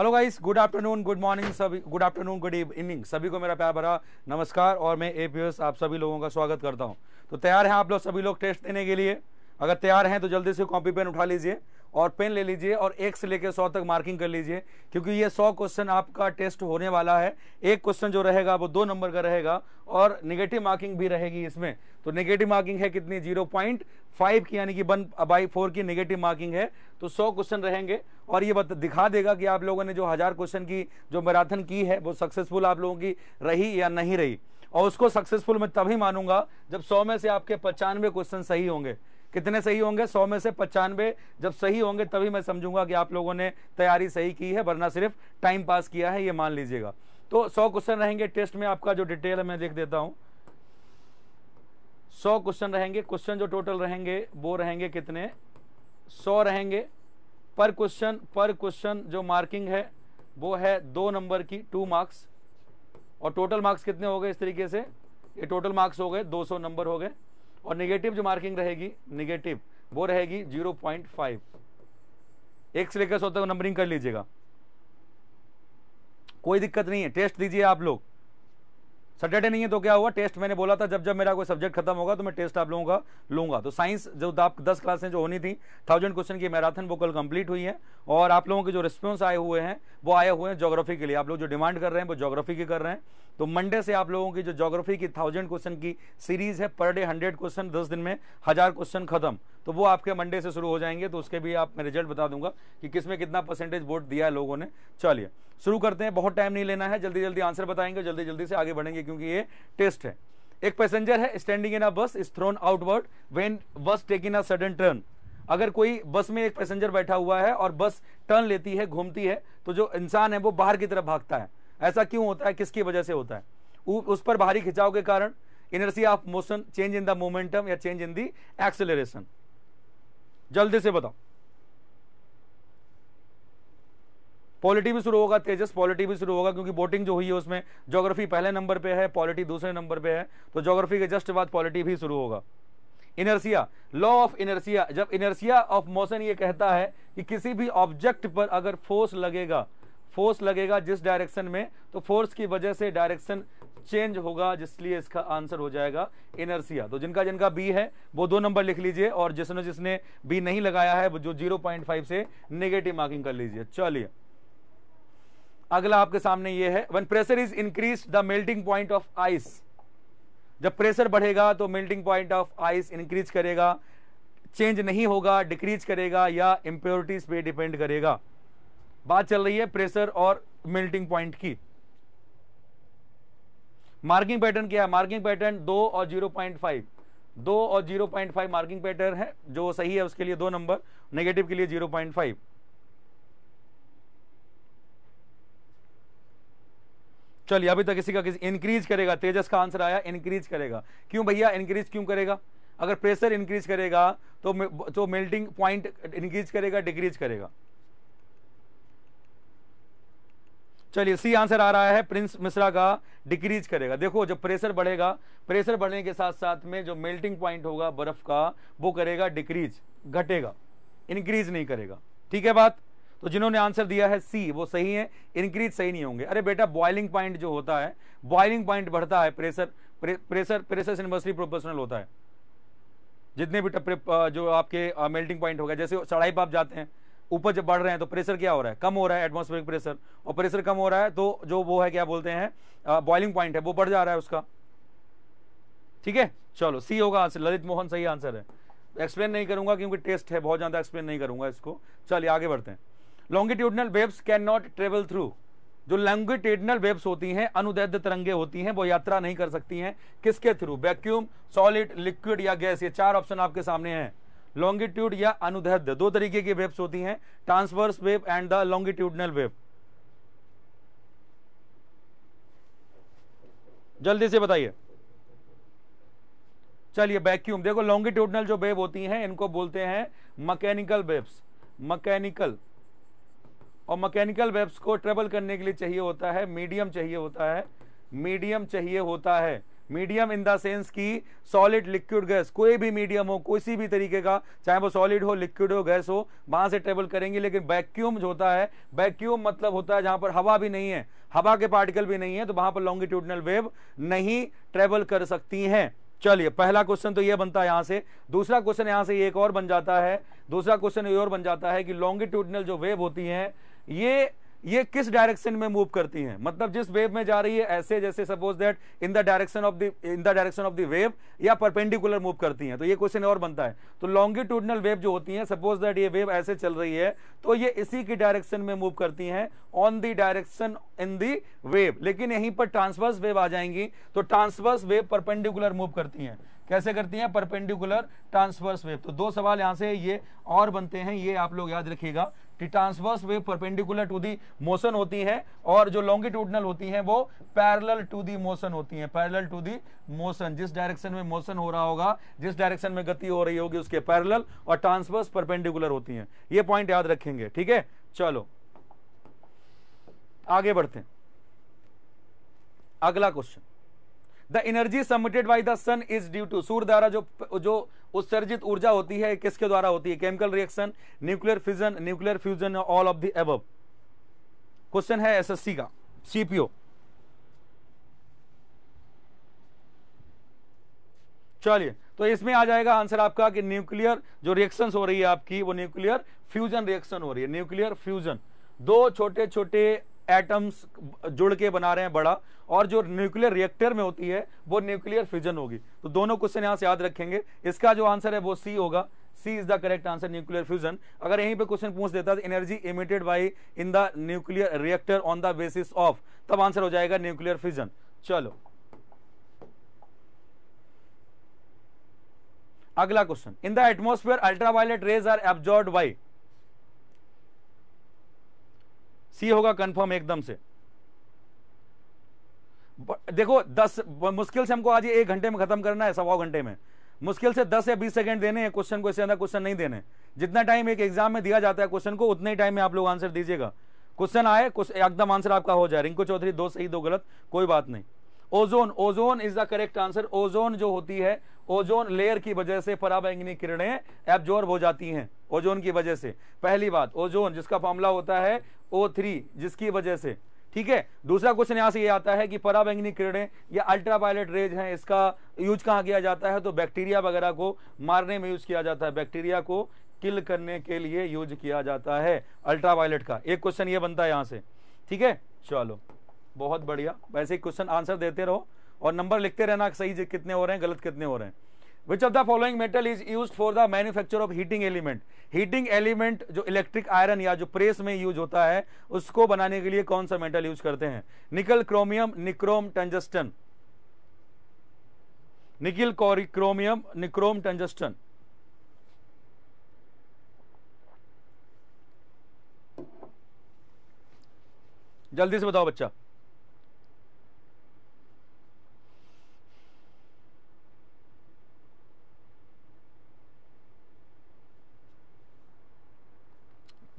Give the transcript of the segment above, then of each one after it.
Hello guys good afternoon good morning सभी good afternoon good evening सभी को मेरा प्यार भरा नमस्कार और मैं ए आप सभी लोगों का स्वागत करता हूं तो तैयार हैं आप लोग सभी लोग टेस्ट देने के लिए अगर तैयार हैं तो जल्दी से कॉपी पेन उठा लीजिए और पेन ले लीजिए और एक से लेकर सौ तक मार्किंग कर लीजिए क्योंकि ये सौ क्वेश्चन आपका टेस्ट होने वाला है एक क्वेश्चन जो रहेगा वो दो नंबर का रहेगा और निगेटिव मार्किंग भी रहेगी इसमें तो निगेटिव मार्किंग है कितनी जीरो पॉइंट फाइव की यानी कि वन बाई फोर की निगेटिव मार्किंग है तो सौ क्वेश्चन रहेंगे और ये बता दिखा देगा कि आप लोगों ने जो हज़ार क्वेश्चन की जो मैराथन की है वो सक्सेसफुल आप लोगों की रही या नहीं रही और उसको सक्सेसफुल मैं तभी मानूंगा जब सौ में से आपके पचानवे क्वेश्चन सही होंगे कितने सही होंगे सौ में से पचानवे जब सही होंगे तभी मैं समझूंगा कि आप लोगों ने तैयारी सही की है वरना सिर्फ टाइम पास किया है ये मान लीजिएगा तो सौ क्वेश्चन रहेंगे टेस्ट में आपका जो डिटेल है मैं देख देता हूँ सौ क्वेश्चन रहेंगे क्वेश्चन जो टोटल रहेंगे वो रहेंगे कितने सौ रहेंगे पर क्वेश्चन पर क्वेश्चन जो मार्किंग है वो है दो नंबर की टू मार्क्स और टोटल मार्क्स कितने हो गए इस तरीके से ये टोटल मार्क्स हो गए 200 नंबर हो गए और निगेटिव जो मार्किंग रहेगी निगेटिव वो रहेगी जीरो पॉइंट फाइव एक से लेकर सौ तक नंबरिंग कर लीजिएगा कोई दिक्कत नहीं है टेस्ट दीजिए आप लोग सैटरडे नहीं है तो क्या हुआ टेस्ट मैंने बोला था जब जब मेरा कोई सब्जेक्ट खत्म होगा तो मैं टेस्ट आप लोगों का लूंगा तो साइंस जो आप दस क्लासें जो होनी थी थाउजेंड क्वेश्चन की मैराथन वो कल कंप्लीट हुई है और आप लोगों के जो रिस्पॉन्स आए हुए हैं वो आए हुए हैं जोग्राफी के लिए आप लोग जो डिमांड कर रहे हैं वो जोग्राफी के कर रहे हैं तो मंडे से आप लोगों की जो जोग्राफी की थाउजेंड क्वेश्चन की सीरीज है पर डे हंड्रेड क्वेश्चन दस दिन में हजार क्वेश्चन खत्म तो वो आपके मंडे से शुरू हो जाएंगे तो उसके भी आप मैं रिजल्ट बता दूंगा कि किस में कितना परसेंटेज वोट दिया है लोगों ने चलिए शुरू करते हैं बहुत टाइम नहीं लेना है जल्दी जल्दी आंसर बताएंगे जल्दी जल्दी से आगे बढ़ेंगे क्योंकि ये टेस्ट है एक पैसेंजर है standing in a bus is thrown outward when bus take in a sudden turn अगर कोई बस में एक पैसेंजर बैठा हुआ है और बस टर्न लेती है घूमती है तो जो इंसान है वो बाहर की तरफ भागता है ऐसा क्यों होता है किसकी वजह से होता है उ, उस पर भारी खिंचाव के कारण inertia of motion change in the momentum या चेंज इन दी एक्सेलरेशन जल्दी से बताओ पॉलिटी भी शुरू होगा तेजस पॉलिटी भी शुरू होगा क्योंकि बोटिंग जो हुई है उसमें जोग्राफी पहले नंबर पे है पॉलिटी दूसरे नंबर पे है तो जोग्राफी के जस्ट बाद पॉलिटी भी शुरू होगा इनर्सिया लॉ ऑफ इनर्सिया जब इनर्सिया ऑफ मोशन ये कहता है कि किसी भी ऑब्जेक्ट पर अगर फोर्स लगेगा फोर्स लगेगा जिस डायरेक्शन में तो फोर्स की वजह से डायरेक्शन चेंज होगा जिसलिए इसका आंसर हो जाएगा इनर्सिया तो जिनका जिनका बी है वो दो नंबर लिख लीजिए और जिसने जिसने बी नहीं लगाया है वो जो 0.5 से नेगेटिव मार्किंग कर लीजिए चलिए अगला आपके सामने ये है one pressure is increase the melting point of ice जब प्रेशर बढ़ेगा तो melting point of ice increase करेगा चेंज नहीं होगा डिक्रीज करेगा या इंप्योरिटीज पे डिपेंड करेगा बात चल रही है प्रेशर और मेल्टिंग पॉइंट की मार्किंग पैटर्न क्या है मार्किंग पैटर्न दो और जीरो पॉइंट फाइव दो और zero point five marking pattern है जो सही है उसके लिए दो नंबर नेगेटिव के लिए जीरो पॉइंट फाइव चलिए अभी तक किसी का किसी इंक्रीज करेगा तेजस का आंसर आया इंक्रीज करेगा क्यों भैया इंक्रीज क्यों करेगा अगर प्रेशर इंक्रीज करेगा तो तो मेल्टिंग पॉइंट इंक्रीज करेगा डिक्रीज करेगा चलिए सी आंसर आ रहा है प्रिंस मिश्रा का डिक्रीज करेगा देखो जब प्रेशर बढ़ेगा प्रेशर बढ़ने के साथ साथ में जो मेल्टिंग पॉइंट होगा बर्फ का वो करेगा डिक्रीज घटेगा इंक्रीज नहीं करेगा ठीक है बात तो जिन्होंने आंसर दिया है सी वो सही है इंक्रीज सही नहीं होंगे अरे बेटा बॉइलिंग पॉइंट जो होता है बॉइलिंग पॉइंट बढ़ता है pressure pressure pressure inversely proportional होता है जितने भी जो आपके मेल्टिंग पॉइंट होगा जैसे चढ़ाई पर आप जाते हैं ऊपर जब बढ़ रहे हैं तो प्रेशर क्या हो रहा है कम हो रहा है एटमोस्फेरिक प्रेशर और प्रेशर कम हो रहा है तो जो वो है क्या बोलते हैं बॉइलिंग पॉइंट है वो बढ़ जा रहा है उसका ठीक है चलो सी होगा आंसर ललित मोहन सही आंसर है एक्सप्लेन नहीं करूंगा क्योंकि टेस्ट है बहुत ज़्यादा एक्सप्लेन नहीं करूंगा इसको चलिए आगे बढ़ते हैं longitudinal waves can not travel through जो लॉन्गिट्यूडनल वेब्स होती हैं अनुदैध तरंगे होती हैं वो यात्रा नहीं कर सकती हैं किसके थ्रू वैक्यूम सॉलिड लिक्विड या गैस ये चार ऑप्शन आपके सामने हैं लॉन्गिट्यूड या अनुदैर्ध्य दो तरीके की वेब्स होती हैं transverse wave and the longitudinal wave जल्दी से बताइए चलिए वैक्यूम देखो लॉन्गिट्यूडनल जो वेब होती हैं इनको बोलते हैं मैकेनिकल वेब्स मैकेनिकल और मैकेनिकल वेब्स को ट्रेवल करने के लिए चाहिए होता है मीडियम चाहिए होता है मीडियम चाहिए होता है मीडियम इन द सेंस की सॉलिड लिक्विड गैस कोई भी मीडियम हो किसी भी तरीके का चाहे वो सॉलिड हो लिक्विड हो गैस हो वहां से ट्रेवल करेंगे लेकिन वैक्यूम जो होता है वैक्यूम मतलब होता है जहां पर हवा भी नहीं है हवा के पार्टिकल भी नहीं है तो वहां पर लॉन्गिट्यूडनल वेव नहीं ट्रेवल कर सकती हैं चलिए पहला क्वेश्चन तो ये बनता है यहां से दूसरा क्वेश्चन यहां से एक और बन जाता है दूसरा क्वेश्चन ये और बन जाता है कि लॉन्गिट्यूडनल जो वेव होती है ये ये किस डायरेक्शन में मूव करती हैं मतलब जिस वेव में जा रही है ऐसे जैसे suppose that in the direction of the in the direction of the wave या परपेंडिकुलर मूव करती हैं तो ये क्वेश्चन और बनता है तो लॉन्गिट्यूडनल वेव जो होती हैं सपोज दैट ये वेव ऐसे चल रही है तो ये इसी की डायरेक्शन में मूव करती हैं on the direction in the wave लेकिन यहीं पर ट्रांसवर्स वेव आ जाएंगी तो ट्रांसवर्स वेव परपेंडिकुलर मूव करती हैं कैसे करती हैं परपेंडिकुलर ट्रांसवर्स वेव तो दो सवाल यहां से ये और बनते हैं ये आप लोग याद रखिएगा कि transverse wave perpendicular to the motion होती है और जो लॉन्गिट्यूडनल होती है वो पैरेलल टू दी मोशन होती है पैरेलल टू दी मोशन जिस डायरेक्शन में मोशन हो रहा होगा जिस डायरेक्शन में गति हो रही होगी उसके पैरेलल और ट्रांसवर्स परपेंडिकुलर होती है ये पॉइंट याद रखेंगे ठीक है चलो आगे बढ़ते हैं अगला question the energy submitted by the sun is due to सूर्य द्वारा जो जो उत्सर्जित ऊर्जा होती है किसके द्वारा होती है chemical reaction nuclear fission nuclear fusion all of the above question है एसएससी का सीपीओ चलिए तो इसमें आ जाएगा आंसर आपका कि न्यूक्लियर जो रिएक्शंस हो रही है आपकी वो न्यूक्लियर फ्यूजन रिएक्शन हो रही है न्यूक्लियर फ्यूजन दो छोटे छोटे एटम्स जुड़ के बना रहे हैं बड़ा और जो न्यूक्लियर रिएक्टर में होती है वो न्यूक्लियर फ्यूजन होगी तो दोनों क्वेश्चन यहाँ से याद रखेंगे इसका जो आंसर है वो सी होगा C is the correct answer nuclear fusion अगर यहीं पे क्वेश्चन पूछ देता है energy emitted by in the nuclear reactor on the basis of तब आंसर हो जाएगा न्यूक्लियर फ्यूजन चलो अगला question in the atmosphere ultraviolet rays are absorb by C होगा कंफर्म एकदम से देखो दस मुश्किल से हमको आज एक घंटे में खत्म करना है सवा घंटे में मुश्किल से दस या बीस सेकंड देने हैं क्वेश्चन को इससे ज्यादा क्वेश्चन नहीं देने जितना टाइम एक एग्जाम में दिया जाता है क्वेश्चन को उतने ही टाइम में आप लोग आंसर दीजिएगा क्वेश्चन आए एकदम आंसर आपका हो जाए रिंकू चौधरी दो सही दो गलत कोई बात नहीं ozone ozone is the correct answer ozone जो होती है ओजोन लेयर की वजह से पराबैंगनी किरणें एब्जॉर्ब हो जाती हैं ओजोन की वजह से पहली बात ओजोन जिसका फॉर्मूला होता है ओ जिसकी वजह से ठीक है दूसरा क्वेश्चन यहां से ये यह आता है कि पराबैंगनी किरणें या अल्ट्रावायलेट रेज हैं इसका यूज कहाँ किया जाता है तो बैक्टीरिया वगैरह को मारने में यूज किया जाता है बैक्टीरिया को किल करने के लिए यूज किया जाता है अल्ट्रावायलेट का एक क्वेश्चन ये बनता है यहां से ठीक है चलो बहुत बढ़िया वैसे ही क्वेश्चन आंसर देते रहो और नंबर लिखते रहना सही कितने हो रहे हैं गलत कितने हो रहे हैं which of the following metal is use for the manufacture of heating element heating element जो इलेक्ट्रिक आयरन या जो प्रेस में यूज होता है उसको बनाने के लिए कौन सा मेटल यूज करते हैं nickel chromium nichrome tungsten nickel chromium nichrome tungsten जल्दी से बताओ बच्चा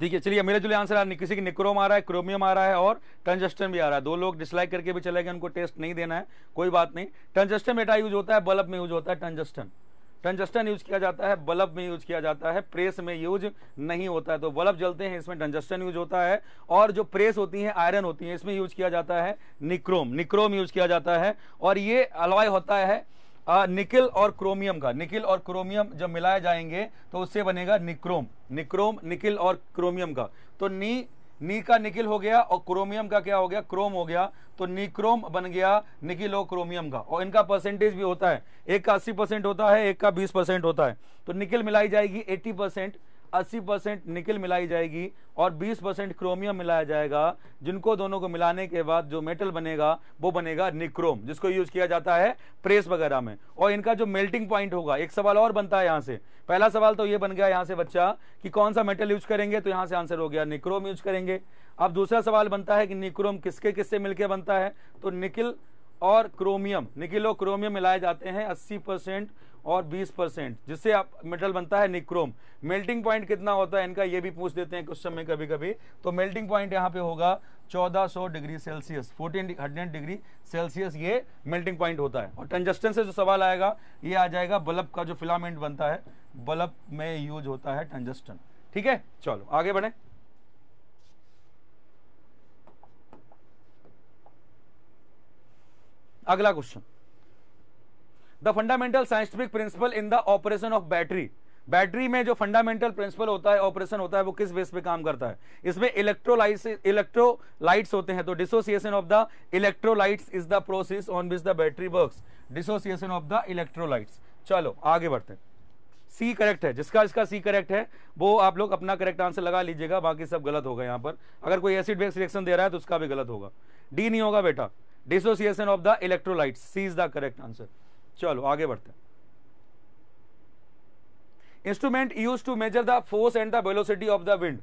ठीक है चलिए मेरे जुले आंसर आ किसी की निक्रोम आ रहा है क्रोमियम आ रहा है और टंजस्टन भी आ रहा है दो लोग डिसलाइक करके भी चले गए उनको टेस्ट नहीं देना है कोई बात नहीं टंजस्टन बेटा यूज होता है बल्ब में यूज होता है टंजस्टन टंजस्टन यूज किया जाता है बल्ब में यूज किया जाता है प्रेस में यूज नहीं होता है तो बल्ब जलते हैं इसमें टंजस्टन यूज होता है और जो प्रेस होती है आयरन होती है इसमें यूज किया जाता है निक्रोम निक्रोम यूज किया जाता है और ये अलॉय होता है आ, निकिल और क्रोमियम का निकिल और क्रोमियम जब मिलाए जाएंगे तो उससे बनेगा निक्रोम निक्रोम निकिल और क्रोमियम का तो नी नी का निकिल हो गया और क्रोमियम का क्या हो गया क्रोम हो गया तो निक्रोम बन गया निकिल और क्रोमियम का और इनका परसेंटेज भी होता है एक का अस्सी परसेंट होता है एक का बीस परसेंट होता है तो निकिल मिलाई जाएगी एट्टी परसेंट 80 परसेंट निकल मिलाई जाएगी और 20 परसेंट क्रोमियम मिलाया जाएगा जिनको दोनों को मिलाने के बाद जो मेटल बनेगा वो बनेगा निक्रोम जिसको यूज किया जाता है प्रेस वगैरह में और इनका जो मेल्टिंग पॉइंट होगा एक सवाल और बनता है यहाँ से पहला सवाल तो ये बन गया यहाँ से बच्चा कि कौन सा मेटल यूज करेंगे तो यहाँ से आंसर हो गया निक्रोम यूज करेंगे अब दूसरा सवाल बनता है कि निक्रोम किसके किससे मिलकर बनता है तो निकिल और क्रोमियम निकिलो क्रोमियम मिलाए जाते हैं अस्सी परसेंट और 20 परसेंट जिससे आप मेटल बनता है निक्रोम मेल्टिंग पॉइंट कितना होता है इनका ये भी पूछ देते हैं क्वेश्चन में कभी कभी तो मेल्टिंग पॉइंट यहाँ पे होगा 1400 डिग्री सेल्सियस 1400 डिग्री सेल्सियस ये मेल्टिंग पॉइंट होता है और टंजस्टन से जो सवाल आएगा ये आ जाएगा बल्ब का जो फिलामेंट बनता है बल्ब में यूज होता है टंजस्टन ठीक है चलो आगे बढ़े अगला question the fundamental scientific principle in the operation of battery battery में जो फंडामेंटल प्रिंसिपल होता है ऑपरेशन होता है वो किस बेस पे काम करता है इसमें इलेक्ट्रोलाइट इलेक्ट्रोलाइट्स होते हैं तो dissociation of the electrolytes is the process on which the battery works dissociation of the electrolytes चलो आगे बढ़ते हैं सी करेक्ट है जिसका इसका सी करेक्ट है वो आप लोग अपना करेक्ट आंसर लगा लीजिएगा बाकी सब गलत होगा यहाँ पर अगर कोई एसिड बेस रिएक्शन दे रहा है तो उसका भी गलत होगा डी नहीं होगा बेटा dissociation of the electrolytes C is the correct answer चलो आगे बढ़ते हैं instrument use to measure the force and the velocity of the wind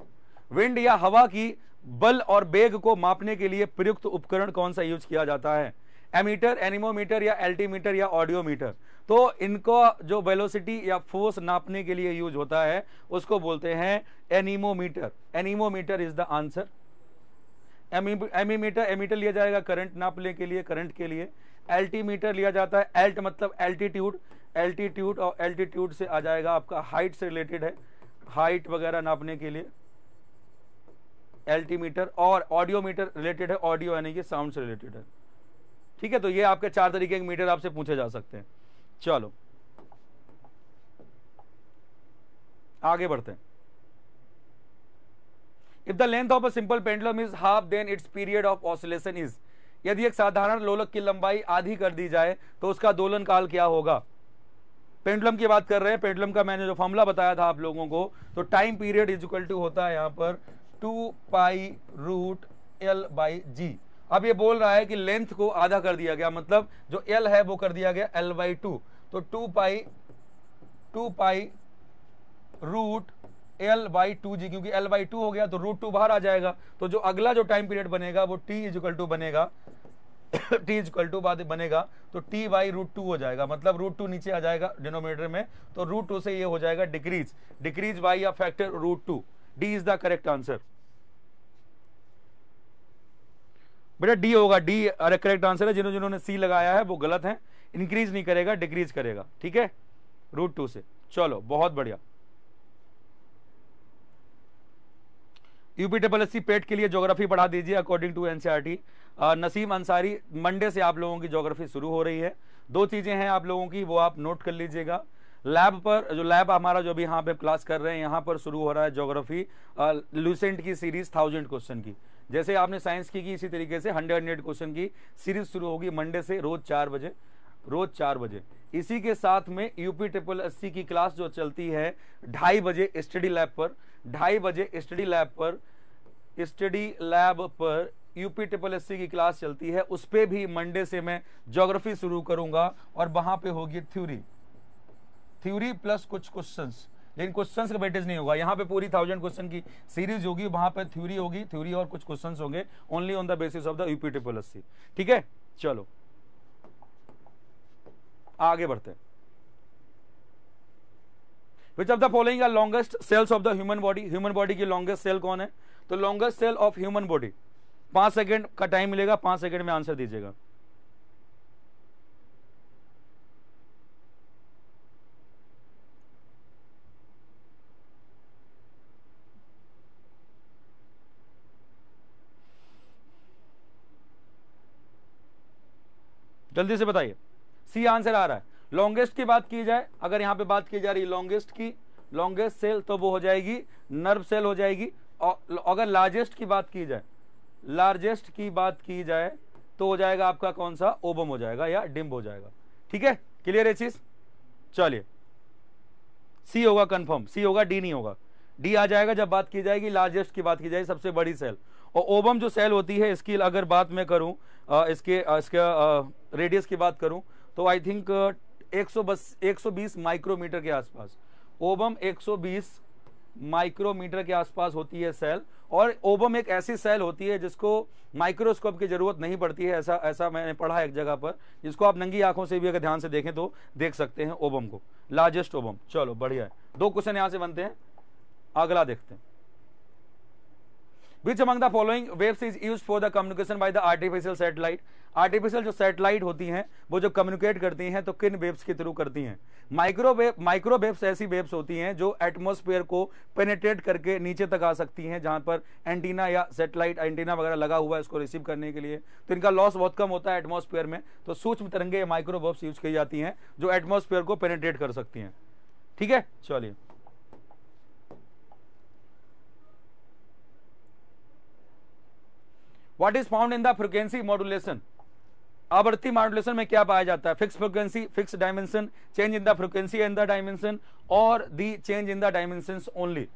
wind या हवा की बल और बेग को मापने के लिए प्रयुक्त उपकरण कौन सा यूज किया जाता है एमीटर एनिमोमीटर या एल्टीमीटर या ऑडियोमीटर तो इनको जो वेलोसिटी या फोर्स नापने के लिए यूज होता है उसको बोलते हैं anemometer anemometer is the answer ammeter ammeter लिया जाएगा करंट नापने के लिए करंट के लिए एल्टीमीटर लिया जाता है एल्ट मतलब एल्टीट्यूड एल्टीट्यूड और एल्टीट्यूड से आ जाएगा आपका हाइट से रिलेटेड है हाइट वगैरह नापने के लिए एल्टीमीटर और ऑडियोमीटर रिलेटेड है ऑडियो यानी कि साउंड से रिलेटेड है ठीक है तो ये आपके चार तरीके के मीटर आपसे पूछे जा सकते हैं चलो आगे बढ़ते हैं if the length of a simple pendulum is half then its period of oscillation is यदि एक साधारण लोलक की लंबाई आधी कर दी जाए तो उसका दोलन काल क्या होगा पेंडुलम की बात कर रहे हैं पेंडुलम का मैंने जो फॉर्मूला बताया था आप लोगों को तो time period is equal to होता है यहाँ पर two pi root L by g अब ये बोल रहा है कि लेंथ को आधा कर दिया गया मतलब जो एल है वो कर दिया गया एल बाई टू तो two pi two pi root L by two g क्योंकि एल बाई टू हो गया तो रूट टू बाहर आ जाएगा तो जो अगला जो टाइम पीरियड बनेगा वो टी इजिकल टू बनेगा टी इजकल टू बाद बनेगा तो टी बाई रूट टू हो जाएगा मतलब रूट टू नीचे आ जाएगा डिनोमिनेटर में तो रूट टू से ये हो जाएगा डिक्रीज डिक्रीज बाई या factor root two D is the correct answer बेटा डी होगा डी अरे करेक्ट आंसर है जिन्होंने जिन्होंने सी लगाया है वो गलत है इंक्रीज नहीं करेगा डिक्रीज करेगा ठीक है रूट टू से चलो बहुत बढ़िया यूपी डबल एस पेट के लिए ज्योग्राफी पढ़ा दीजिए according to NCERT Naseem Ansari Monday से आप लोगों की ज्योग्राफी शुरू हो रही है दो चीज़ें हैं आप लोगों की वो आप नोट कर लीजिएगा लैब पर जो लैब हमारा जो भी यहाँ पे क्लास कर रहे हैं यहाँ पर शुरू हो रहा है ज्योग्राफी लूसेंट की सीरीज थाउजेंड क्वेश्चन की जैसे आपने साइंस की की इसी तरीके से हंड्रेड हंड्रेड क्वेश्चन की सीरीज शुरू होगी मंडे से रोज चार बजे रोज चार बजे इसी के साथ में यूपी ट्रिपल एस की क्लास जो चलती है ढाई बजे स्टडी लैब पर ढाई बजे स्टडी लैब पर स्टडी लैब पर यूपी ट्रिपल एस की क्लास चलती है उस पर भी मंडे से मैं जोग्राफी शुरू करूंगा और वहां पे होगी थ्योरी थ्योरी प्लस कुछ क्वेश्चंस लेकिन क्वेश्चन का बेटेज नहीं होगा यहां पे पूरी थाउजेंड क्वेश्चन की सीरीज होगी वहां पे थ्योरी होगी थ्योरी और कुछ क्वेश्चन होंगे only on the basis of the UP triple S ठीक है चलो आगे बढ़ते हैं which of the following are longest cells of the human body human body की लॉन्गेस्ट सेल कौन है तो longest cell of human body पांच सेकेंड का टाइम मिलेगा पांच सेकेंड में आंसर दीजिएगा जल्दी से बताइए सी आंसर आ रहा है लॉन्गेस्ट की बात की जाए अगर यहाँ पे बात की जा रही है लॉन्गेस्ट की लॉन्गेस्ट सेल तो वो हो जाएगी नर्व सेल हो जाएगी और अगर लार्जेस्ट की बात की जाए लार्जेस्ट की बात की जाए तो हो जाएगा आपका कौन सा ओबम हो जाएगा या डिम्ब हो जाएगा ठीक है क्लियर है चीज चलिए सी होगा कंफर्म सी होगा डी नहीं होगा डी आ जाएगा जब बात की जाएगी लार्जेस्ट की बात की जाएगी सबसे बड़ी सेल और ओबम जो सेल होती है इसकी अगर बात मैं करूं इसके इसके रेडियस की बात करूं तो आई थिंक एक सौ बस एक सौ बीस माइक्रोमीटर के आसपास ओबम एक सौ बीस माइक्रोमीटर के आसपास होती है सेल और ओबम एक ऐसी सेल होती है जिसको माइक्रोस्कोप की जरूरत नहीं पड़ती है ऐसा ऐसा मैंने पढ़ा है एक जगह पर जिसको आप नंगी आंखों से भी अगर ध्यान से देखें तो देख सकते हैं ओबम को लार्जेस्ट ओबम चलो बढ़िया है दो क्वेश्चन यहां से बनते हैं अगला देखते हैं which among the following waves is use for the communication by the artificial satellite artificial जो सैटेलाइट होती हैं वो जो कम्युनिकेट करती हैं तो किन वेब्स के थ्रू करती हैं माइक्रोवेव माइक्रोवेब्स ऐसी वेब्स होती हैं जो एटमोसफेयर को पेनेट्रेट करके नीचे तक आ सकती हैं जहां पर एंटीना या सेटेलाइट एंटीना वगैरह लगा हुआ है उसको रिसीव करने के लिए तो इनका लॉस बहुत कम होता है एटमोसफेयर में तो सूक्ष्म तरंगे माइक्रोवेब्स यूज की जाती हैं जो एटमोसफेयर को पेनेट्रेट कर सकती हैं ठीक है चलिए what is found in the frequency modulation आवर्ती मॉडुलेशन में क्या पाया जाता है fix frequency fix dimension change in the frequency and the dimension और the change in the dimension only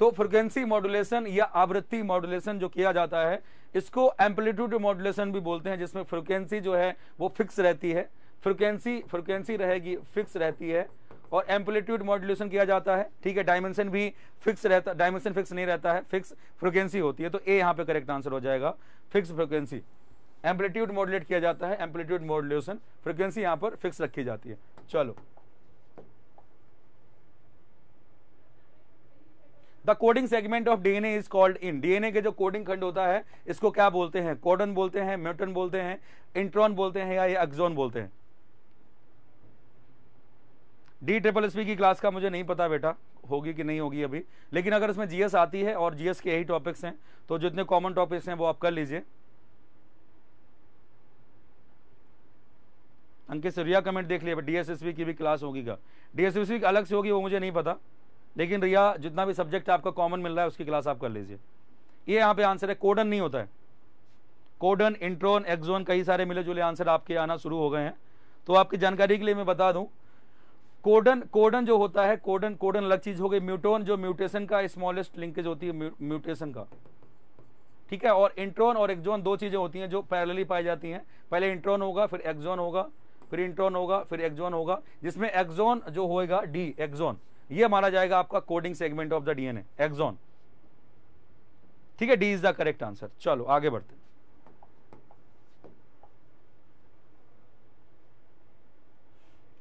तो फ्रिक्वेंसी मॉडुलेशन या आवृत्ति मॉडुलेशन जो किया जाता है इसको एम्पलीट्यूड मॉडुलेशन भी बोलते हैं जिसमें फ्रिक्वेंसी जो है वो फिक्स रहती है फ्रिक्वेंसी फ्रिक्वेंसी रहेगी फिक्स रहती है और एम्पलीट्यूड मॉड्यूलेशन किया जाता है ठीक है डायमेंशन भी फिक्स रहता डायमेंशन फिक्स नहीं रहता है फिक्स फ्रिक्वेंसी होती है तो ए यहाँ पे करेक्ट आंसर हो जाएगा फिक्स फ्रिक्वेंसी एम्पलीट्यूड मॉड्यूलेट किया जाता है एम्पलीट्यूड मॉड्यूलेशन फ्रिक्वेंसी यहाँ पर फिक्स रखी जाती है चलो the coding segment of DNA is called इन डीएनए के जो कोडिंग खंड होता है इसको क्या बोलते हैं कोडन बोलते हैं म्यूटन बोलते हैं इंट्रॉन बोलते हैं या ये बोलते हैं डी ट्रिपल एस की क्लास का मुझे नहीं पता बेटा होगी कि नहीं होगी अभी लेकिन अगर इसमें जीएस आती है और जीएस के यही टॉपिक्स हैं तो जितने कॉमन टॉपिक्स हैं वो आप कर लीजिए अंकित रिया कमेंट देख लिया डीएसएसबी की भी क्लास होगी का डीएसएसबी अलग से होगी वो मुझे नहीं पता लेकिन रिया जितना भी सब्जेक्ट आपका कॉमन मिल रहा है उसकी क्लास आप कर लीजिए ये यहाँ पे आंसर है कोडन नहीं होता है कोडन इंट्रोन एक्जोन कई सारे मिले जुले आंसर आपके आना शुरू हो गए हैं तो आपकी जानकारी के लिए मैं बता दूँ कोडन कोडन जो होता है कोडन कोडन अलग चीज हो गई म्यूटोन जो म्यूटेशन का स्मॉलेस्ट लिंकेज होती है म्यूटेशन का ठीक है और इंट्रोन और एक्जोन दो चीजें होती हैं जो पैरेलली पाई जाती हैं पहले इंट्रोन होगा फिर एक्जोन होगा फिर इंट्रोन होगा फिर एक्जोन होगा जिसमें एक्जोन जो होगा डी एक्जोन ये माना जाएगा आपका coding segment of the DNA exon ठीक है D is the correct answer चलो आगे बढ़ते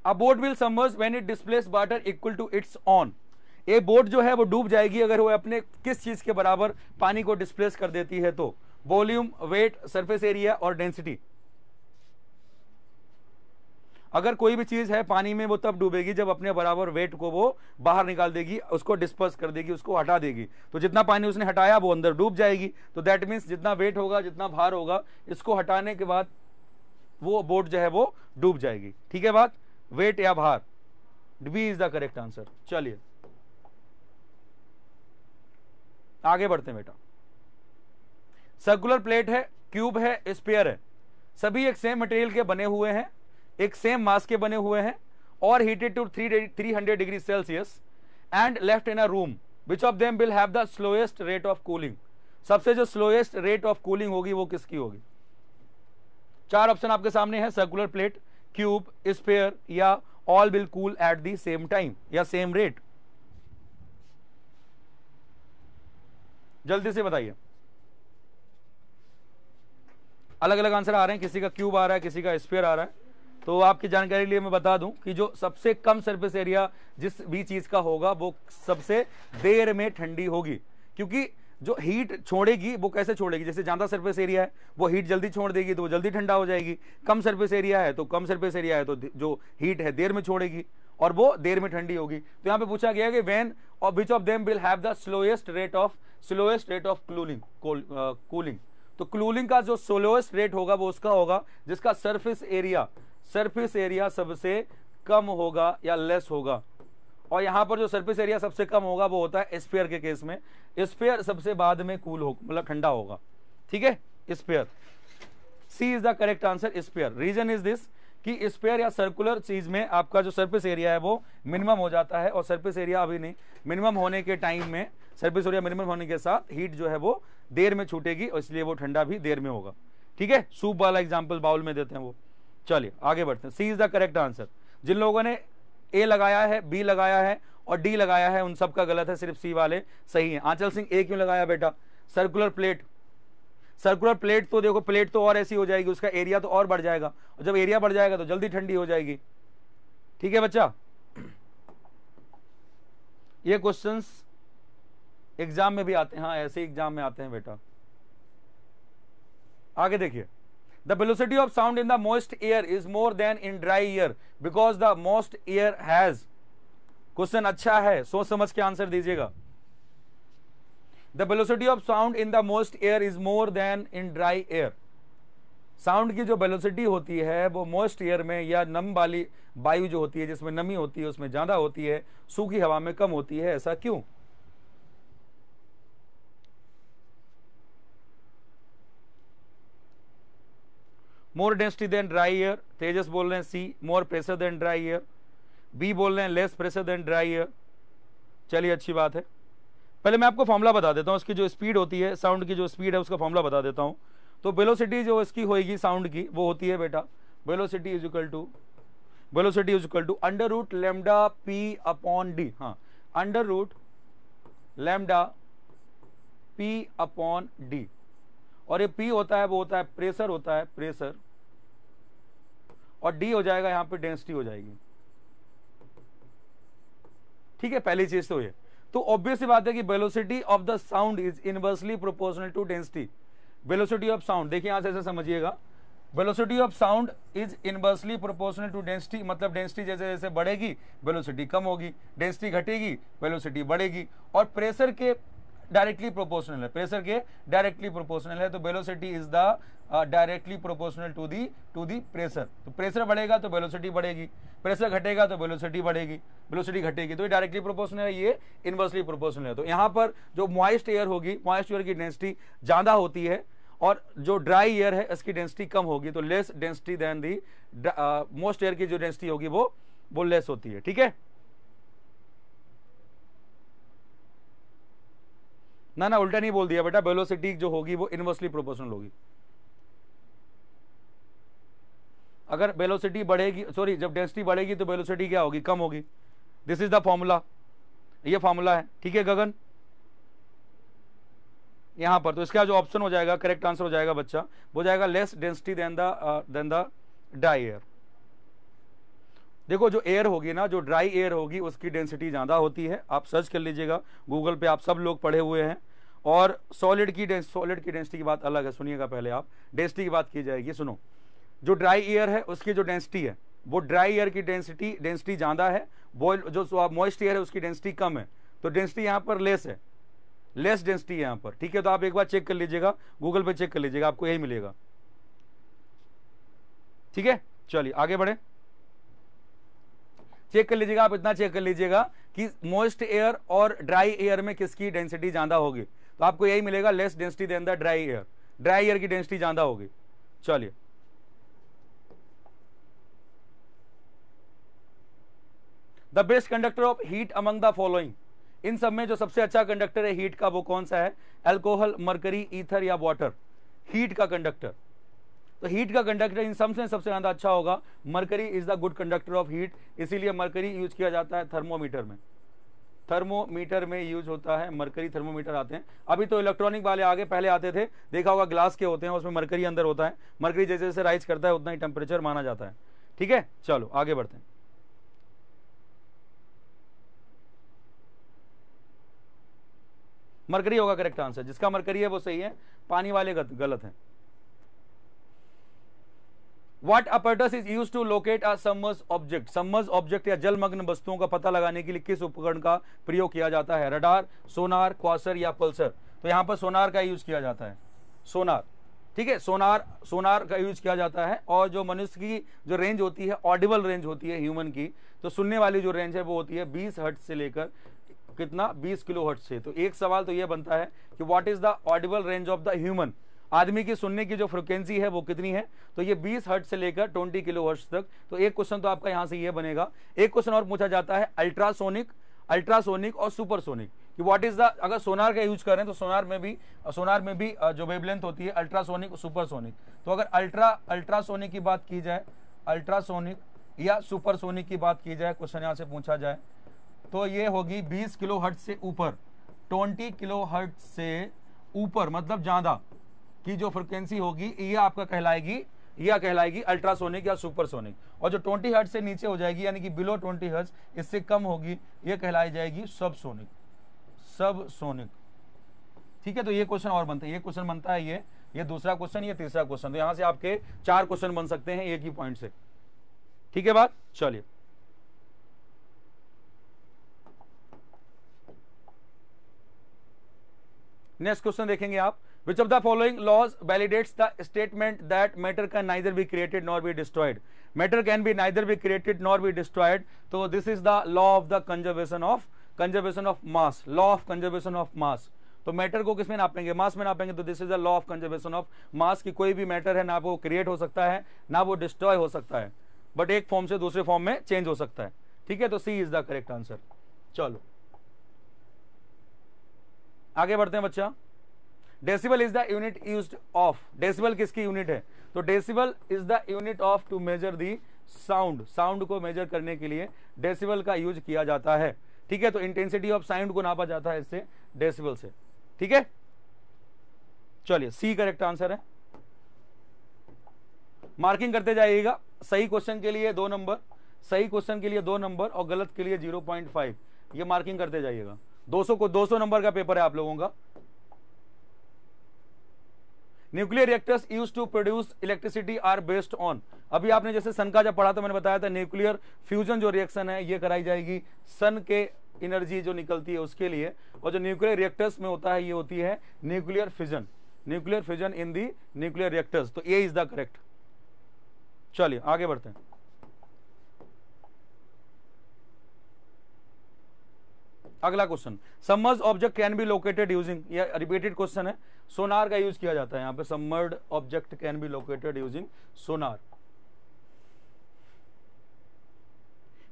a boat will submerge when it displaces water equal to its own a boat जो है वो डूब जाएगी अगर वो अपने किस चीज के बराबर पानी को डिस्प्लेस कर देती है तो वॉल्यूम वेट सरफेस एरिया और डेंसिटी अगर कोई भी चीज है पानी में वो तब डूबेगी जब अपने बराबर वेट को वो बाहर निकाल देगी उसको डिस्पर्स कर देगी उसको हटा देगी तो जितना पानी उसने हटाया वो अंदर डूब जाएगी तो दैट मीन्स जितना वेट होगा जितना भार होगा इसको हटाने के बाद वो बोट जो है वो डूब जाएगी ठीक है बात वेट या भार B is the correct answer चलिए आगे बढ़ते बेटा सर्कुलर प्लेट है क्यूब है स्पेयर है सभी एक सेम मटेरियल के बने हुए हैं एक सेम मास के बने हुए हैं और heated to three three hundred degree Celsius and left in a room which of them will have the slowest rate of cooling सबसे जो स्लोएस्ट रेट ऑफ कूलिंग होगी वो किसकी होगी चार ऑप्शन आपके सामने है सर्कुलर प्लेट क्यूब स्पेयर या all will cool at the same time या सेम रेट जल्दी से बताइए अलग अलग आंसर आ रहे हैं किसी का क्यूब आ रहा है किसी का स्पेयर आ रहा है तो आपकी जानकारी के लिए मैं बता दूं कि जो सबसे कम सरफेस एरिया जिस भी चीज का होगा वो सबसे देर में ठंडी होगी क्योंकि जो हीट छोड़ेगी वो कैसे छोड़ेगी जैसे ज़्यादा सरफेस एरिया है वो हीट जल्दी छोड़ देगी तो वो जल्दी ठंडा हो जाएगी कम सरफेस एरिया है तो कम सरफेस एरिया है तो जो हीट है देर में छोड़ेगी और वो देर में ठंडी होगी तो यहाँ पे पूछा गया कि वेन और which of them will have the slowest rate of slowest rate of cooling cooling तो कूलिंग का जो स्लोएस्ट रेट होगा वो उसका होगा जिसका सरफेस एरिया सरफेस एरिया सबसे कम होगा या लेस होगा और यहाँ पर जो सरफेस एरिया सबसे कम होगा वो होता है स्पेयर के केस में स्पेयर सबसे बाद में कूल हो मतलब ठंडा होगा ठीक है sphere C is the correct answer sphere reason is this कि स्पेयर या सर्कुलर चीज में आपका जो सरफेस एरिया है वो मिनिमम हो जाता है और सरफेस एरिया अभी नहीं मिनिमम होने के टाइम में सर्फिस एरिया मिनिमम होने के साथ हीट जो है वो देर में छूटेगी और इसलिए वो ठंडा भी देर में होगा ठीक है सूप वाला एग्जाम्पल बाउल में देते हैं वो चलिए आगे बढ़ते हैं C is the correct answer जिन लोगों ने ए लगाया है बी लगाया है और डी लगाया है उन सब का गलत है सिर्फ सी वाले सही है आंचल सिंह ए क्यों लगाया बेटा सर्कुलर प्लेट सर्कुलर प्लेट तो देखो प्लेट तो और ऐसी हो जाएगी उसका एरिया तो और बढ़ जाएगा और जब एरिया बढ़ जाएगा तो जल्दी ठंडी हो जाएगी ठीक है बच्चा ये क्वेश्चंस एग्जाम में भी आते हैं हाँ ऐसे एग्जाम में आते हैं बेटा आगे देखिए the velocity of sound in the moist air is more than in dry air because the moist air has question acha hai सोच samajh ke answer dijiyega the velocity of sound in the moist air is more than in dry air sound की जो velocity होती है वो most air में या नम वाली वायु जो होती है जिसमें नमी होती है उसमें ज़्यादा होती है सूखी हवा में कम होती है ऐसा क्यों more density than dry air Tejas बोल रहे हैं C more pressure than dry air B बोल रहे हैं less pressure than dry air चलिए अच्छी बात है पहले मैं आपको फॉर्मूला बता देता हूँ उसकी जो स्पीड होती है साउंड की जो स्पीड है उसका फॉर्मूला बता देता हूँ तो वेलोसिटी जो इसकी होएगी साउंड की वो होती है बेटा velocity is equal to velocity is equal to under root lambda P upon D हाँ under root lambda P upon D और ये पी होता है वो होता है प्रेशर होता है प्रेशर और डी हो जाएगा यहां पे डेंसिटी हो जाएगी ठीक है पहली चीज तो ये तो ऑब्वियस बात है कि velocity of the sound is inversely proportional to density velocity of sound देखिए यहां से ऐसे समझिएगा velocity of sound is inversely proportional to density मतलब डेंसिटी जैसे जैसे बढ़ेगी वेलोसिटी कम होगी डेंसिटी घटेगी वेलोसिटी बढ़ेगी और प्रेशर के डायरेक्टली प्रोपोर्शनल है प्रेशर के डायरेक्टली प्रोपोर्शनल है तो velocity is the directly proportional to the to the pressure तो प्रेशर बढ़ेगा तो वेलोसिटी बढ़ेगी प्रेशर घटेगा तो वेलोसिटी बढ़ेगी वेलोसिटी घटेगी तो ये डायरेक्टली प्रोपोर्शनल है ये इन्वर्सली प्रोपोर्शनल है तो यहाँ पर जो मॉइस्ट एयर होगी मॉइस्ट एयर की डेंसिटी ज़्यादा होती है और जो ड्राई एयर है इसकी डेंसिटी कम होगी तो less density than the most air की जो डेंसिटी होगी वो वो लेस होती है ठीक है ना ना उल्टा नहीं बोल दिया बेटा वेलोसिटी जो होगी वो इनवर्सली प्रोपोर्शनल होगी अगर वेलोसिटी बढ़ेगी सॉरी जब डेंसिटी बढ़ेगी तो वेलोसिटी क्या होगी कम होगी दिस इज द फॉर्मूला ये फॉर्मूला है ठीक है गगन यहां पर तो इसका जो ऑप्शन हो जाएगा करेक्ट आंसर हो जाएगा बच्चा वो जाएगा less density than the than the dry air देखो जो एयर होगी ना जो ड्राई एयर होगी उसकी डेंसिटी ज़्यादा होती है आप सर्च कर लीजिएगा गूगल पे आप सब लोग पढ़े हुए हैं और सॉलिड की सॉलिड की डेंसिटी की बात अलग है सुनिएगा पहले आप डेंसिटी की बात की जाएगी सुनो जो ड्राई एयर है उसकी जो डेंसिटी है वो ड्राई एयर की डेंसिटी डेंसिटी ज़्यादा है बॉयल जो मॉइस्ट एयर है उसकी डेंसिटी कम है तो डेंसिटी यहाँ पर लेस है लेस डेंसिटी है यहाँ पर ठीक है तो आप एक बार चेक कर लीजिएगा गूगल पर चेक कर लीजिएगा आपको यही मिलेगा ठीक है चलिए आगे बढ़े चेक कर लीजिएगा आप इतना चेक कर लीजिएगा कि मोइस्ट एयर और ड्राई एयर में किसकी डेंसिटी ज़्यादा होगी तो आपको यही मिलेगा less density than the dry air dry air की डेंसिटी ज्यादा होगी चलिए the best conductor of heat among the following इन सब में जो सबसे अच्छा कंडक्टर है हीट का वो कौन सा है एल्कोहल मरकरी ईथर या वाटर हीट का कंडक्टर तो हीट का कंडक्टर इन सब से सबसे ज्यादा अच्छा होगा mercury is the good conductor of heat इसीलिए मरकरी यूज किया जाता है थर्मोमीटर में थर्मोमीटर में यूज होता है मरकरी थर्मोमीटर आते हैं अभी तो इलेक्ट्रॉनिक वाले आगे पहले आते थे देखा होगा ग्लास के होते हैं उसमें मरकरी अंदर होता है मरकरी जैसे जैसे राइज करता है उतना ही टेम्परेचर माना जाता है ठीक है चलो आगे बढ़ते हैं मरकरी होगा करेक्ट आंसर जिसका मरकरी है वो सही है पानी वाले गलत है what apparatus is use to locate a submerged object submerse object या जलमग्न वस्तुओं का पता लगाने के लिए किस उपकरण का प्रयोग किया जाता है रडार सोनार क्वासर या पल्सर तो यहाँ पर सोनार का यूज किया जाता है सोनार ठीक है सोनार सोनार का यूज किया जाता है और जो मनुष्य की जो रेंज होती है ऑडिबल रेंज होती है ह्यूमन की तो सुनने वाली जो रेंज है वो होती है बीस हट से लेकर कितना बीस किलो हट से तो एक सवाल तो ये बनता है कि what is the audible range of the human आदमी की सुनने की जो फ्रिक्वेंसी है वो कितनी है तो ये 20 हर्ट से लेकर 20 किलो हर्ट तक तो एक क्वेश्चन तो आपका यहाँ से ये बनेगा एक क्वेश्चन और पूछा जाता है अल्ट्रासोनिक अल्ट्रासोनिक और सुपरसोनिक कि व्हाट इज द अगर सोनार का यूज करें तो सोनार में भी सोनार में भी जो वेबलेंथ होती है अल्ट्रासोनिक और सुपरसोनिक तो अगर अल्ट्रा अल्ट्रासोनिक की बात की जाए अल्ट्रासोनिक या सुपरसोनिक की बात की जाए क्वेश्चन यहाँ से पूछा जाए तो ये होगी बीस किलो हर्ट से ऊपर ट्वेंटी किलो हर्ट से ऊपर मतलब ज़्यादा की जो फ्रिक्वेंसी होगी ये e आपका कहलाएगी e या कहलाएगी अल्ट्रासोनिक या सुपरसोनिक और जो 20 हर्ट से नीचे हो जाएगी यानी कि बिलो 20 हर्ट इससे कम होगी ये कहलाई जाएगी सब सोनिक ठीक है तो ये क्वेश्चन और बनता है ये क्वेश्चन बनता है ये ये दूसरा क्वेश्चन ये तीसरा क्वेश्चन तो यहां से आपके चार क्वेश्चन बन सकते हैं एक ही पॉइंट से ठीक है बात चलिए नेक्स्ट क्वेश्चन देखेंगे आप Which of the following laws validates the statement that matter can neither be created nor be destroyed? Matter can be neither be created nor be destroyed. So this is the law of the conservation of conservation of mass. Law of conservation of mass. तो matter को किसमें नापेंगे mass में नापेंगे तो this is the law of conservation of mass की कोई भी मैटर है ना वो क्रिएट हो सकता है ना वो डिस्ट्रॉय हो सकता है बट एक फॉर्म से दूसरे फॉर्म में चेंज हो सकता है ठीक है तो C is the correct answer चलो आगे बढ़ते हैं बच्चा decibel is the unit use of decibel किसकी यूनिट है तो decibel is the unit of to measure the sound sound को मेजर करने के लिए डेसिबल का यूज किया जाता है ठीक है तो इंटेंसिटी ऑफ साउंड को नापा जाता है इससे डेसिबल से ठीक है चलिए सी करेक्ट आंसर है मार्किंग करते जाइएगा सही क्वेश्चन के लिए दो नंबर सही क्वेश्चन के लिए दो नंबर और गलत के लिए जीरो पॉइंट फाइव ये मार्किंग करते जाइएगा दो सौ को दो सौ नंबर का पेपर है आप लोगों का nuclear reactors use to produce electricity are based on अभी आपने जैसे सन का जब पढ़ा तो मैंने बताया था न्यूक्लियर फ्यूजन जो रिएक्शन है ये कराई जाएगी सन के एनर्जी जो निकलती है उसके लिए और जो न्यूक्लियर रिएक्टर्स में होता है ये होती है nuclear fusion nuclear fusion in the nuclear reactors तो ए इज द करेक्ट चलिए आगे बढ़ते हैं अगला question submerge object can be located using ये रिपीटेड क्वेश्चन है सोनार का यूज किया जाता है यहां पे submerged object can be located using sonar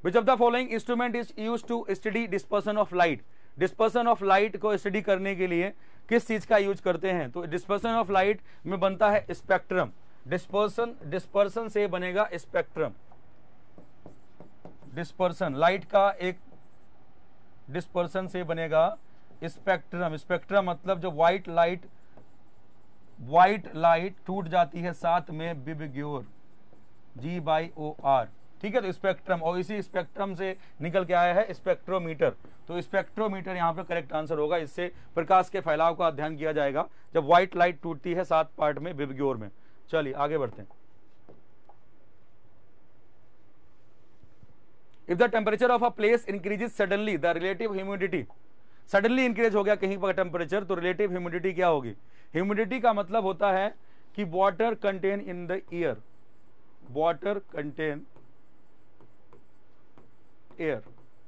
which of the following instrument is use to study dispersion of light dispersion of light को स्टडी करने के लिए किस चीज का यूज करते हैं तो डिस्पर्सन ऑफ लाइट में बनता है स्पेक्ट्रम डिस्पर्सन डिस्पर्सन से बनेगा स्पेक्ट्रम डिस्पर्सन लाइट का एक डिस्पर्सन से बनेगा स्पेक्ट्रम स्पेक्ट्रम मतलब जो व्हाइट लाइट व्हाइट लाइट टूट जाती है साथ में VIBGYOR G Y O R ठीक है तो स्पेक्ट्रम और इसी स्पेक्ट्रम से निकल के आया है स्पेक्ट्रोमीटर तो स्पेक्ट्रोमीटर यहाँ पे करेक्ट आंसर होगा इससे प्रकाश के फैलाव का अध्ययन किया जाएगा जब व्हाइट लाइट टूटती है सात पार्ट में बिबग्योर में चलिए आगे बढ़ते हैं if the temperature of a place increases suddenly the relative humidity suddenly increase हो गया कहीं पर टेम्परेचर तो रिलेटिव ह्यूमिडिटी क्या होगी ह्यूमिडिटी का मतलब होता है कि water content in the air water content air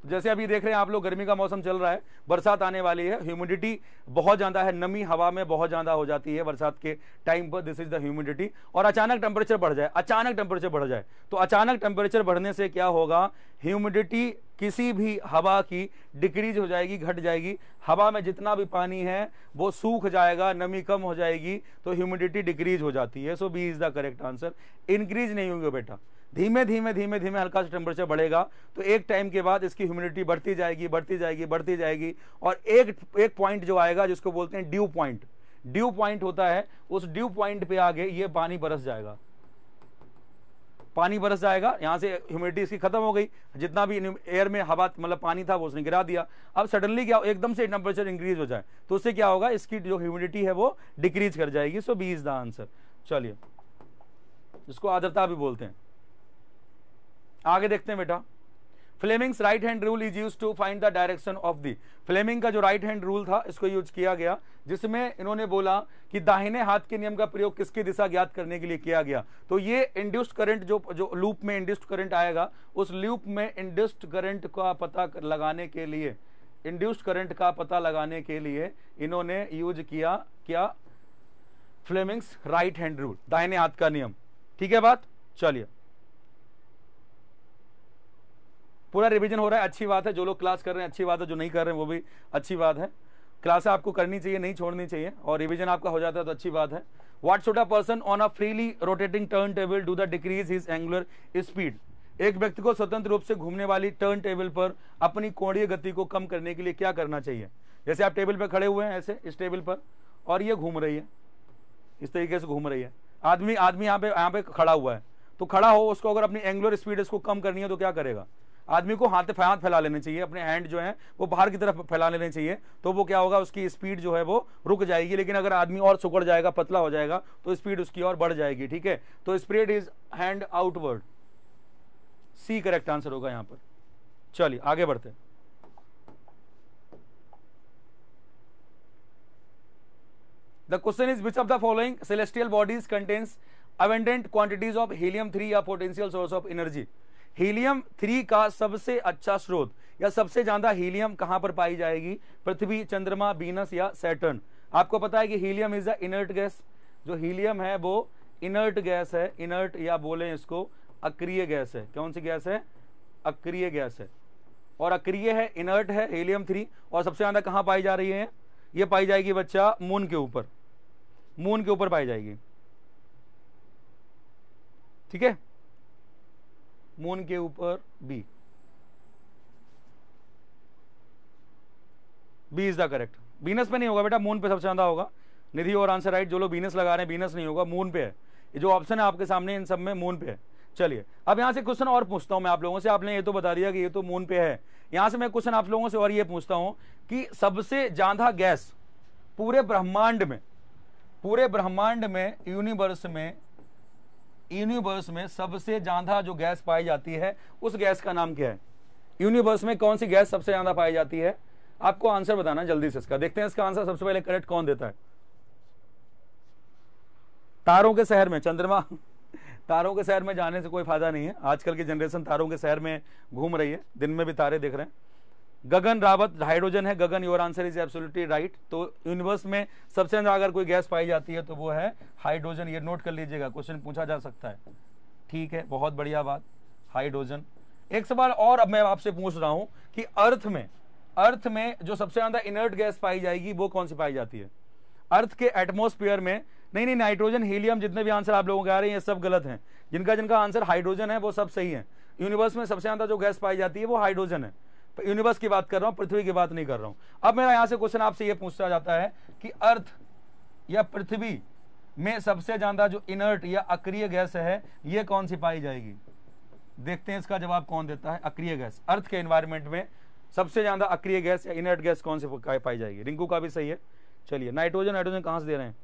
जैसे अभी देख रहे हैं आप लोग गर्मी का मौसम चल रहा है बरसात आने वाली है ह्यूमिडिटी बहुत ज़्यादा है नमी हवा में बहुत ज़्यादा हो जाती है बरसात के टाइम पर दिस इज द ह्यूमिडिटी और अचानक टेम्परेचर बढ़ जाए अचानक टेम्परेचर बढ़ जाए तो अचानक टेम्परेचर बढ़ने से क्या होगा ह्यूमिडिटी किसी भी हवा की डिक्रीज हो जाएगी घट जाएगी हवा में जितना भी पानी है वो सूख जाएगा नमी कम हो जाएगी तो ह्यूमिडिटी डिक्रीज हो जाती है so B is the correct answer increase नहीं होगी बेटा धीमे धीमे धीमे धीमे हल्का सा टेम्परेचर बढ़ेगा तो एक टाइम के बाद इसकी ह्यूमिडिटी बढ़ती जाएगी बढ़ती जाएगी बढ़ती जाएगी और एक एक पॉइंट जो आएगा जिसको बोलते हैं ड्यू पॉइंट ड्यू पॉइंट होता है उस ड्यू पॉइंट पे आगे ये पानी बरस जाएगा पानी बरस जाएगा यहाँ से ह्यूमिडिटी इसकी खत्म हो गई जितना भी एयर में हवा मतलब पानी था वो उसने गिरा दिया अब सडनली क्या एकदम से टेम्परेचर इंक्रीज हो जाए तो उससे क्या होगा इसकी जो ह्यूमिडिटी है वो डिक्रीज कर जाएगी so B is the answer चलिए इसको आदरता भी बोलते हैं आगे देखते हैं बेटा Fleming's right hand rule is use to find the direction of the Fleming का जो राइट हैंड रूल था इसको यूज किया गया जिसमें इन्होंने बोला कि दाहिने हाथ के नियम का प्रयोग किसकी दिशा ज्ञात करने के लिए किया गया तो ये इंड्यूस्ड करंट जो जो लूप में इंड्यूस्ड करंट आएगा उस लूप में इंड्यूस्ड करंट का पता लगाने के लिए इंड्यूस्ड करंट का पता लगाने के लिए इन्होंने यूज किया क्या फ्लेमिंग्स राइट हैंड रूल दाहिने हाथ का नियम ठीक है बात चलिए पूरा रिविजन हो रहा है अच्छी बात है जो लोग क्लास कर रहे हैं अच्छी बात है जो नहीं कर रहे हैं वो भी अच्छी बात है क्लास आपको करनी चाहिए नहीं छोड़नी चाहिए और रिविजन आपका हो जाता है तो अच्छी बात है what should a person on a freely rotating turn table do the decrease his angular speed एक व्यक्ति को स्वतंत्र रूप से घूमने वाली टर्न टेबल पर अपनी कोणीय गति को कम करने के लिए क्या करना चाहिए जैसे आप टेबल पर खड़े हुए हैं ऐसे इस टेबल पर और ये घूम रही है इस तरीके से घूम रही है आदमी आदमी यहाँ पे यहाँ पे खड़ा हुआ है तो खड़ा हो उसको अगर अपनी एंगुलर स्पीड इसको कम करनी है तो क्या करेगा आदमी को हाथ हाथ फैला लेने चाहिए अपने हैंड जो है वो बाहर की तरफ फैला लेने चाहिए तो वो क्या होगा उसकी स्पीड जो है वो रुक जाएगी लेकिन अगर आदमी और सुकड़ जाएगा पतला हो जाएगा तो स्पीड उसकी और बढ़ जाएगी ठीक है तो spread is hand outward C correct answer होगा यहां पर चलिए आगे बढ़ते the question is which of the following celestial bodies bodies abundant quantities of helium three या potential source of energy helium three का सबसे अच्छा स्रोत या सबसे ज्यादा हीलियम कहां पर पाई जाएगी पृथ्वी चंद्रमा बीनस या सैटर्न आपको पता है कि helium is a inert gas जो हीलियम है वो इनर्ट गैस है इनर्ट या बोले इसको अक्रिय गैस है कौन सी गैस है अक्रिय गैस है और अक्रिय है इनर्ट है हीलियम थ्री और सबसे ज्यादा कहाँ पाई जा रही है ये पाई जाएगी बच्चा मून के ऊपर मून के ऊपर पाई जाएगी ठीक है मून के ऊपर B B is the correct Venus पे नहीं होगा बेटा मून पे सबसे ज्यादा होगा निधि और आंसर राइट जो लोग बीनस लगा रहे हैं बीनस नहीं होगा मून पे है जो ऑप्शन है आपके सामने इन सब में मून पे है चलिए अब यहाँ से क्वेश्चन और पूछता हूं मैं आप लोगों से आपने ये तो बता दिया कि ये तो मून पे है यहां से मैं क्वेश्चन आप लोगों से और ये पूछता हूँ कि सबसे ज्यादा गैस पूरे ब्रह्मांड में पूरे ब्रह्मांड में यूनिवर्स में यूनिवर्स में सबसे ज्यादा जो गैस पाई जाती है उस गैस का नाम क्या है यूनिवर्स में कौन सी गैस सबसे ज्यादा पाई जाती है आपको आंसर बताना जल्दी से इसका देखते हैं इसका आंसर सबसे पहले करेक्ट कौन देता है तारों के शहर में चंद्रमा तारों के शहर में जाने से कोई फायदा नहीं है आजकल की जनरेशन तारों के शहर में घूम रही है दिन में भी तारे देख रहे हैं गगन रावत हाइड्रोजन है Gagan your answer is absolutely right तो यूनिवर्स में सबसे ज्यादा अगर कोई गैस पाई जाती है तो वो है हाइड्रोजन ये नोट कर लीजिएगा क्वेश्चन पूछा जा सकता है ठीक है बहुत बढ़िया बात हाइड्रोजन एक सवाल और अब मैं आपसे पूछ रहा हूं कि अर्थ में अर्थ में जो सबसे ज्यादा इनर्ट गैस पाई जाएगी वो कौन सी पाई जाती है अर्थ के एटमोस्फियर में नहीं नहीं नाइट्रोजन हीलियम जितने भी आंसर आप लोगों के आ रहे हैं ये सब गलत हैं जिनका जिनका आंसर हाइड्रोजन है वो सब सही है यूनिवर्स में सबसे ज्यादा जो गैस पाई जाती है वो हाइड्रोजन है यूनिवर्स की बात कर रहा हूं पृथ्वी की बात नहीं कर रहा हूं अब मेरा यहां से क्वेश्चन आपसे यह पूछा जाता है कि अर्थ या पृथ्वी में सबसे ज्यादा जो इनर्ट या अक्रिय गैस है यह कौन सी पाई जाएगी देखते हैं इसका जवाब कौन देता है अक्रिय गैस अर्थ के एनवायरमेंट में सबसे ज्यादा अक्रिय गैस या इनर्ट गैस कौन सी पाई जाएगी रिंकू का भी सही है चलिए नाइट्रोजन नाइट्रोजन कहां से दे रहे हैं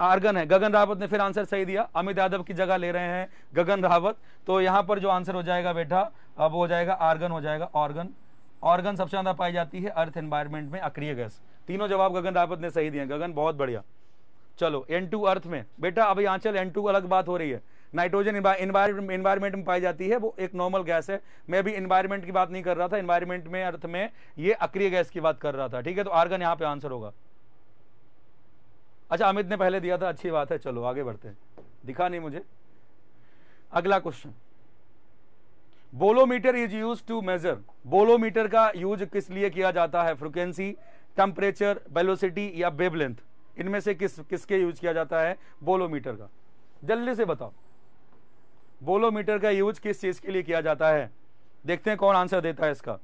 आर्गन है गगन रावत ने फिर आंसर सही दिया अमित यादव की जगह ले रहे हैं गगन रावत तो यहां पर जो आंसर हो जाएगा बेटा अब हो जाएगा आर्गन हो जाएगा ऑर्गन ऑर्गन सबसे ज्यादा पाई जाती है अर्थ एनवायरमेंट में अक्रिय गैस तीनों जवाब गगन रावत ने सही दिए गगन बहुत बढ़िया चलो एन टू अर्थ में बेटा अभी आंचल एन टू अलग बात हो रही है नाइट्रोजन इन्वायरमेंट में पाई जाती है वो एक नॉर्मल गैस है मैं भी इन्वायरमेंट की बात नहीं कर रहा था इन्वायरमेंट में अर्थ में ये अक्रिय गैस की बात कर रहा था ठीक है तो आर्गन यहाँ पे आंसर होगा अच्छा अमित ने पहले दिया था अच्छी बात है चलो आगे बढ़ते हैं दिखा नहीं मुझे अगला question bolometer is use to measure bolometer का यूज किस लिए किया जाता है फ्रिक्वेंसी टेम्परेचर बेलोसिटी या बेबलेंथ इनमें से किस किसके यूज किया जाता है बोलोमीटर का जल्दी से बताओ बोलोमीटर का यूज किस चीज के लिए किया जाता है देखते हैं कौन आंसर देता है इसका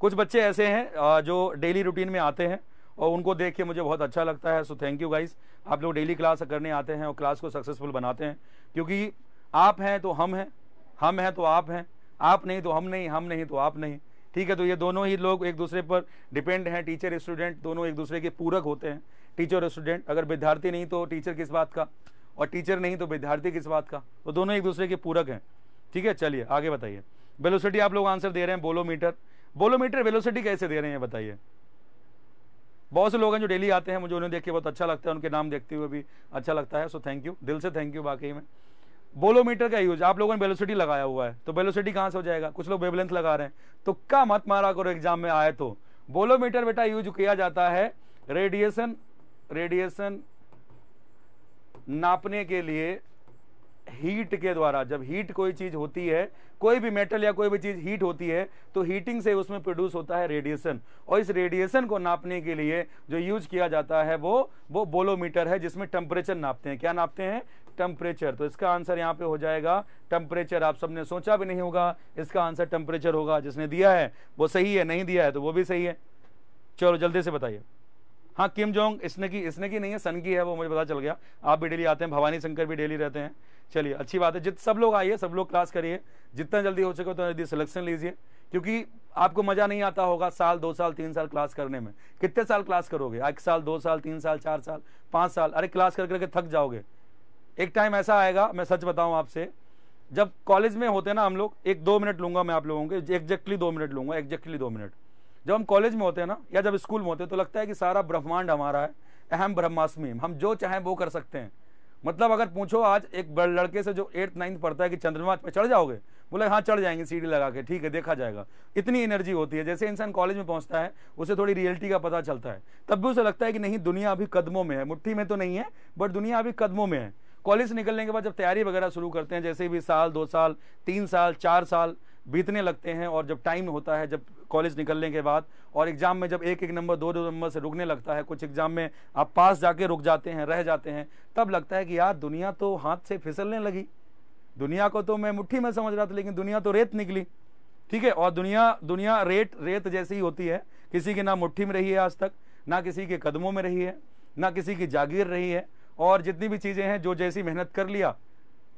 कुछ बच्चे ऐसे हैं जो डेली रूटीन में आते हैं और उनको देख के मुझे बहुत अच्छा लगता है सो थैंक यू गाइज आप लोग डेली क्लास करने आते हैं और क्लास को सक्सेसफुल बनाते हैं क्योंकि आप हैं तो हम हैं हम हैं तो आप हैं आप नहीं तो हम नहीं हम नहीं तो आप नहीं ठीक है तो ये दोनों ही लोग एक दूसरे पर डिपेंड हैं टीचर स्टूडेंट दोनों एक दूसरे के पूरक होते हैं टीचर स्टूडेंट अगर विद्यार्थी नहीं तो टीचर किस बात का और टीचर नहीं तो विद्यार्थी किस बात का तो दोनों एक दूसरे के पूरक हैं ठीक है चलिए आगे बताइए वेलोसिटी आप लोग आंसर दे रहे हैं बोलोमीटर बोलोमीटर वेलोसिटी कैसे दे रहे हैं बताइए बहुत से लोग हैं जो डेली आते हैं मुझे उन्हें देख के बहुत अच्छा लगता है उनके नाम देखते हुए भी अच्छा लगता है सो थैंक यू दिल से थैंक यू वाकई में बोलोमीटर का यूज आप लोगों ने वेलोसिटी लगाया हुआ है तो वेलोसिटी कहाँ से हो जाएगा कुछ लोग वेवलेंथ लगा रहे हैं तो क्या मत मारा करो एग्जाम में आए तो बोलोमीटर बेटा यूज किया जाता है रेडिएशन रेडिएशन नापने के लिए हीट के द्वारा जब हीट कोई चीज होती है कोई भी मेटल या कोई भी चीज हीट होती है तो हीटिंग से उसमें प्रोड्यूस होता है रेडिएशन और इस रेडिएशन को नापने के लिए जो यूज किया जाता है वो वो बोलोमीटर है जिसमें टेम्परेचर नापते हैं क्या नापते हैं टेम्परेचर तो इसका आंसर यहाँ पे हो जाएगा टेम्परेचर आप सबने सोचा भी नहीं होगा इसका आंसर टेम्परेचर होगा जिसने दिया है वो सही है नहीं दिया है तो वो भी सही है चलो जल्दी से बताइए हाँ किम जोंग इसने की इसने की नहीं है सन की है वो मुझे पता चल गया आप भी डेली आते हैं भवानी शंकर भी डेली रहते हैं चलिए अच्छी बात है जित सब लोग आइए सब लोग क्लास करिए जितना जल्दी हो सके उतना जल्दी सिलेक्शन लीजिए क्योंकि आपको मज़ा नहीं आता होगा साल दो साल तीन साल क्लास करने में कितने साल क्लास करोगे एक साल दो साल तीन साल चार साल पाँच साल अरे क्लास कर करके थक जाओगे एक टाइम ऐसा आएगा मैं सच बताऊं आपसे जब कॉलेज में होते हैं ना हम लोग एक दो मिनट लूंगा मैं आप लोगों के एग्जैक्टली दो मिनट लूंगा एग्जैक्टली दो मिनट जब हम कॉलेज में होते हैं ना या जब स्कूल में होते हैं तो लगता है कि सारा ब्रह्मांड हमारा है अहम ब्रह्मास्मी हम जो चाहें वो कर सकते हैं मतलब अगर पूछो आज एक लड़के से जो एट्थ नाइन्थ पढ़ता है कि चंद्रमा पे चढ़ जाओगे बोले हाँ चढ़ जाएंगे सीढ़ी लगा के ठीक है देखा जाएगा इतनी एनर्जी होती है जैसे इंसान कॉलेज में पहुंचता है उसे थोड़ी रियलिटी का पता चलता है तब भी उसे लगता है कि नहीं दुनिया अभी कदमों में है मुट्ठी में तो नहीं है बट दुनिया अभी कदमों में है कॉलेज से निकलने के बाद जब तैयारी वगैरह शुरू करते हैं जैसे भी साल दो साल तीन साल चार साल बीतने लगते हैं और जब टाइम होता है जब कॉलेज निकलने के बाद और एग्ज़ाम में जब एक एक नंबर दो दो नंबर से रुकने लगता है कुछ एग्ज़ाम में आप पास जाके रुक जाते हैं रह जाते हैं तब लगता है कि यार दुनिया तो हाथ से फिसलने लगी दुनिया को तो मैं मुट्ठी में समझ रहा था लेकिन दुनिया तो रेत निकली ठीक है और दुनिया दुनिया रेत रेत जैसी ही होती है किसी की ना मुट्ठी में रही है आज तक ना किसी के कदमों में रही है ना किसी की जागीर रही है और जितनी भी चीज़ें हैं जो जैसी मेहनत कर लिया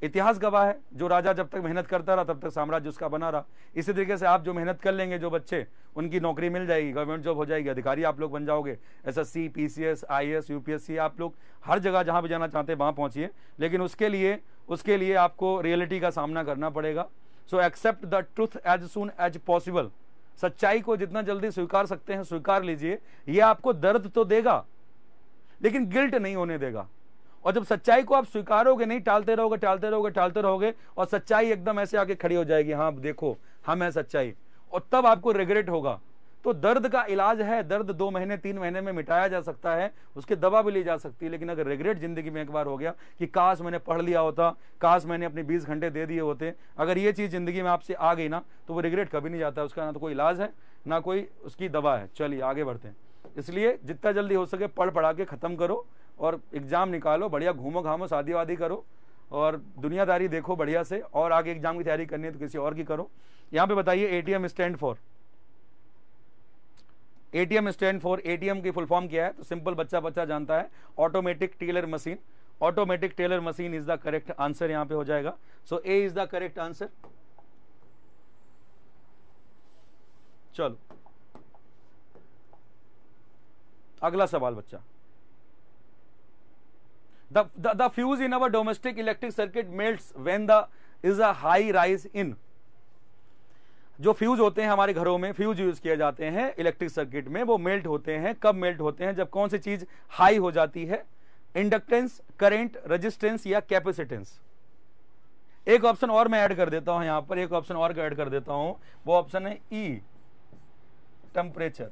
इतिहास गवाह है जो राजा जब तक मेहनत करता रहा तब तक साम्राज्य उसका बना रहा इसी तरीके से आप जो मेहनत कर लेंगे जो बच्चे उनकी नौकरी मिल जाएगी गवर्नमेंट जॉब हो जाएगी अधिकारी आप लोग बन जाओगे S S C P C S I S U P S C आप लोग हर जगह जहाँ भी जाना चाहते हैं वहाँ पहुँचिए लेकिन उसके लिए उसके लिए आपको रियलिटी का सामना करना पड़ेगा so accept the truth as soon as possible सच्चाई को जितना जल्दी स्वीकार सकते हैं स्वीकार लीजिए यह आपको दर्द तो देगा लेकिन गिल्ट नहीं होने देगा और जब सच्चाई को आप स्वीकारोगे नहीं टालते रहोगे टालते रहोगे टालते रहोगे और सच्चाई एकदम ऐसे आके खड़ी हो जाएगी हाँ देखो हम है सच्चाई और तब आपको रिग्रेट होगा तो दर्द का इलाज है दर्द दो महीने तीन महीने में मिटाया जा सकता है उसकी दवा भी ली जा सकती है लेकिन अगर रिग्रेट जिंदगी में एक बार हो गया कि काश मैंने पढ़ लिया होता काश मैंने अपने बीस घंटे दे दिए होते अगर ये चीज़ जिंदगी में आपसे आ गई ना तो वो रिग्रेट कभी नहीं जाता उसका ना तो कोई इलाज है ना कोई उसकी दवा है चलिए आगे बढ़ते हैं इसलिए जितना जल्दी हो सके पढ़ पढ़ा के ख़त्म करो और एग्ज़ाम निकालो बढ़िया घूमो घामो शादी वादी करो और दुनियादारी देखो बढ़िया से और आगे एग्ज़ाम की तैयारी करनी है तो किसी और की करो यहाँ पे बताइए ATM stand for ATM stand for ATM की फुल फॉर्म क्या है तो सिंपल बच्चा बच्चा जानता है automatic teller machine automatic teller machine is the correct answer यहाँ पे हो जाएगा so A is the correct answer चलो अगला सवाल बच्चा The, the, the fuse in our domestic electric circuit melts when the is a high rise in. जो fuse होते हैं हमारे घरों में फ्यूज यूज किए जाते हैं इलेक्ट्रिक सर्किट में वो मेल्ट होते हैं कब मेल्ट होते हैं जब कौन सी चीज हाई हो जाती है इंडक्टेंस करंट रेजिस्टेंस या कैपेसिटेंस एक ऑप्शन और मैं ऐड कर देता हूं यहां पर एक ऑप्शन और ऐड कर देता हूं वो ऑप्शन है ई e, टेम्परेचर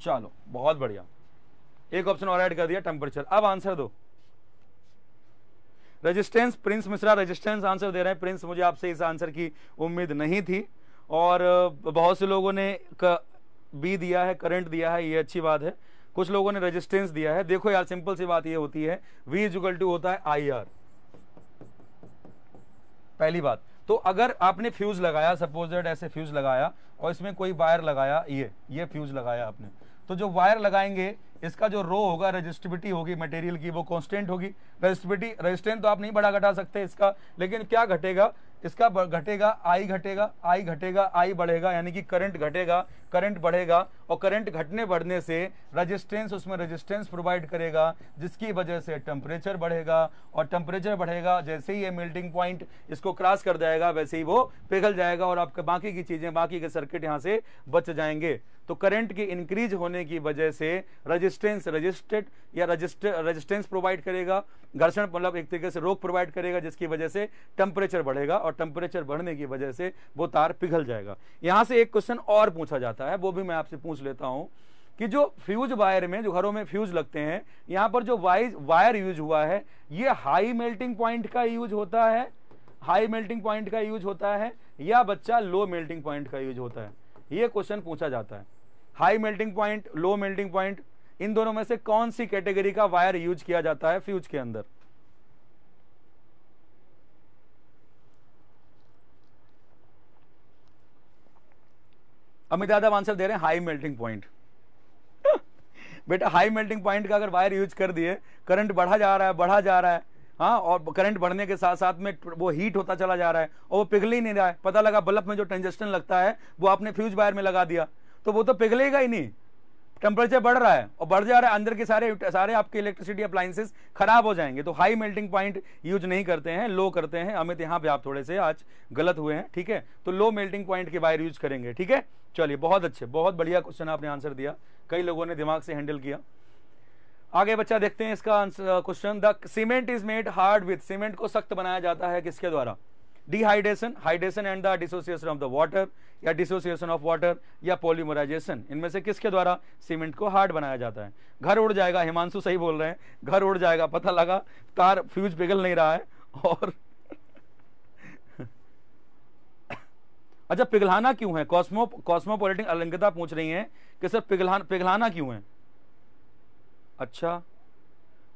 चलो बहुत बढ़िया एक ऑप्शन और ऐड कर दिया टेम्परेचर अब आंसर दो resistance Prince Mishra resistance answer दे रहे हैं प्रिंस मुझे आपसे इस आंसर की उम्मीद नहीं थी और बहुत से लोगों ने बी दिया है करंट दिया है ये अच्छी बात है कुछ लोगों ने रेजिस्टेंस दिया है देखो यार सिंपल सी बात ये होती है वी इजल टू होता है आई आर पहली बात तो अगर आपने फ्यूज लगाया सपोज ऐसे फ्यूज लगाया और इसमें कोई वायर लगाया ये ये फ्यूज लगाया आपने तो जो वायर लगाएंगे इसका जो रो होगा रजिस्टिविटी होगी मटेरियल की वो कॉन्स्टेंट होगी रजिस्टिविटी रजिस्टेंट तो आप नहीं बढ़ा घटा सकते इसका लेकिन क्या घटेगा इसका घटेगा आई घटेगा आई घटेगा आई बढ़ेगा यानी कि करंट घटेगा करंट बढ़ेगा और करंट घटने बढ़ने से रेजिस्टेंस उसमें रेजिस्टेंस प्रोवाइड करेगा जिसकी वजह से टेम्परेचर बढ़ेगा और टेम्परेचर बढ़ेगा जैसे ही ये मेल्टिंग पॉइंट इसको क्रॉस कर जाएगा वैसे ही वो पिघल जाएगा और आपके बाकी की चीज़ें बाकी के सर्किट यहाँ से बच जाएंगे तो करंट के इंक्रीज होने की वजह से रजिस्टेंस रजिस्टेड या रजिस्टर रजिस्टेंस प्रोवाइड करेगा घर्षण मतलब एक तरीके से रोक प्रोवाइड करेगा जिसकी वजह से टेम्परेचर बढ़ेगा और टेम्परेचर बढ़ने की वजह से वो तार पिघल जाएगा यहाँ से एक क्वेश्चन और पूछा जाता है वो भी मैं आपसे पूछ लेता हूँ कि जो फ्यूज वायर में जो घरों में फ्यूज लगते हैं यहाँ पर जो वाइज वायर यूज हुआ है ये हाई मेल्टिंग पॉइंट का यूज होता है हाई मेल्टिंग पॉइंट का यूज होता है या बच्चा लो मेल्टिंग पॉइंट का यूज होता है ये क्वेश्चन पूछा जाता है high melting point low melting point इन दोनों में से कौन सी कैटेगरी का वायर यूज किया जाता है फ्यूज के अंदर अमित यादव आंसर दे रहे हैं हाई मेल्टिंग पॉइंट बेटा हाई मेल्टिंग पॉइंट का अगर वायर यूज कर दिए करंट बढ़ा जा रहा है बढ़ा जा रहा है हाँ और करंट बढ़ने के साथ साथ में वो हीट होता चला जा रहा है और वो पिघल ही नहीं रहा है पता लगा बल्ब में जो ट्रांजेस्टन लगता है वो आपने फ्यूज वायर में लगा दिया तो वो तो पिघलेगा ही नहीं टेम्परेचर बढ़ रहा है और बढ़ जा रहा है अंदर के सारे सारे आपके इलेक्ट्रिसिटी अप्लाइंसेस खराब हो जाएंगे तो हाई मेल्टिंग पॉइंट यूज नहीं करते हैं लो करते हैं अमित यहाँ पे आप थोड़े से आज गलत हुए हैं ठीक है तो लो मेल्टिंग पॉइंट के वायर यूज करेंगे ठीक है चलिए बहुत अच्छे बहुत बढ़िया क्वेश्चन आपने आंसर दिया कई लोगों ने दिमाग से हैंडल किया आगे बच्चा देखते हैं इसका question the cement is made hard with cement को सख्त बनाया जाता है किसके द्वारा dehydration hydration and the dissociation of the water या डिसोसिएशन ऑफ वाटर या पॉलीमराइजेशन इनमें से किसके द्वारा सीमेंट को हार्ड बनाया जाता है घर उड़ जाएगा हिमांशु सही बोल रहे हैं घर उड़ जाएगा पता लगा तार फ्यूज पिघल नहीं रहा है और अच्छा पिघलाना क्यों है कॉस्मो कॉस्मोपोलिटन अलंकता पूछ रही है कि सर पिघला पिघलाना क्यों है अच्छा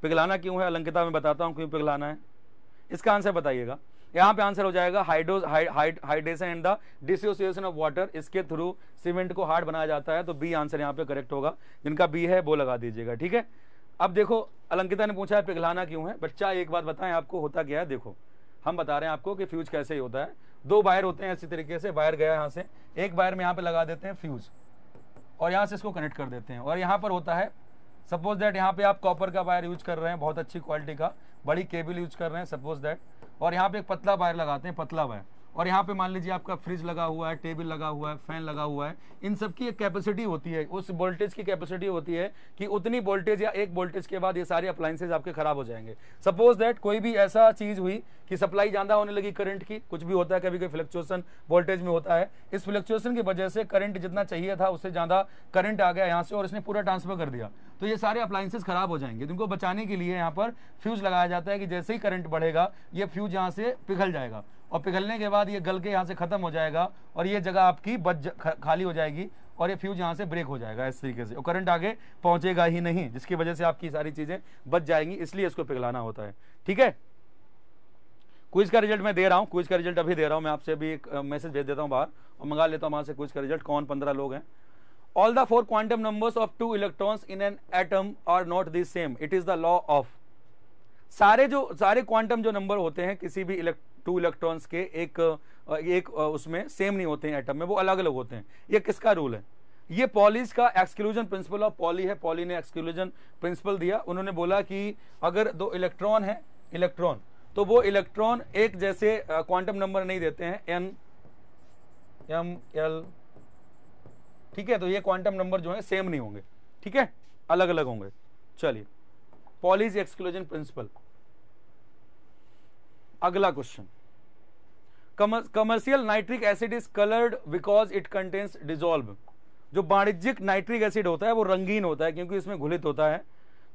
पिघलाना क्यों है अलंकिता में बताता हूँ क्यों पिघलाना है इसका आंसर बताइएगा यहाँ पे आंसर हो जाएगा hydro hydration and the dissociation of water इसके थ्रू सीमेंट को हार्ड बनाया जाता है तो बी आंसर यहाँ पे करेक्ट होगा जिनका बी है वो लगा दीजिएगा ठीक है अब देखो अलंकिता ने पूछा है पिघलाना क्यों है बच्चा एक बात बताएं आपको होता क्या है देखो हम बता रहे हैं आपको कि फ्यूज कैसे ही होता है दो वायर होते हैं इसी तरीके से वायर गया यहाँ से एक वायर में यहाँ पे लगा देते हैं फ्यूज और यहाँ से इसको कनेक्ट कर देते हैं और यहाँ पर होता है सपोज दैट यहाँ पे आप कॉपर का वायर यूज कर रहे हैं बहुत अच्छी क्वालिटी का बड़ी केबल यूज कर रहे हैं सपोज दैट और यहाँ पे एक पतला वायर लगाते हैं पतला वायर और यहाँ पे मान लीजिए आपका फ्रिज लगा हुआ है टेबल लगा हुआ है फैन लगा हुआ है इन सब की एक कैपेसिटी होती है उस वोल्टेज की कैपेसिटी होती है कि उतनी वोल्टेज या एक वोल्टेज के बाद ये सारे अप्लाइंसेज आपके खराब हो जाएंगे सपोज दैट कोई भी ऐसा चीज़ हुई कि सप्लाई ज़्यादा होने लगी करंट की कुछ भी होता है कभी कभी फ्लक्चुएसन वोल्टेज में होता है इस फ्लक्चुएसन की वजह से करंट जितना चाहिए था उससे ज़्यादा करंट आ गया यहाँ से और इसने पूरा ट्रांसफर कर दिया तो ये सारे अप्लाइंसेज खराब हो जाएंगे जिनको तो बचाने के लिए यहाँ पर फ्यूज़ लगाया जाता है कि जैसे ही करंट बढ़ेगा ये फ्यूज़ यहाँ से पिघल जाएगा और पिघलने के बाद ये गल के यहाँ से ख़त्म हो जाएगा और ये जगह आपकी बच खाली हो जाएगी और ये फ्यूज यहाँ से ब्रेक हो जाएगा इस तरीके से और करंट आगे पहुँचेगा ही नहीं जिसकी वजह से आपकी सारी चीज़ें बच जाएंगी इसलिए इसको पिघलाना होता है ठीक है क्विज का रिजल्ट मैं दे रहा हूँ क्विज का रिजल्ट अभी दे रहा हूँ मैं आपसे अभी एक मैसेज भेज देता हूँ बाहर और मंगा लेता हूँ वहाँ से क्विज का रिजल्ट कौन पंद्रह लोग हैं all the four quantum numbers of two electrons in an atom are not the same it is the law of सारे जो सारे क्वांटम जो नंबर होते हैं किसी भी इलेक्ट टू इलेक्ट्रॉन्स के एक एक उसमें सेम नहीं होते हैं एटम में वो अलग अलग होते हैं ये किसका रूल है ये पॉलीज का एक्सक्लूजन प्रिंसिपल ऑफ पॉली है पॉली ने एक्सक्लूजन प्रिंसिपल दिया उन्होंने बोला कि अगर दो इलेक्ट्रॉन है इलेक्ट्रॉन तो वो इलेक्ट्रॉन एक जैसे क्वांटम नंबर नहीं देते हैं एन एम एल ठीक है तो ये क्वांटम नंबर जो है सेम नहीं होंगे ठीक है अलग अलग होंगे चलिए पॉलीज एक्सक्लूजन प्रिंसिपल अगला question commercial nitric acid is coloured because it contains dissolve जो वाणिज्यिक नाइट्रिक एसिड होता है वो रंगीन होता है क्योंकि इसमें घुलित होता है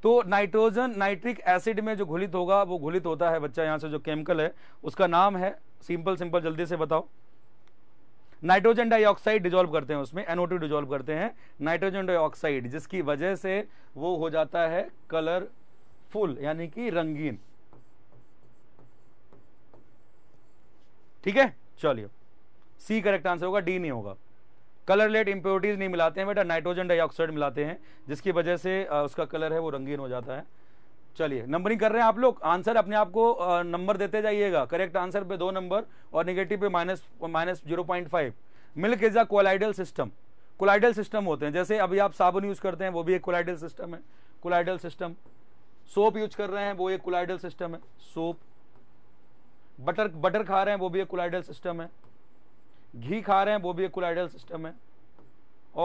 तो नाइट्रोजन नाइट्रिक एसिड में जो घुलित होगा वो घुलित होता है बच्चा यहां से जो केमिकल है उसका नाम है सिंपल सिंपल जल्दी से बताओ नाइट्रोजन डाइऑक्साइड डिजोल्व करते हैं उसमें एनओ डिजोल्व करते हैं नाइट्रोजन डाइऑक्साइड जिसकी वजह से वो हो जाता है कलर कलरफुल यानी कि रंगीन ठीक है चलिए सी करेक्ट आंसर होगा डी नहीं होगा कलरलेट इंप्योरिटीज नहीं मिलाते हैं बेटा नाइट्रोजन डाइऑक्साइड मिलाते हैं जिसकी वजह से उसका कलर है वो रंगीन हो जाता है चलिए नंबरिंग कर रहे हैं आप लोग आंसर अपने आप को नंबर देते जाइएगा करेक्ट आंसर पे दो नंबर और नेगेटिव पे minus minus zero point five milk is a colloidal system colloidal system होते हैं जैसे अभी आप साबुन यूज करते हैं वो भी एक कोलाइडल सिस्टम है कोलाइडल सिस्टम सोप यूज कर रहे हैं वो एक कोलाइडल सिस्टम है सोप बटर बटर खा रहे हैं वो भी एक कोलाइडल सिस्टम है घी खा रहे हैं वो भी एक कोलाइडल सिस्टम है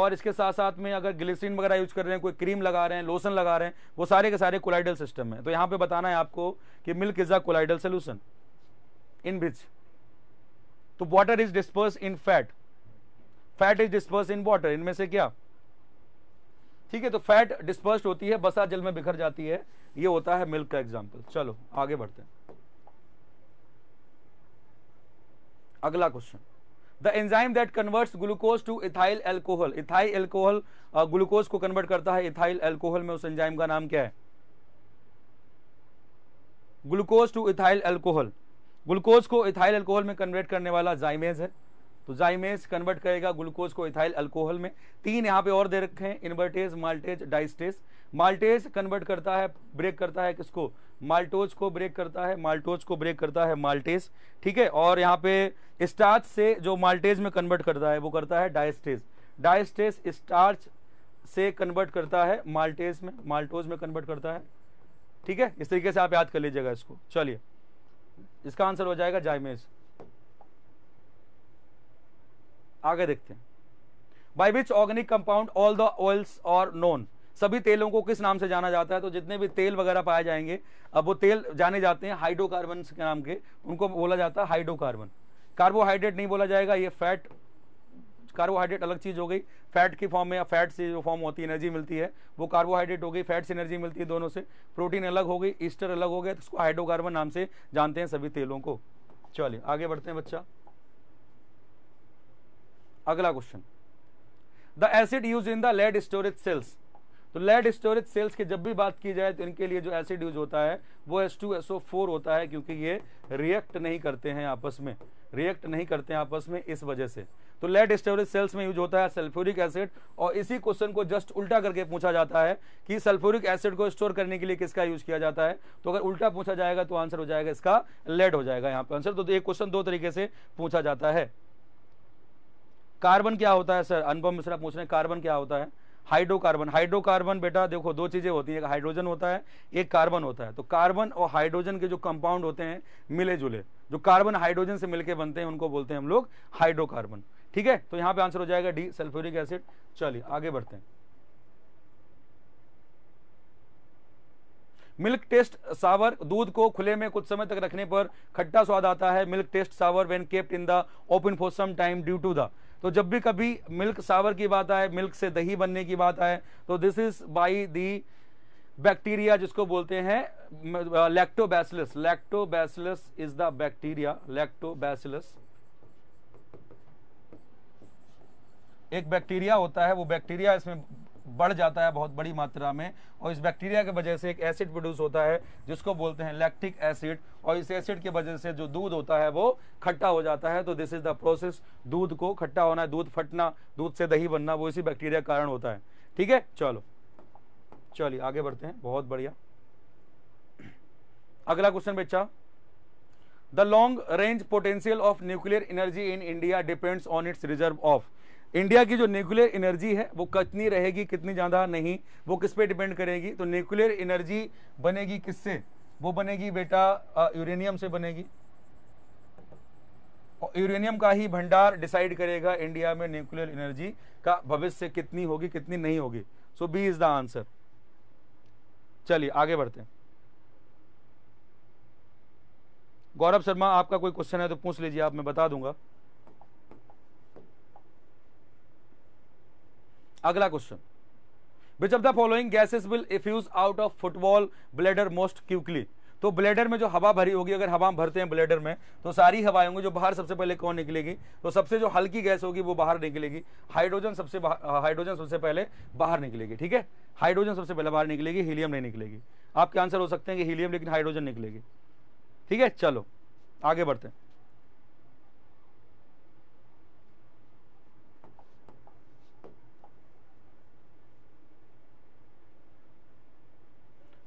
और इसके साथ साथ में अगर ग्लिसरीन वगैरह यूज कर रहे हैं कोई क्रीम लगा रहे हैं लोशन लगा रहे हैं वो सारे के सारे कोलाइडल सिस्टम है तो यहां पे बताना है आपको कि milk is a colloidal solution in which तो water is disperse in fat fat is disperse in water इनमें से क्या ठीक है तो फैट डिस्पर्स्ड होती है बसा जल में बिखर जाती है ये होता है मिल्क का एग्जाम्पल चलो आगे बढ़ते हैं अगला question the enzyme that converts glucose to ethyl alcohol ethyl alcohol glucose को कन्वर्ट करता है इथाइल एल्कोहल में उस एंजाइम का नाम क्या है glucose to ethyl alcohol glucose को इथाइल एल्कोहल में कन्वर्ट करने वाला जाइमेज है तो जाइमेज कन्वर्ट करेगा ग्लूकोज को इथाइल अल्कोहल में तीन यहाँ पे और दे रखे हैं invertase maltase diastase maltase convert करता है ब्रेक करता है किसको माल्टोज को ब्रेक करता है माल्टोज को ब्रेक करता है माल्टेज ठीक है और यहाँ पे स्टार्च से जो माल्टेज में कन्वर्ट करता है वो करता है डाइस्टेज डाइस्टेज स्टार्च से कन्वर्ट करता है माल्टेज में माल्टोज में कन्वर्ट करता है ठीक है इस तरीके से आप याद कर लीजिएगा इसको चलिए इसका आंसर हो जाएगा जाइमेज आगे देखते हैं by which organic compound all the oils और नोन सभी तेलों को किस नाम से जाना जाता है तो जितने भी तेल वगैरह पाए जाएंगे अब वो तेल जाने जाते हैं हाइड्रोकार्बन के नाम के उनको बोला जाता है हाइड्रोकार्बन कार्बोहाइड्रेट नहीं बोला जाएगा ये फैट कार्बोहाइड्रेट अलग चीज़ हो गई फैट की फॉर्म में या फैट से जो फॉर्म होती है एनर्जी मिलती है वो कार्बोहाइड्रेट हो गई फैट से एनर्जी मिलती है दोनों से प्रोटीन अलग हो गई ईस्टर अलग हो गया तो उसको हाइड्रोकार्बन नाम से जानते हैं सभी तेलों को चलिए आगे बढ़ते हैं बच्चा अगला question the acid use in the lead storage cells तो लेड स्टोरेज सेल्स की जब भी बात की जाए तो इनके लिए जो एसिड यूज होता है वो एस टू एस फोर होता है क्योंकि ये रिएक्ट नहीं करते हैं आपस में रिएक्ट नहीं करते हैं आपस में इस वजह से तो लेड स्टोरेज सेल्स में यूज होता है सल्फ्यूरिक एसिड और इसी क्वेश्चन को जस्ट उल्टा करके पूछा जाता है कि सल्फ्यूरिक एसिड को स्टोर करने के लिए किसका यूज किया जाता है तो अगर उल्टा पूछा जाएगा तो आंसर हो जाएगा इसका लेड हो जाएगा यहाँ पे आंसर तो एक क्वेश्चन दो तरीके से पूछा जाता है कार्बन क्या होता है सर अनुपम मिश्रा पूछ रहे हैं कार्बन क्या होता है हाइड्रोकार्बन हाइड्रोकार्बन बेटा देखो दो चीज़ें होती हैं एक हाइड्रोजन होता है एक कार्बन होता है तो कार्बन और हाइड्रोजन के जो कंपाउंड होते हैं मिले जुले जो कार्बन हाइड्रोजन से मिलकर बनते हैं उनको बोलते हैं हम लोग हाइड्रोकार्बन ठीक है तो यहां पे आंसर हो जाएगा डी सल्फ्यूरिक एसिड चलिए आगे बढ़ते हैं मिल्क टेस्ट सावर दूध को खुले में कुछ समय तक रखने पर खट्टा स्वाद आता है milk taste sour when kept in the open for some time due to the तो जब भी कभी मिल्क सावर की बात आए मिल्क से दही बनने की बात आए तो this is by the bacteria जिसको बोलते हैं lactobacillus lactobacillus is the bacteria lactobacillus एक बैक्टीरिया होता है वो बैक्टीरिया इसमें बढ़ जाता है बहुत बड़ी मात्रा में और इस बैक्टीरिया की वजह से एक एसिड प्रोड्यूस होता है जिसको बोलते हैं लैक्टिक एसिड और इस एसिड की वजह से जो दूध होता है वो खट्टा हो जाता है तो दिस इज द प्रोसेस दूध को खट्टा होना दूध फटना दूध से दही बनना वो इसी बैक्टीरिया कारण होता है ठीक है चलो चलिए आगे बढ़ते हैं बहुत बढ़िया अगला क्वेश्चन बच्चा the long range potential of nuclear energy in India depends on its reserve of India की जो न्यूक्लियर एनर्जी है वो कितनी रहेगी कितनी ज़्यादा नहीं वो किस पे डिपेंड करेगी तो न्यूक्लियर एनर्जी बनेगी किससे वो बनेगी बेटा यूरेनियम से बनेगी यूरेनियम का ही भंडार डिसाइड करेगा इंडिया में न्यूक्लियर एनर्जी का भविष्य कितनी होगी कितनी नहीं होगी so B is the answer चलिए आगे बढ़ते हैं गौरव शर्मा आपका कोई क्वेश्चन है तो पूछ लीजिए आप मैं बता दूंगा अगला question which of the following gases will effuse out of football bladder most quickly तो ब्लेडर में जो हवा भरी होगी अगर हवा हम भरते हैं ब्लेडर में तो सारी हवाएं होंगी जो बाहर सबसे पहले कौन निकलेगी तो सबसे जो हल्की गैस होगी वो बाहर निकलेगी हाइड्रोजन सबसे हाइड्रोजन सबसे पहले बाहर निकलेगी ठीक है हाइड्रोजन सबसे पहले बाहर निकलेगी हीलियम नहीं निकलेगी आपके आंसर हो सकते हैं कि हीलियम लेकिन हाइड्रोजन निकलेगी ठीक है चलो आगे बढ़ते हैं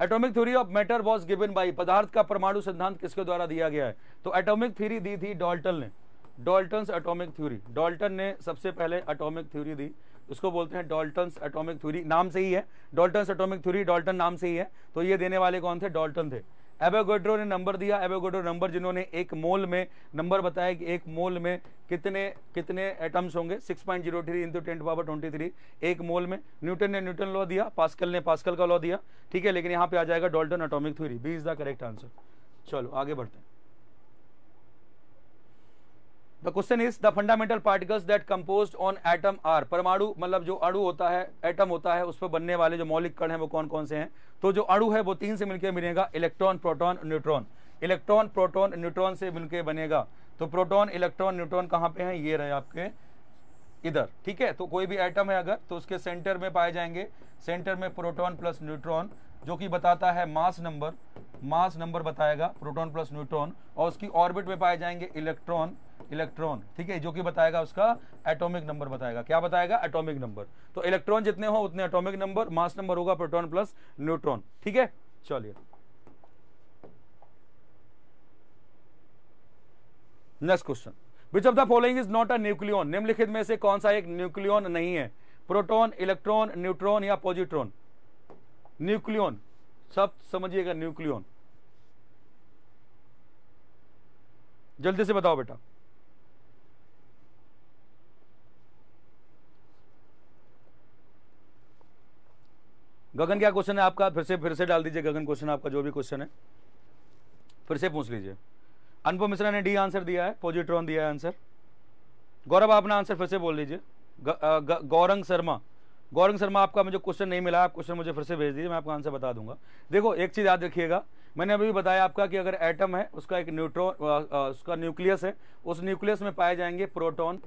atomic theory of matter was given by पदार्थ का परमाणु सिद्धांत किसके द्वारा दिया गया है तो एटॉमिक थ्योरी दी थी डॉल्टन ने डॉल्टन एटॉमिक थ्योरी डॉल्टन ने सबसे पहले एटॉमिक थ्योरी दी उसको बोलते हैं डॉल्टन एटॉमिक थ्योरी नाम से ही है डॉल्टन एटॉमिक थ्योरी डॉल्टन नाम से ही है तो ये देने वाले कौन थे डॉल्टन थे एबोगोड्रो ने नंबर दिया एबोगोड्रो नंबर जिन्होंने एक मोल में नंबर बताया कि एक मोल में कितने कितने एटम्स होंगे 6.03 point zero three into ten power twenty एक मोल में न्यूटन ने न्यूटन लॉ दिया पास्कल ने पास्कल का लॉ दिया ठीक है लेकिन यहाँ पे आ जाएगा Dalton atomic theory B is the correct answer चलो आगे बढ़ते हैं the question is the fundamental particles that compose on atom are परमाणु मतलब जो अणु होता है एटम होता है उस पर बनने वाले जो मौलिक कण हैं वो कौन कौन से हैं तो जो अणु है वो तीन से मिलकर बनेगा electron proton neutron electron proton neutron से मिलकर बनेगा तो प्रोटॉन इलेक्ट्रॉन न्यूट्रॉन कहाँ पे हैं ये रहे आपके इधर ठीक है तो कोई भी एटम है अगर तो उसके सेंटर में पाए जाएंगे सेंटर में प्रोटॉन प्लस न्यूट्रॉन जो कि बताता है मास नंबर मास नंबर बताएगा प्रोटॉन प्लस न्यूट्रॉन और उसकी ऑर्बिट में पाए जाएंगे इलेक्ट्रॉन इलेक्ट्रॉन ठीक है जो कि बताएगा उसका एटॉमिक नंबर बताएगा क्या बताएगा एटॉमिक नंबर तो इलेक्ट्रॉन जितने हो उतने एटॉमिक नंबर मास नंबर होगा प्रोटॉन प्लस न्यूट्रॉन ठीक है चलिए next question which of the following is not a nucleon निम्नलिखित में से कौन सा एक न्यूक्लियन नहीं है प्रोटॉन इलेक्ट्रॉन न्यूट्रॉन या पॉजिट्रॉन न्यूक्लियन सब समझिएगा न्यूक्लियन जल्दी से बताओ बेटा गगन क्या क्वेश्चन है आपका फिर से फिर से डाल दीजिए गगन क्वेश्चन आपका जो भी क्वेश्चन है फिर से पूछ लीजिए अनुपम मिश्रा ने डी आंसर दिया है पॉजिट्रॉन दिया है आंसर गौरव आप अपना आंसर फिर से बोल लीजिए गौरंग शर्मा गौरंग शर्मा आपका मुझे क्वेश्चन नहीं मिला आप क्वेश्चन मुझे फिर से भेज दीजिए मैं आपका आंसर बता दूंगा देखो एक चीज़ याद रखिएगा मैंने अभी भी बताया आपका कि अगर एटम है उसका एक न्यूट्रॉन उसका न्यूक्लियस है उस न्यूक्लियस में पाए जाएंगे प्रोटॉन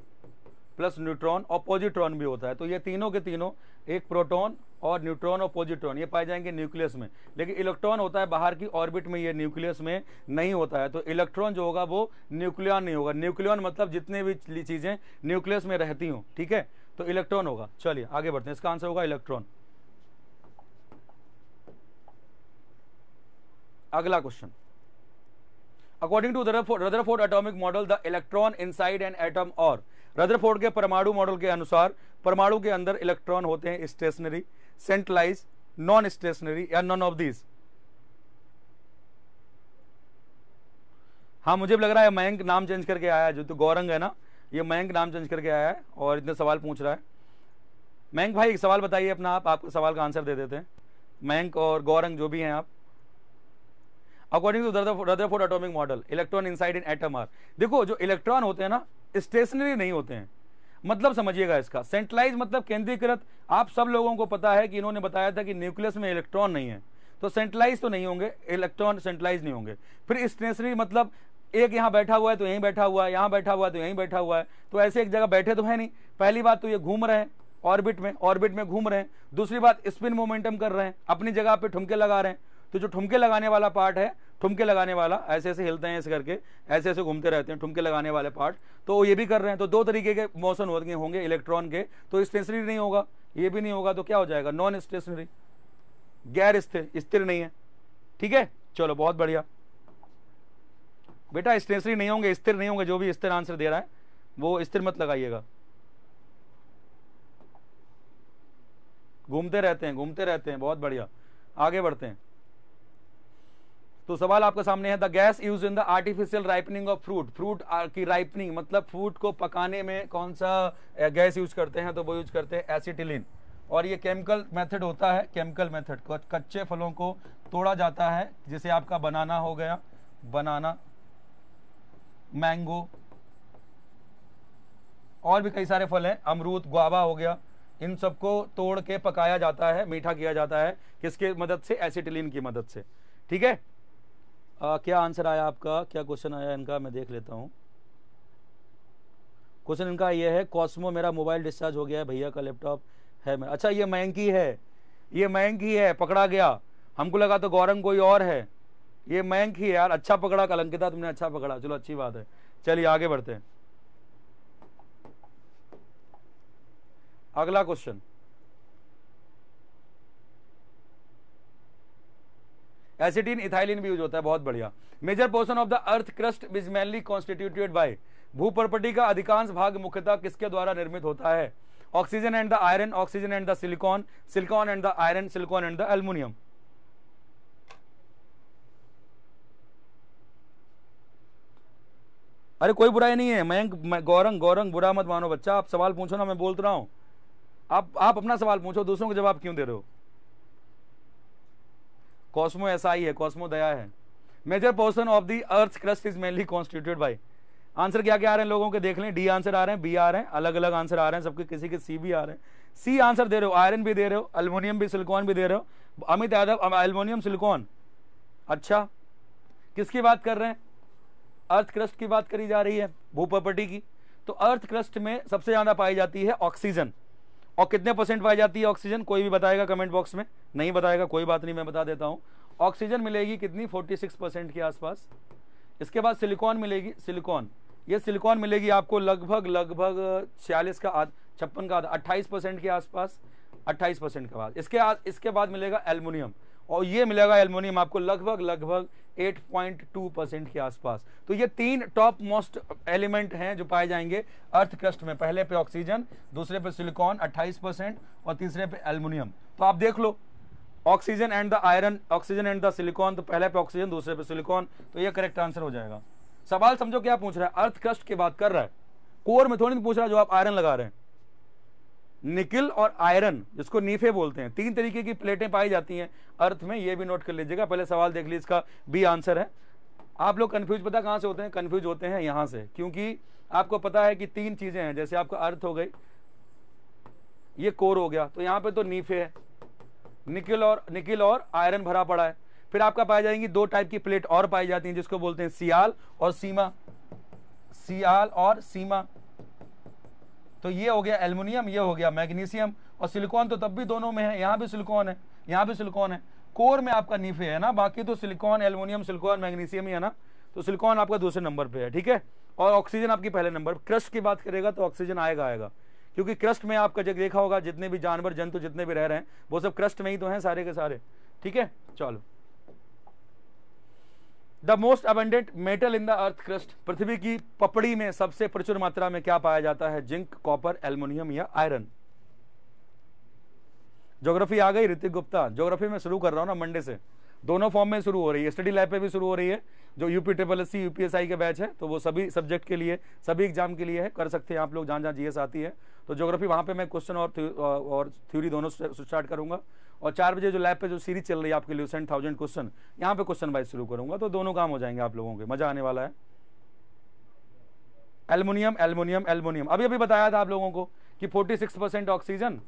प्लस न्यूट्रॉन और पॉजिट्रॉन भी होता है तो ये तीनों के तीनों एक प्रोटॉन और न्यूट्रॉन और पॉजिट्रॉन ये पाए जाएंगे न्यूक्लियस में लेकिन इलेक्ट्रॉन होता है बाहर की ऑर्बिट में ये न्यूक्लियस में नहीं होता है तो इलेक्ट्रॉन जो होगा वो न्यूक्लियन नहीं होगा न्यूक्लियन मतलब जितने भी चीज़ें न्यूक्लियस में रहती हूँ ठीक है तो इलेक्ट्रॉन होगा चलिए आगे बढ़ते हैं इसका आंसर होगा इलेक्ट्रॉन अगला question according to Rutherford atomic model the electron inside an atom और रदरफोर्ड के परमाणु मॉडल के अनुसार परमाणु के अंदर इलेक्ट्रॉन होते हैं स्टेशनरी centralized, non-stationary या none of these? हाँ मुझे भी लग रहा है मयंक नाम चेंज करके आया है जो तो गौरंग है ना ये मयंक नाम चेंज करके आया है और इतने सवाल पूछ रहा है मयंक भाई एक सवाल बताइए अपना आप आपको सवाल का आंसर दे देते हैं मयंक और गौरंग जो भी हैं आप according to Rutherford atomic model electron inside in atom are देखो जो इलेक्ट्रॉन होते हैं ना स्टेशनरी नहीं होते हैं मतलब समझिएगा इसका सेंट्रलाइज मतलब केंद्रीकृत आप सब लोगों को पता है कि इन्होंने बताया था कि न्यूक्लियस में इलेक्ट्रॉन नहीं है तो सेंट्रलाइज तो नहीं होंगे इलेक्ट्रॉन सेंट्रलाइज नहीं होंगे फिर स्टेशनरी मतलब एक यहाँ बैठा हुआ है तो यहीं बैठा हुआ है यहाँ बैठा हुआ है तो यहीं बैठा हुआ है तो ऐसे एक जगह बैठे तो है नहीं पहली बात तो ये घूम रहे हैं ऑर्बिट में ऑर्बिट में घूम रहे हैं दूसरी बात स्पिन मोमेंटम कर रहे हैं अपनी जगह पर ठुमके लगा रहे हैं तो जो ठुमके लगाने वाला पार्ट है ठुमके लगाने वाला ऐसे ऐसे हिलते हैं ऐसे करके ऐसे ऐसे घूमते रहते हैं ठुमके लगाने वाले पार्ट तो ये भी कर रहे हैं तो दो तरीके के मोशन होंगे होंगे इलेक्ट्रॉन के तो स्टेशनरी नहीं होगा ये भी नहीं होगा तो क्या हो जाएगा नॉन स्टेशनरी गैर स्थिर स्थिर नहीं है ठीक है चलो बहुत बढ़िया बेटा स्टेशनरी नहीं होंगे स्थिर नहीं होंगे जो भी स्थिर आंसर दे रहा है वो स्थिर मत लगाइएगा घूमते रहते हैं घूमते रहते हैं बहुत बढ़िया आगे बढ़ते हैं तो सवाल आपके सामने है the gas use in the artificial ripening of fruit fruit की राइपनिंग मतलब फ्रूट को पकाने में कौन सा गैस यूज करते हैं तो वो यूज करते हैं एसिटिलिन और ये केमिकल मेथड होता है केमिकल मेथड कच्चे फलों को तोड़ा जाता है जिसे आपका बनाना हो गया बनाना मैंगो और भी कई सारे फल हैं अमरूद गुआबा हो गया इन सबको तोड़ के पकाया जाता है मीठा किया जाता है किसके मदद से एसिटिलिन की मदद से ठीक है आ, क्या आंसर आया आपका क्या क्वेश्चन आया इनका मैं देख लेता हूँ क्वेश्चन इनका ये है कॉस्मो मेरा मोबाइल डिस्चार्ज हो गया है भैया का लैपटॉप है मैं अच्छा ये महंगी है ये मैंकी है पकड़ा गया हमको लगा तो गौरंग कोई और है ये महंग ही यार अच्छा पकड़ा कलंकिता तुमने अच्छा पकड़ा चलो अच्छी बात है चलिए आगे बढ़ते हैं अगला क्वेश्चन एसिटीन इथाइलिन भी यूज होता है बहुत बढ़िया major portion of the earth crust is mainly constituted by भूपर्पटी का अधिकांश भाग मुख्यतः किसके द्वारा निर्मित होता है oxygen and the iron oxygen and the silicon silicon and the iron silicon and the aluminium अरे कोई बुराई नहीं है मयंक गौरंग गौरंग बुरा मत मानो बच्चा आप सवाल पूछो ना मैं बोल तो रहा हूं आप आप अपना सवाल पूछो दूसरों को जवाब क्यों दे रहे हो कॉस्मो ऐसा ही है कॉस्मो दया है major portion of the earth crust is mainly constituted by answer क्या क्या आ रहे हैं लोगों के देख लें डी आंसर आ रहे हैं बी आ रहे हैं अलग अलग आंसर आ रहे हैं सबके किसी के सी भी आ रहे हैं सी आंसर दे रहे हो आयरन भी दे रहे हो अल्मोनियम भी सिलिकॉन भी दे रहे हो अमित यादव अल्मोनियम सिलिकॉन अच्छा किसकी बात कर रहे हैं अर्थ क्रस्ट की बात करी जा रही है भूपर्पटी की तो अर्थ क्रस्ट में सबसे ज़्यादा पाई जाती है ऑक्सीजन और कितने परसेंट पाई जाती है ऑक्सीजन कोई भी बताएगा कमेंट बॉक्स में नहीं बताएगा कोई बात नहीं मैं बता देता हूँ ऑक्सीजन मिलेगी कितनी 46 परसेंट के आसपास इसके बाद सिलिकॉन मिलेगी सिलिकॉन ये सिलिकॉन मिलेगी आपको लगभग लगभग छियालीस का आध छप्पन का आधा अट्ठाईस परसेंट के आसपास अट्ठाईस परसेंट के बाद इसके बाद इसके बाद मिलेगा एलमोनियम और ये मिलेगा एलमोनियम आपको लगभग लगभग 8.2 परसेंट के आसपास तो ये तीन टॉप मोस्ट एलिमेंट हैं जो पाए जाएंगे अर्थ क्रस्ट में पहले पे ऑक्सीजन दूसरे पे सिलिकॉन 28 परसेंट और तीसरे पे एल्यूमिनियम तो आप देख लो oxygen and the iron oxygen and the silicon तो पहले पे ऑक्सीजन दूसरे पे सिलिकॉन तो ये करेक्ट आंसर हो जाएगा सवाल समझो क्या पूछ रहा है अर्थ क्रस्ट की बात कर रहा है कोर में थोड़ी पूछ रहा है जो आप आयरन लगा रहे हैं निकिल और आयरन जिसको नीफे बोलते हैं तीन तरीके की प्लेटें पाई जाती हैं अर्थ में ये भी नोट कर लीजिएगा पहले सवाल देख लीजिए इसका बी आंसर है आप लोग कन्फ्यूज पता कहाँ से होते हैं कन्फ्यूज होते हैं यहाँ से क्योंकि आपको पता है कि तीन चीज़ें हैं जैसे आपका अर्थ हो गई ये कोर हो गया तो यहाँ पे तो नीफे है निकिल और निकिल और आयरन भरा पड़ा है फिर आपका पाई जाएंगी दो टाइप की प्लेट और पाई जाती हैं जिसको बोलते हैं सियाल और सीमा सियाल और सीमा तो ये हो गया एल्यूमिनियम ये हो गया मैग्नीशियम और सिलिकॉन तो तब भी दोनों में है यहाँ भी सिलिकॉन है यहाँ भी सिलिकॉन है कोर में आपका नीफे है ना बाकी तो सिलिकॉन एल्यूमिनियम सिलिकॉन मैग्नीशियम ही है ना तो सिलिकॉन आपका दूसरे नंबर पे है ठीक है और ऑक्सीजन आपकी पहले नंबर क्रस्ट की बात करेगा तो ऑक्सीजन आएगा आएगा क्योंकि क्रस्ट में आपका जब देखा होगा जितने भी जानवर जंतु जितने भी रह रहे हैं वो सब क्रस्ट में ही तो हैं सारे के सारे ठीक है चलो the most abundant metal in the earth crust पृथ्वी की पपड़ी में सबसे प्रचुर मात्रा में क्या पाया जाता है जिंक कॉपर एल्मोनियम या आयरन ज्योग्राफी आ गई ऋतिक गुप्ता ज्योग्राफी में शुरू कर रहा हूं ना मंडे से दोनों फॉर्म में शुरू हो रही है स्टडी लाइफ में भी शुरू हो रही है जो UP triple S C UPSI के बैच है तो वो सभी सब्जेक्ट के लिए सभी एग्जाम के लिए है कर सकते हैं आप लोग जहां जहां जीएस आती है तो ज्योग्राफी वहां पे मैं क्वेश्चन और थ्योरी और थ्योरी दोनों स्टार्ट करूंगा और चार बजे जो लैब पे जो सीरीज चल रही है आपके सेंट थाउजेंड क्वेश्चन यहाँ पे क्वेश्चन वाइज शुरू करूंगा तो दोनों काम हो जाएंगे आप लोगों के मजा आने वाला है एलमिनियम एलमिनियम एलमिनियम अभी अभी बताया था आप लोगों को कि 46 परसेंट ऑक्सीजन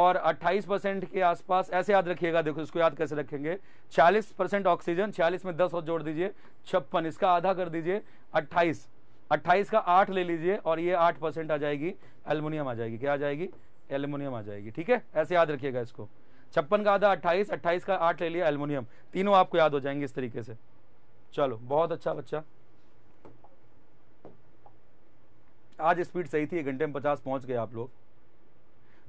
और 28 परसेंट के आसपास ऐसे याद रखिएगा देखो इसको याद कैसे रखेंगे 46 परसेंट ऑक्सीजन छियालीस में 10 और जोड़ दीजिए छप्पन इसका आधा कर दीजिए 28 28 का 8 ले लीजिए और ये 8 परसेंट आ जाएगी एलमिनियम आ जाएगी क्या आ जाएगी एलमिनियम आ जाएगी ठीक है ऐसे याद रखिएगा इसको छप्पन का आधा अट्ठाईस अट्ठाईस का आठ ले लिया एलमिनियम तीनों आपको याद हो जाएंगे इस तरीके से चलो बहुत अच्छा बच्चा आज स्पीड सही थी एक घंटे में पचास पहुंच गए आप लोग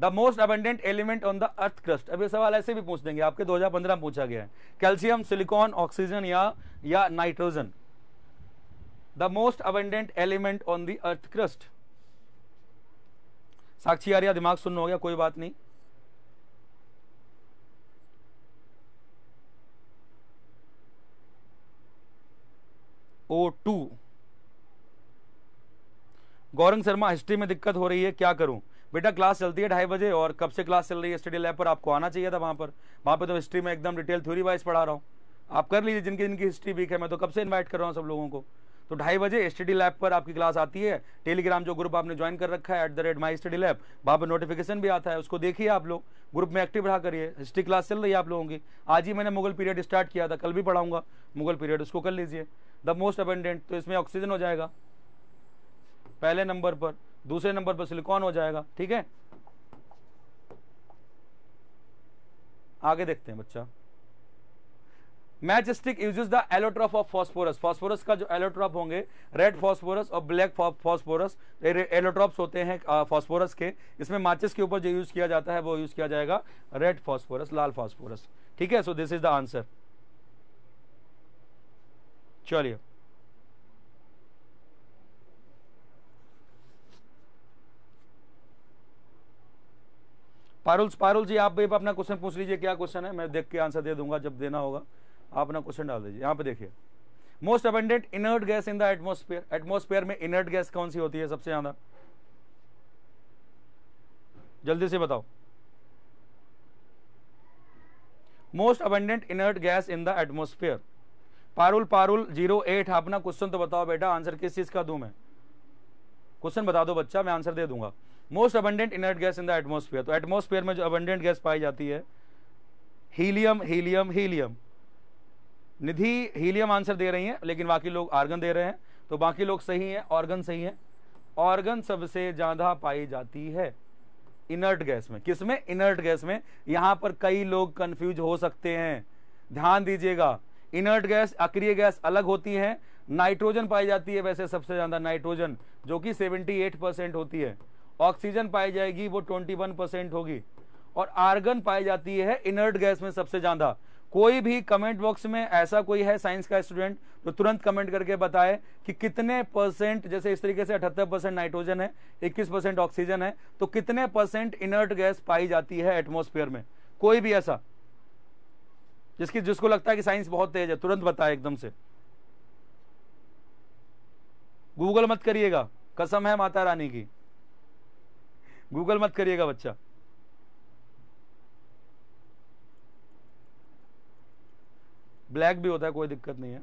the most abundant element on the earth crust अब ये सवाल ऐसे भी पूछ देंगे आपके 2015 में पूछा गया है कैल्शियम सिलिकॉन ऑक्सीजन या या nitrogen the most abundant element on the earth crust Sakshi Arya दिमाग सुन हो गया कोई बात नहीं O two Gaurang Sharma history में दिक्कत हो रही है क्या करूं बेटा क्लास चलती है ढाई बजे और कब से क्लास चल रही है स्टडी लैब पर आपको आना चाहिए था वहां पर वहां पर तो हिस्ट्री में एकदम डिटेल थ्योरी वाइज पढ़ा रहा हूँ आप कर लीजिए जिनकी जिनकी हिस्ट्री वीक है मैं तो कब से इन्वाइट कर रहा हूँ सब लोगों को तो ढाई बजे स्टडी लैब पर आपकी क्लास आती है टेलीग्राम जो ग्रुप आपने ज्वाइन कर रखा है at the rate my study lab वहाँ पर नोटिफिकेशन भी आता है उसको देखिए आप लोग ग्रुप में एक्टिव रहा करिए हिस्ट्री क्लास चल रही है आप लोगों की आज ही मैंने मुगल पीरियड स्टार्ट किया था कल भी पढ़ाऊंगा मुगल पीरियड उसको कर लीजिए द मोस्ट अबेंडेंट तो इसमें ऑक्सीजन हो जाएगा पहले नंबर पर दूसरे नंबर पर सिलिकॉन हो जाएगा ठीक है आगे देखते हैं बच्चा matchstick uses the allotrope of phosphorus phosphorus का जो एलोट्रॉप होंगे रेड फॉस्फोरस और ब्लैक फॉस्फोरस एलोट्रॉप्स होते हैं फॉस्फोरस के इसमें माचिस के ऊपर जो यूज किया जाता है वो यूज किया जाएगा रेड फॉस्फोरस लाल फॉस्फोरस ठीक है so this is the answer चलिए पारुल पारुल जी आप भी अपना क्वेश्चन पूछ लीजिए क्या क्वेश्चन है मैं देख के आंसर दे दूंगा जब देना होगा आप अपना क्वेश्चन डाल दीजिए यहां पे देखिए most abundant inert gas in the atmosphere atmosphere में इनर्ट गैस कौन सी होती है सबसे ज्यादा जल्दी से बताओ most abundant inert gas in the atmosphere Parul Parul zero eight अपना क्वेश्चन तो बताओ बेटा आंसर किस चीज का दू मैं क्वेश्चन बता दो बच्चा मैं आंसर दे दूंगा most abundant inert gas in the atmosphere तो एटमोस्फेयर में जो अबंडेंट गैस पाई जाती है helium helium helium Nidhi helium answer दे रही है लेकिन बाकी लोग आर्गन दे रहे हैं तो बाकी लोग सही हैं ऑर्गन सही है ऑर्गन सबसे ज़्यादा पाई जाती है इनर्ट गैस में किस में इनर्ट गैस में यहां पर कई लोग कंफ्यूज हो सकते हैं ध्यान दीजिएगा इनर्ट गैस अक्रिय गैस अलग होती है नाइट्रोजन पाई जाती है वैसे सबसे ज़्यादा नाइट्रोजन जो कि 78 परसेंट होती है ऑक्सीजन पाई जाएगी वो 21 परसेंट होगी और आर्गन पाई जाती है इनर्ट गैस में सबसे ज़्यादा कोई भी कमेंट बॉक्स में ऐसा कोई है साइंस का स्टूडेंट तो तुरंत कमेंट करके बताए कि कितने परसेंट जैसे इस तरीके से अठहत्तर परसेंट नाइट्रोजन है इक्कीस परसेंट ऑक्सीजन है तो कितने परसेंट इनर्ट गैस पाई जाती है एटमोस्फेयर में कोई भी ऐसा जिसकी जिसको लगता है कि साइंस बहुत तेज है तुरंत बताए एकदम से गूगल मत करिएगा कसम है माता रानी की गूगल मत करिएगा बच्चा ब्लैक भी होता है कोई दिक्कत नहीं है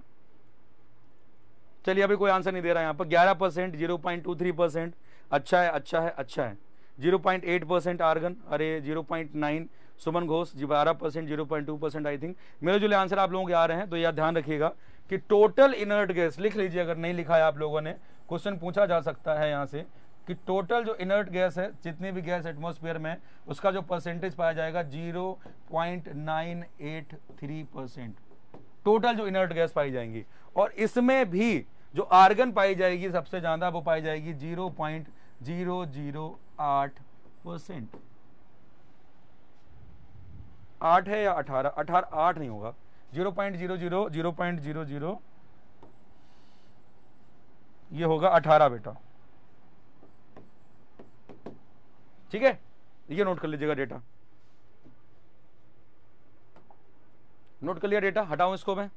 चलिए अभी कोई आंसर नहीं दे रहा है पर 11 percent zero point two three percent अच्छा है अच्छा है अच्छा है zero point eight percent argon अरे zero point nine Suman Ghosh ji बारह percent zero point two percent I think मेरे जो आंसर आप लोगों के आ रहे हैं तो यह ध्यान रखिएगा कि टोटल इनर्ट गैस लिख लीजिए अगर नहीं लिखा है आप लोगों ने क्वेश्चन पूछा जा सकता है यहाँ से कि टोटल जो इनर्ट गैस है जितनी भी गैस एटमोसफियर में उसका जो परसेंटेज पाया जाएगा zero point nine eight three percent total जो इनर्ट गैस पाई जाएंगी और इसमें भी जो आर्गन पाई जाएगी सबसे ज़्यादा वो पाई जाएगी जीरो पॉइंट जीरो जीरो आठ परसेंट आठ है या अठारह अठारह आठ नहीं होगा zero point zero zero zero point zero zero ये होगा अठारह बेटा ठीक है ये नोट कर लीजिएगा डेटा नोट कर लिया डेटा हटाऊं इसको मैं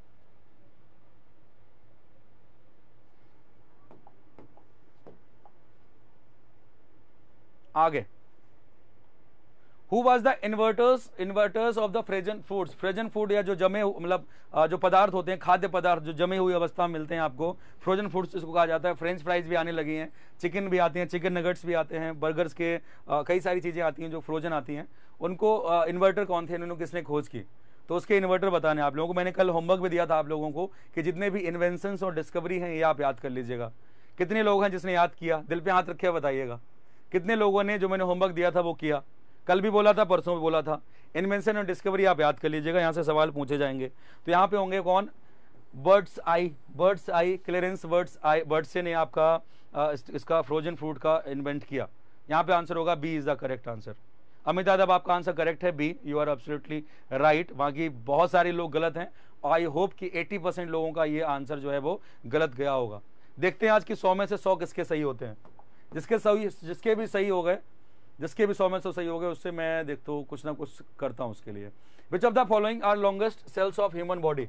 आगे who was the inventors inventors of the frozen foods frozen food या जो जमे मतलब जो पदार्थ होते हैं खाद्य पदार्थ जो जमे हुई अवस्था में मिलते हैं आपको फ्रोजन फूड्स इसको कहा जाता है फ्रेंच फ्राइज भी आने लगी हैं चिकन भी आते हैं चिकन नगट्स भी आते हैं बर्गर्स के कई सारी चीज़ें आती हैं जो फ्रोजन आती हैं उनको इन्वर्टर कौन थे इन्होंने किसने खोज की तो उसके इन्वर्टर बताने आप लोगों को मैंने कल होमवर्क भी दिया था आप लोगों को कि जितने भी इन्वेंशंस और डिस्कवरी हैं ये आप याद कर लीजिएगा कितने लोग हैं जिसने याद किया दिल पे हाथ रखे बताइएगा कितने लोगों ने जो मैंने होमवर्क दिया था वो किया कल भी बोला था परसों भी बोला था इन्वेंशन और डिस्कवरी आप याद कर लीजिएगा यहाँ से सवाल पूछे जाएंगे तो यहाँ पे होंगे कौन Birdseye Birdseye Clarence Birdseye Birdseye ने आपका इसका फ्रोजन फ्रूट का इन्वेंट किया यहाँ पे आंसर होगा B is the correct answer Amit Yadav आपका आंसर करेक्ट है B you are absolutely right बाकी बहुत सारे लोग गलत हैं आई होप कि 80 परसेंट लोगों का ये आंसर जो है वो गलत गया होगा देखते हैं आज की सौ में से सौ किसके सही होते हैं जिसके सही जिसके भी सही हो गए जिसके भी सौ में सौ सही हो गए उससे मैं देखता हूँ कुछ ना कुछ करता हूँ उसके लिए which of the following are longest cells of human body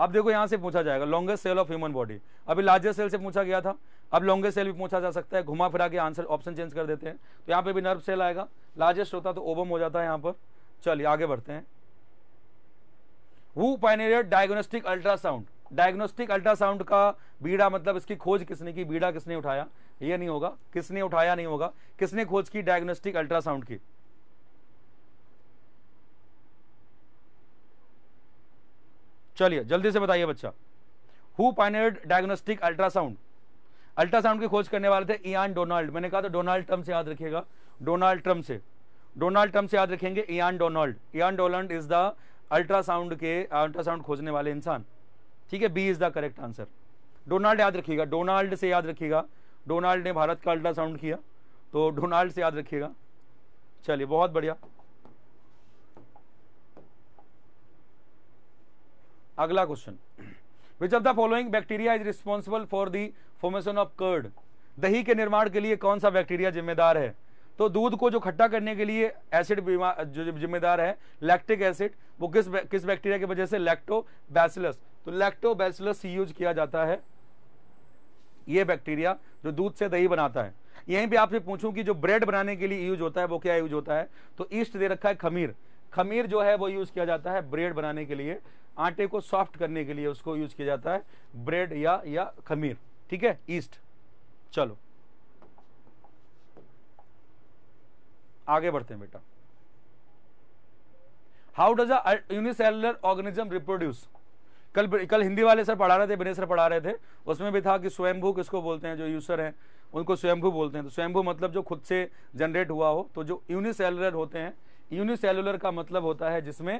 अब देखो यहाँ से पूछा जाएगा longest cell of human body अभी लार्जेस्ट सेल से पूछा गया था अब लॉन्गेस्ट सेल भी पूछा जा सकता है घुमा फिरा के आंसर ऑप्शन चेंज कर देते हैं तो यहाँ पे भी नर्व सेल आएगा लार्जेस्ट होता तो ओबम हो जाता है यहाँ पर चलिए आगे बढ़ते हैं who pioneered diagnostic ultrasound diagnostic ultrasound का बीड़ा मतलब इसकी खोज किसने की बीड़ा किसने उठाया ये नहीं होगा किसने उठाया नहीं होगा किसने खोज की डायग्नोस्टिक अल्ट्रासाउंड की चलिए जल्दी से बताइए बच्चा who pioneered diagnostic ultrasound ultrasound की खोज करने वाले थे इयान डोनाल्ड मैंने कहा था डोनाल्ड ट्रम्प से याद रखिएगा डोनाल्ड ट्रम्प से डोनाल्ड ट्रम्प से याद रखेंगे Ian Donald Ian Donald is the ultrasound के अल्ट्रासाउंड खोजने वाले इंसान ठीक है B is the correct answer Donald याद रखिएगा डोनाल्ड से याद रखिएगा डोनाल्ड ने भारत का अल्ट्रासाउंड किया तो डोनाल्ड से याद रखिएगा चलिए बहुत बढ़िया अगला question which of the following bacteria is responsible for the formation of curd दही के निर्माण के लिए कौन सा बैक्टीरिया जिम्मेदार है तो दूध को जो खट्टा करने के लिए एसिड जो जिम्मेदार है लैक्टिक एसिड वो किस किस बैक्टीरिया की वजह से लैक्टो बैसिलस तो लैक्टो बैसिलस यूज किया जाता है ये बैक्टीरिया जो दूध से दही बनाता है यहीं पे आपसे पूछूं कि जो ब्रेड बनाने के लिए यूज होता है वो क्या यूज होता है तो ईस्ट दे रखा है खमीर खमीर जो है वो यूज किया जाता है ब्रेड बनाने के लिए आटे को सॉफ्ट करने के लिए उसको यूज किया जाता है ब्रेड या या खमीर ठीक है ईस्ट चलो आगे बढ़ते हैं बेटा how does a unicellular organism reproduce कल कल हिंदी वाले सर पढ़ा रहे थे बिनेसर सर पढ़ा रहे थे उसमें भी था कि स्वयंभू किसको बोलते हैं जो यूसर हैं उनको स्वयंभू बोलते हैं तो स्वयंभू मतलब जो खुद से जनरेट हुआ हो तो जो यूनिसेलुलर होते हैं यूनिसेलुलर का मतलब होता है जिसमें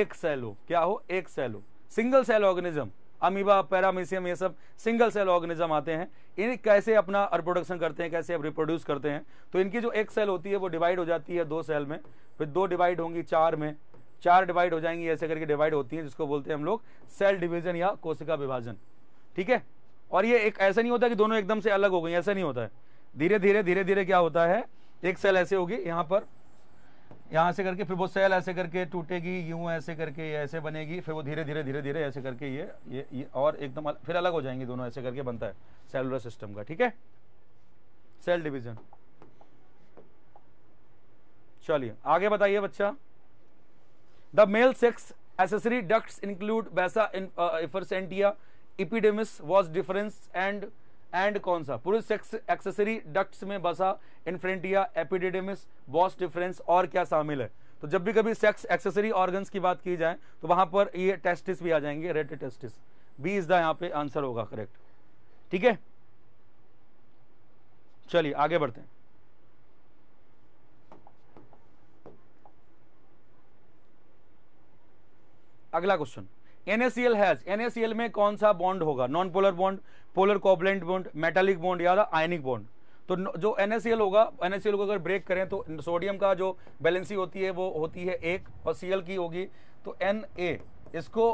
एक सेल हो क्या हो एक सेल हो single cell organism amoeba paramecium ये सब सिंगल सेल ऑर्गेनिज्म आते हैं इन कैसे अपना रिप्रोडक्शन करते हैं कैसे अब रिप्रोड्यूस करते हैं तो इनकी जो एक सेल होती है वो डिवाइड हो जाती है दो सेल में फिर दो डिवाइड होंगी चार में चार डिवाइड हो जाएंगी ऐसे करके डिवाइड होती हैं जिसको बोलते हैं हम लोग सेल डिवीजन या कोशिका विभाजन ठीक है और ये एक ऐसा नहीं होता कि दोनों एकदम से अलग हो गई ऐसा नहीं होता है धीरे धीरे धीरे धीरे क्या होता है एक सेल ऐसे होगी यहाँ पर यहाँ से करके फिर वो सेल ऐसे करके टूटेगी यूं ऐसे करके ऐसे बनेगी फिर वो धीरे धीरे धीरे धीरे ऐसे करके ये ये, ये और एकदम अल, फिर अलग हो जाएंगे दोनों ऐसे करके बनता है सेलुलर सिस्टम का ठीक है सेल डिवीजन चलिए आगे बताइए बच्चा the male sex accessory ducts include basa efferentia epididymis vas deferens and and कौन सा पुरुष सेक्स एक्सेसरी डक्ट्स में बसा इनफ्रेंटिया एपिडेडेमिस बॉस डिफरेंस और क्या शामिल है तो जब भी कभी सेक्स एक्सेसरी ऑर्गन्स की बात की जाए तो वहां पर ये टेस्टिस भी आ जाएंगे rete testis B is the यहाँ पे आंसर होगा करेक्ट ठीक है चलिए आगे बढ़ते हैं अगला क्वेश्चन NaCl has NaCl में कौन सा बॉन्ड होगा non polar bond polar covalent bond metallic bond या आयनिक बॉन्ड तो जो NaCl होगा NaCl को अगर ब्रेक करें तो सोडियम का जो बैलेंसी होती है वो होती है एक और सीएल की होगी तो एन ए इसको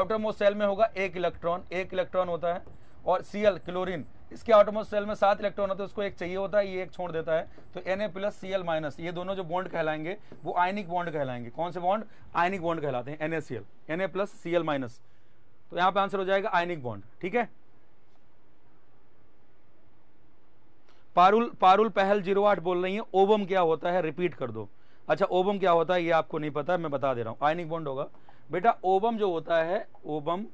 आउटर मोस्ट सेल में होगा एक इलेक्ट्रॉन एक इलेक्ट्रॉन होता है और Cl क्लोरीन इसके सेल में सात इलेक्ट्रॉन होते हैं उसको एक चाहिए होता है ये एक छोड़ देता है तो N A plus C L minus ये दोनों जो बॉन्ड कहलाएंगे वो आयनिक बॉन्ड कहलाएंगे कौन से बॉन्ड आयनिक बॉन्ड कहलाते हैं N C L plus C L minus तो यहां पे आंसर हो जाएगा आयनिक बॉन्ड ठीक है पारुल पारुल पहल जीरो आठ बोल रही है ओबम क्या होता है रिपीट कर दो अच्छा ओबम क्या होता है ये आपको नहीं पता मैं बता दे रहा हूं आयनिक बॉन्ड होगा बेटा ओबम जो होता है ओबम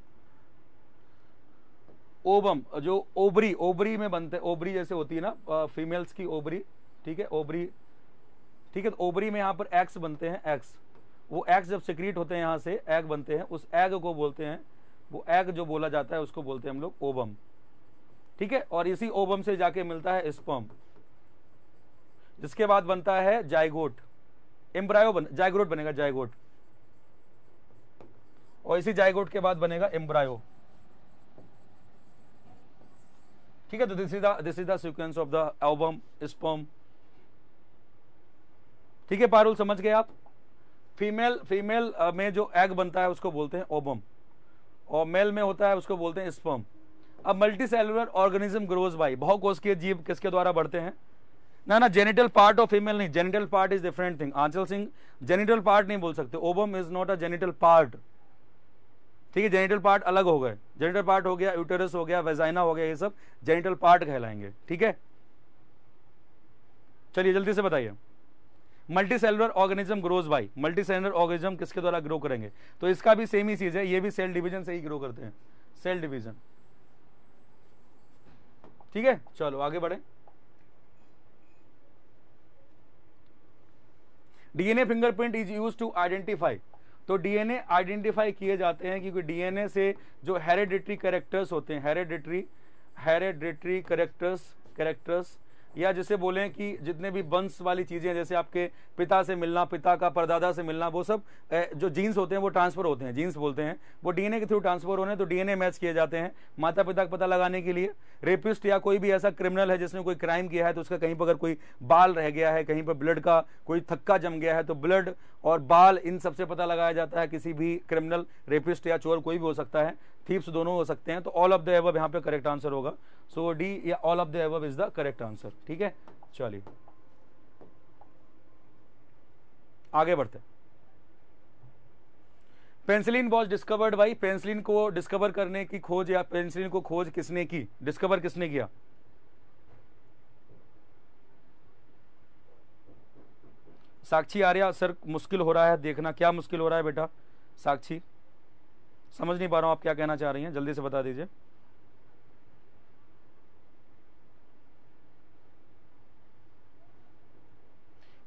ओबम जो ओबरी ओबरी में बनते ओबरी जैसे होती है ना फीमेल्स की ओबरी ठीक है ओबरी ठीक है तो ओबरी में यहाँ पर एक्स बनते हैं एक्स वो एक्स जब सिक्रीट होते हैं यहाँ से एग बनते हैं उस एग को बोलते हैं वो एग जो बोला जाता है उसको बोलते हैं हम लोग ओबम ठीक है और इसी ओबम से जाके मिलता है स्पम जिसके बाद बनता है जायगोट एम्ब्रायो बन जायगोट बनेगा जायगोट और इसी जायगोट के बाद बनेगा एम्ब्रायो ठीक है तो this is this is the sequence of the album sperm ठीक है पारुल समझ गए आप फीमेल फीमेल में जो एग बनता है उसको बोलते हैं ओबम और मेल में होता है उसको बोलते हैं स्पम अब multi cellular organism grows by बहु के जीव किसके द्वारा बढ़ते हैं ना ना जेनिटल पार्ट ऑफ फीमेल नहीं genital part is different thing Anchal Singh genital part नहीं बोल सकते ovum is not a genital part ठीक है जेनिटल पार्ट अलग हो गए जेनिटल पार्ट हो गया यूटेरस हो गया वेजाइना हो गया ये सब जेनिटल पार्ट कहलाएंगे ठीक है चलिए जल्दी से बताइए multi cellular organism grows by multi cellular organism किसके द्वारा ग्रो करेंगे तो इसका भी सेम ही चीज है ये भी सेल डिवीजन से ही ग्रो करते हैं सेल डिवीजन ठीक है चलो आगे बढ़े DNA fingerprint is use to identify तो डीएनए आइडेंटिफाई किए जाते हैं क्योंकि डीएनए से जो हेरेडिटरी करेक्टर्स होते हैं हेरेडिटरी हेरेडिटरी करेक्टर्स करेक्टर्स या जिसे बोलें कि जितने भी वंश वाली चीज़ें जैसे आपके पिता से मिलना पिता का परदादा से मिलना वो सब जो जीन्स होते हैं वो ट्रांसफ़र होते हैं जीन्स बोलते हैं वो डीएनए के थ्रू ट्रांसफ़र होने तो डीएनए मैच किए जाते हैं माता पिता का पता लगाने के लिए रेपिस्ट या कोई भी ऐसा क्रिमिनल है जिसने कोई क्राइम किया है तो उसका कहीं पर अगर कोई बाल रह गया है कहीं पर ब्लड का कोई थक्का जम गया है तो ब्लड और बाल इन सबसे पता लगाया जाता है किसी भी क्रिमिनल रेपिस्ट या चोर कोई भी हो सकता है थीप्स दोनों हो सकते हैं तो ऑल ऑफ द एवब यहाँ पे करेक्ट आंसर होगा सो डी या all of the above is the correct answer ठीक है चलिए आगे बढ़ते penicillin was discovered by penicillin को डिस्कवर करने की खोज या पेंसिलिन को खोज किसने की डिस्कवर किसने किया साक्षी आर्या सर मुश्किल हो रहा है देखना क्या मुश्किल हो रहा है बेटा साक्षी समझ नहीं पा रहा हूँ आप क्या कहना चाह रही हैं जल्दी से बता दीजिए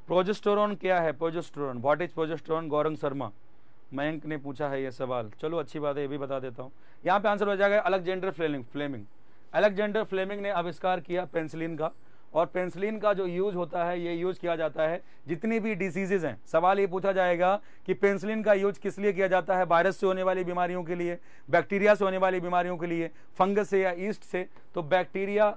प्रोजेस्टोरॉन क्या है progesterone what is progesterone Gaurang Sharma Mayank ने पूछा है ये सवाल चलो अच्छी बात है ये भी बता देता हूँ यहाँ पे आंसर हो जाएगा Alexander Fleming Fleming Alexander Fleming ने आविष्कार किया पेंसिलिन का और पेंसिलिन का जो यूज होता है ये यूज किया जाता है जितनी भी डिसीजेज हैं सवाल ये पूछा जाएगा कि पेंसिलिन का यूज किस लिए किया जाता है वायरस से होने वाली बीमारियों के लिए बैक्टीरिया से होने वाली बीमारियों के लिए फंगस से या ईस्ट से तो बैक्टीरिया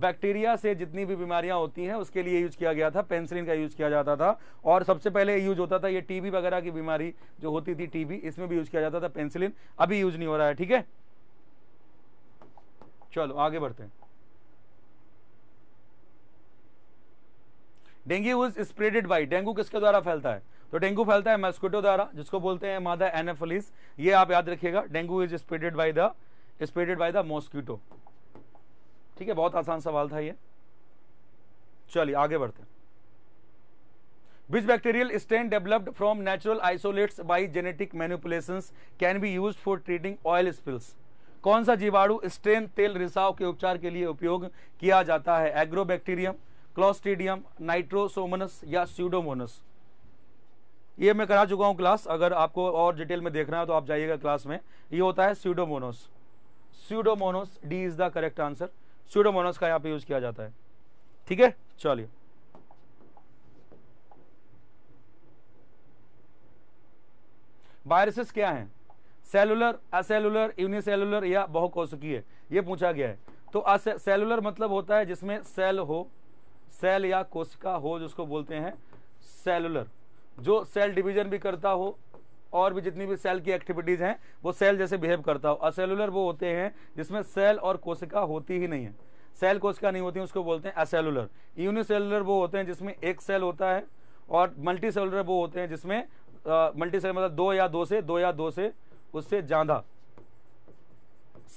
बैक्टीरिया से जितनी भी बीमारियां होती हैं उसके लिए यूज किया गया था पेंसिलिन का यूज किया जाता था और सबसे पहले यूज होता था ये टीबी वगैरह की बीमारी जो होती थी टीबी इसमें भी यूज किया जाता था पेंसिलिन अभी यूज नहीं हो रहा है ठीक है चलो आगे बढ़ते हैं dengue is spreaded by dengue किसके द्वारा फैलता है तो डेंगू फैलता है मॉस्किटो द्वारा जिसको बोलते हैं मादा एनेफलिस ये आप याद रखिएगा dengue is spreaded by the spreaded by the mosquito ठीक है बहुत आसान सवाल था ये चलिए आगे बढ़ते हैं which bacterial developed developed from natural isolates by genetic manipulations can be used for treating oil spills कौन सा जीवाणु स्टेन तेल रिसाव के उपचार के लिए उपयोग किया जाता है एग्रोबैक्टीरियम क्लॉस्ट्रीडियम नाइट्रोसोमनस या स्यूडोमोनस ये मैं करा चुका हूं क्लास अगर आपको और डिटेल में देखना है तो आप जाइएगा क्लास में ये होता है pseudomonas pseudomonas D is the correct answer pseudomonas का यहां पे यूज किया जाता है ठीक है चलिए वायरसेस क्या है सेलुलर असेलुलर यूनिसेलुलर या बहुकोशिकीय ये पूछा गया है तो सेलुलर मतलब होता है जिसमें सेल हो सेल या कोशिका हो जिसको बोलते हैं सेलुलर जो सेल डिवीजन भी करता हो और भी जितनी भी सेल की एक्टिविटीज हैं वो सेल जैसे बिहेव करता हो असेलुलर वो होते हैं जिसमें सेल और कोशिका होती ही नहीं है सेल कोशिका नहीं होती उसको बोलते हैं असेलुलर यूनिसेलुलर वो होते हैं जिसमें एक सेल होता है और मल्टी सेलुलर वो होते हैं जिसमें मल्टी सेल मतलब दो या दो से दो या दो से उससे ज़्यादा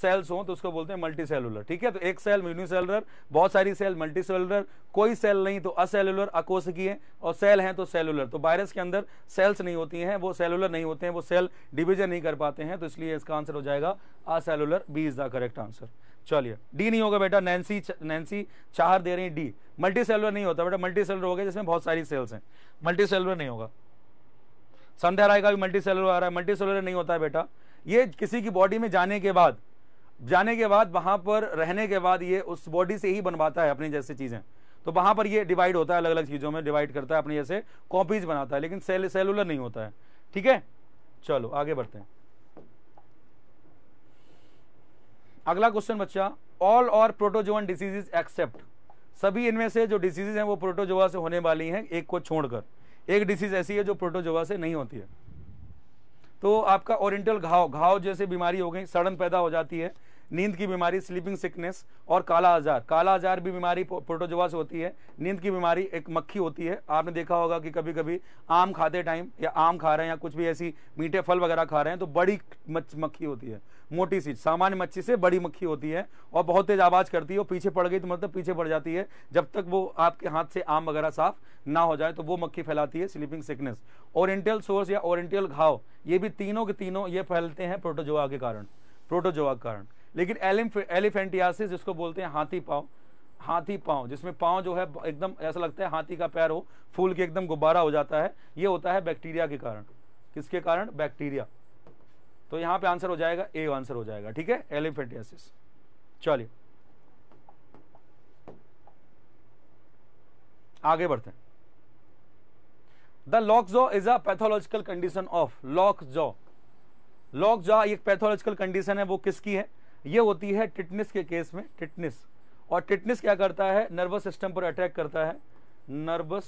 सेल्स हों तो उसको बोलते हैं मल्टी सेलुलर ठीक है तो एक सेल यूनिसेलुलर बहुत सारी सेल मल्टी सेलुलर कोई सेल नहीं तो असेलुलर अकोशिकीय है और सेल हैं तो सेलुलर तो वायरस के अंदर सेल्स नहीं होती हैं वो सेलुलर नहीं होते हैं वो सेल डिविजन नहीं कर पाते हैं तो इसलिए इसका आंसर हो जाएगा acellular B is the correct answer चलिए डी नहीं होगा बेटा नैन्सी नैन्सी चाहर दे रही है डी मल्टी सेलुलर नहीं होता बेटा मल्टी सेलुलर हो गया जिसमें बहुत सारी सेल्स हैं मल्टी सेलुलर नहीं होगा संध्या राय का भी मल्टी सेलुलर आ रहा है मल्टी सेलुलर नहीं होता है बेटा ये किसी की बॉडी में जाने के बाद जाने के बाद वहां पर रहने के बाद ये उस बॉडी से ही बनवाता है अपनी जैसे चीजें तो वहां पर ये डिवाइड होता है अलग अलग चीजों में डिवाइड करता है अपनी जैसे कॉपीज बनाता है लेकिन सेल सेलुलर नहीं होता है ठीक है चलो आगे बढ़ते हैं अगला क्वेश्चन बच्चा ऑल और प्रोटोजोन डिसीजेज एक्सेप्ट सभी इनमें से जो डिसीजेज हैं वो प्रोटोजोआ से होने वाली हैं एक को छोड़कर एक डिसीज ऐसी है जो प्रोटोजोआ से नहीं होती है तो आपका ओरिएंटल घाव घाव जैसे बीमारी हो गई सड़न पैदा हो जाती है नींद की बीमारी स्लीपिंग सिकनेस और काला आजार काला आजार भी बीमारी प्रोटोजोवा से होती है नींद की बीमारी एक मक्खी होती है आपने देखा होगा कि कभी कभी आम खाते टाइम या आम खा रहे हैं या कुछ भी ऐसी मीठे फल वगैरह खा रहे हैं तो बड़ी मक्खी होती है मोटी सी सामान्य मच्छी से बड़ी मक्खी होती है और बहुत तेज आवाज़ करती है और पीछे पड़ गई तो मतलब पीछे पड़ जाती है जब तक वो आपके हाथ से आम वगैरह साफ ना हो जाए तो वो मक्खी फैलाती है स्लीपिंग सिकनेस ओरेंटियल सोर्स या ओरेंटियल घाव ये भी तीनों के तीनों ये फैलते हैं प्रोटोजोआ के कारण प्रोटोजोआ के कारण लेकिन एलिफेंटियासिस जिसको बोलते हैं हाथी पाँव हाथी पाँव जिसमें पाँव जो है एकदम ऐसा लगता है हाथी का पैर हो फूल के एकदम गुब्बारा हो जाता है ये होता है बैक्टीरिया के कारण किसके कारण बैक्टीरिया तो यहाँ पे आंसर हो जाएगा ए आंसर हो जाएगा ठीक है एलिफेंटियासिस चलिए आगे बढ़ते हैं the lock jaw is a pathological condition of lock jaw lock jaw एक पैथोलॉजिकल कंडीशन है वो किसकी है ये होती है टिटनेस के केस में टिटनेस और टिटनेस क्या करता है नर्वस सिस्टम पर अटैक करता है नर्वस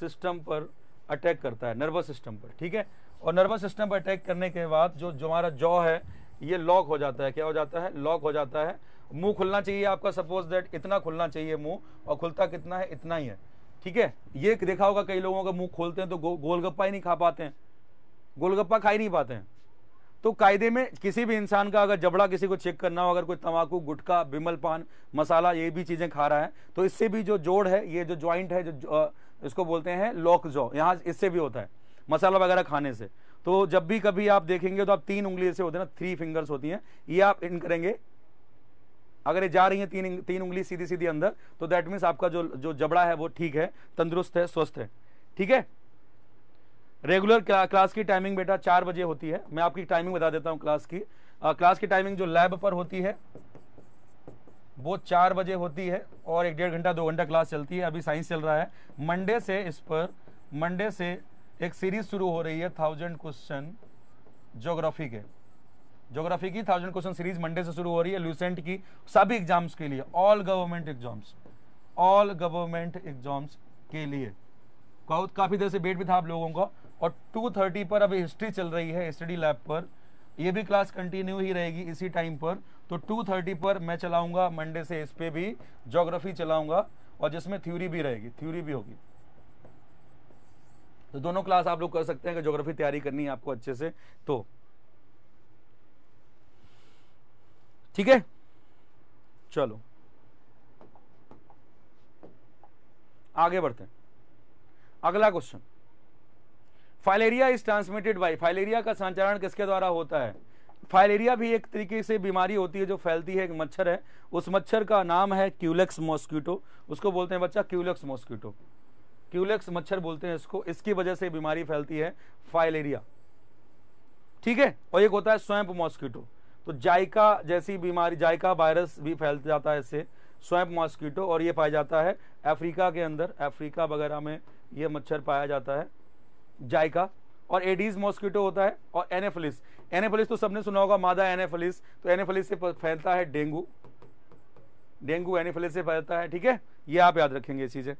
सिस्टम पर अटैक करता है नर्वस सिस्टम पर ठीक है और नर्वस सिस्टम पर अटैक करने के बाद जो जो हमारा जॉ है ये लॉक हो जाता है क्या हो जाता है लॉक हो जाता है मुंह खुलना चाहिए आपका सपोज दैट इतना खुलना चाहिए मुंह और खुलता कितना है इतना ही है ठीक है ये देखा होगा कई लोगों का मुंह खोलते हैं तो गो, गोलगप्पा ही नहीं खा पाते हैं गोलगप्पा खा ही नहीं पाते हैं तो कायदे में किसी भी इंसान का अगर जबड़ा किसी को चेक करना हो अगर कोई तंबाकू गुटखा बिमल पान मसाला ये भी चीज़ें खा रहा है तो इससे भी जो जोड़ है ये जो ज्वाइंट है जो इसको बोलते हैं लॉक जॉ यहाँ इससे भी होता है मसाला वगैरह खाने से तो जब भी कभी आप देखेंगे तो आप तीन उंगली से होते हैं ना थ्री फिंगर्स होती हैं ये आप इन करेंगे अगर ये जा रही है तीन तीन उंगली सीधी सीधी अंदर तो दैट मीन्स आपका जो जो जबड़ा है वो ठीक है तंदुरुस्त है स्वस्थ है ठीक है रेगुलर क्लास की टाइमिंग बेटा चार बजे होती है मैं आपकी टाइमिंग बता देता हूँ क्लास की आ, क्लास की टाइमिंग जो लैब पर होती है वो चार बजे होती है और एक डेढ़ घंटा दो घंटा क्लास चलती है अभी साइंस चल रहा है मंडे से इस पर मंडे से एक सीरीज शुरू हो रही है थाउजेंड क्वेश्चन जोग्राफी के जोग्राफी की थाउजेंड क्वेश्चन सीरीज मंडे से शुरू हो रही है लूसेंट की सभी एग्जाम्स के लिए all government exams all government exams के लिए काफी देर से बेट भी था आप लोगों का और 2:30 पर अभी हिस्ट्री चल रही है स्टडी लैब पर ये भी क्लास कंटिन्यू ही रहेगी इसी टाइम पर तो 2:30 पर मैं चलाऊंगा मंडे से इस पर भी जोग्राफी चलाऊंगा और जिसमें थ्योरी भी रहेगी थ्योरी भी होगी तो दोनों क्लास आप लोग कर सकते हैं अगर जोग्राफी तैयारी करनी है आपको अच्छे से तो ठीक है चलो आगे बढ़ते हैं अगला question filaria is transmitted by filaria का संचारण किसके द्वारा होता है फाइलेरिया भी एक तरीके से बीमारी होती है जो फैलती है एक मच्छर है उस मच्छर का नाम है क्यूलेक्स मॉस्क्यूटो उसको बोलते हैं बच्चा क्यूलेक्स मॉस्क्यूटो क्यूलेक्स मच्छर बोलते हैं इसको इसकी वजह से बीमारी फैलती है फाइलेरिया ठीक है और एक होता है स्वैंप मॉस्क्यूटो तो जायका जैसी बीमारी जायका वायरस भी फैल जाता है इससे स्वैंप मॉस्क्यूटो और ये पाया जाता है अफ्रीका के अंदर अफ्रीका वगैरह में ये मच्छर पाया जाता है जायका और एडीज मॉस्किटो होता है और एनेफलिस एनेफलिस तो सबने सुना होगा मादा एनेफलिस तो एनेफलिस से फैलता है डेंगू डेंगू एनेफलिस से फैलता है ठीक है ये आप याद रखेंगे ये चीज़ें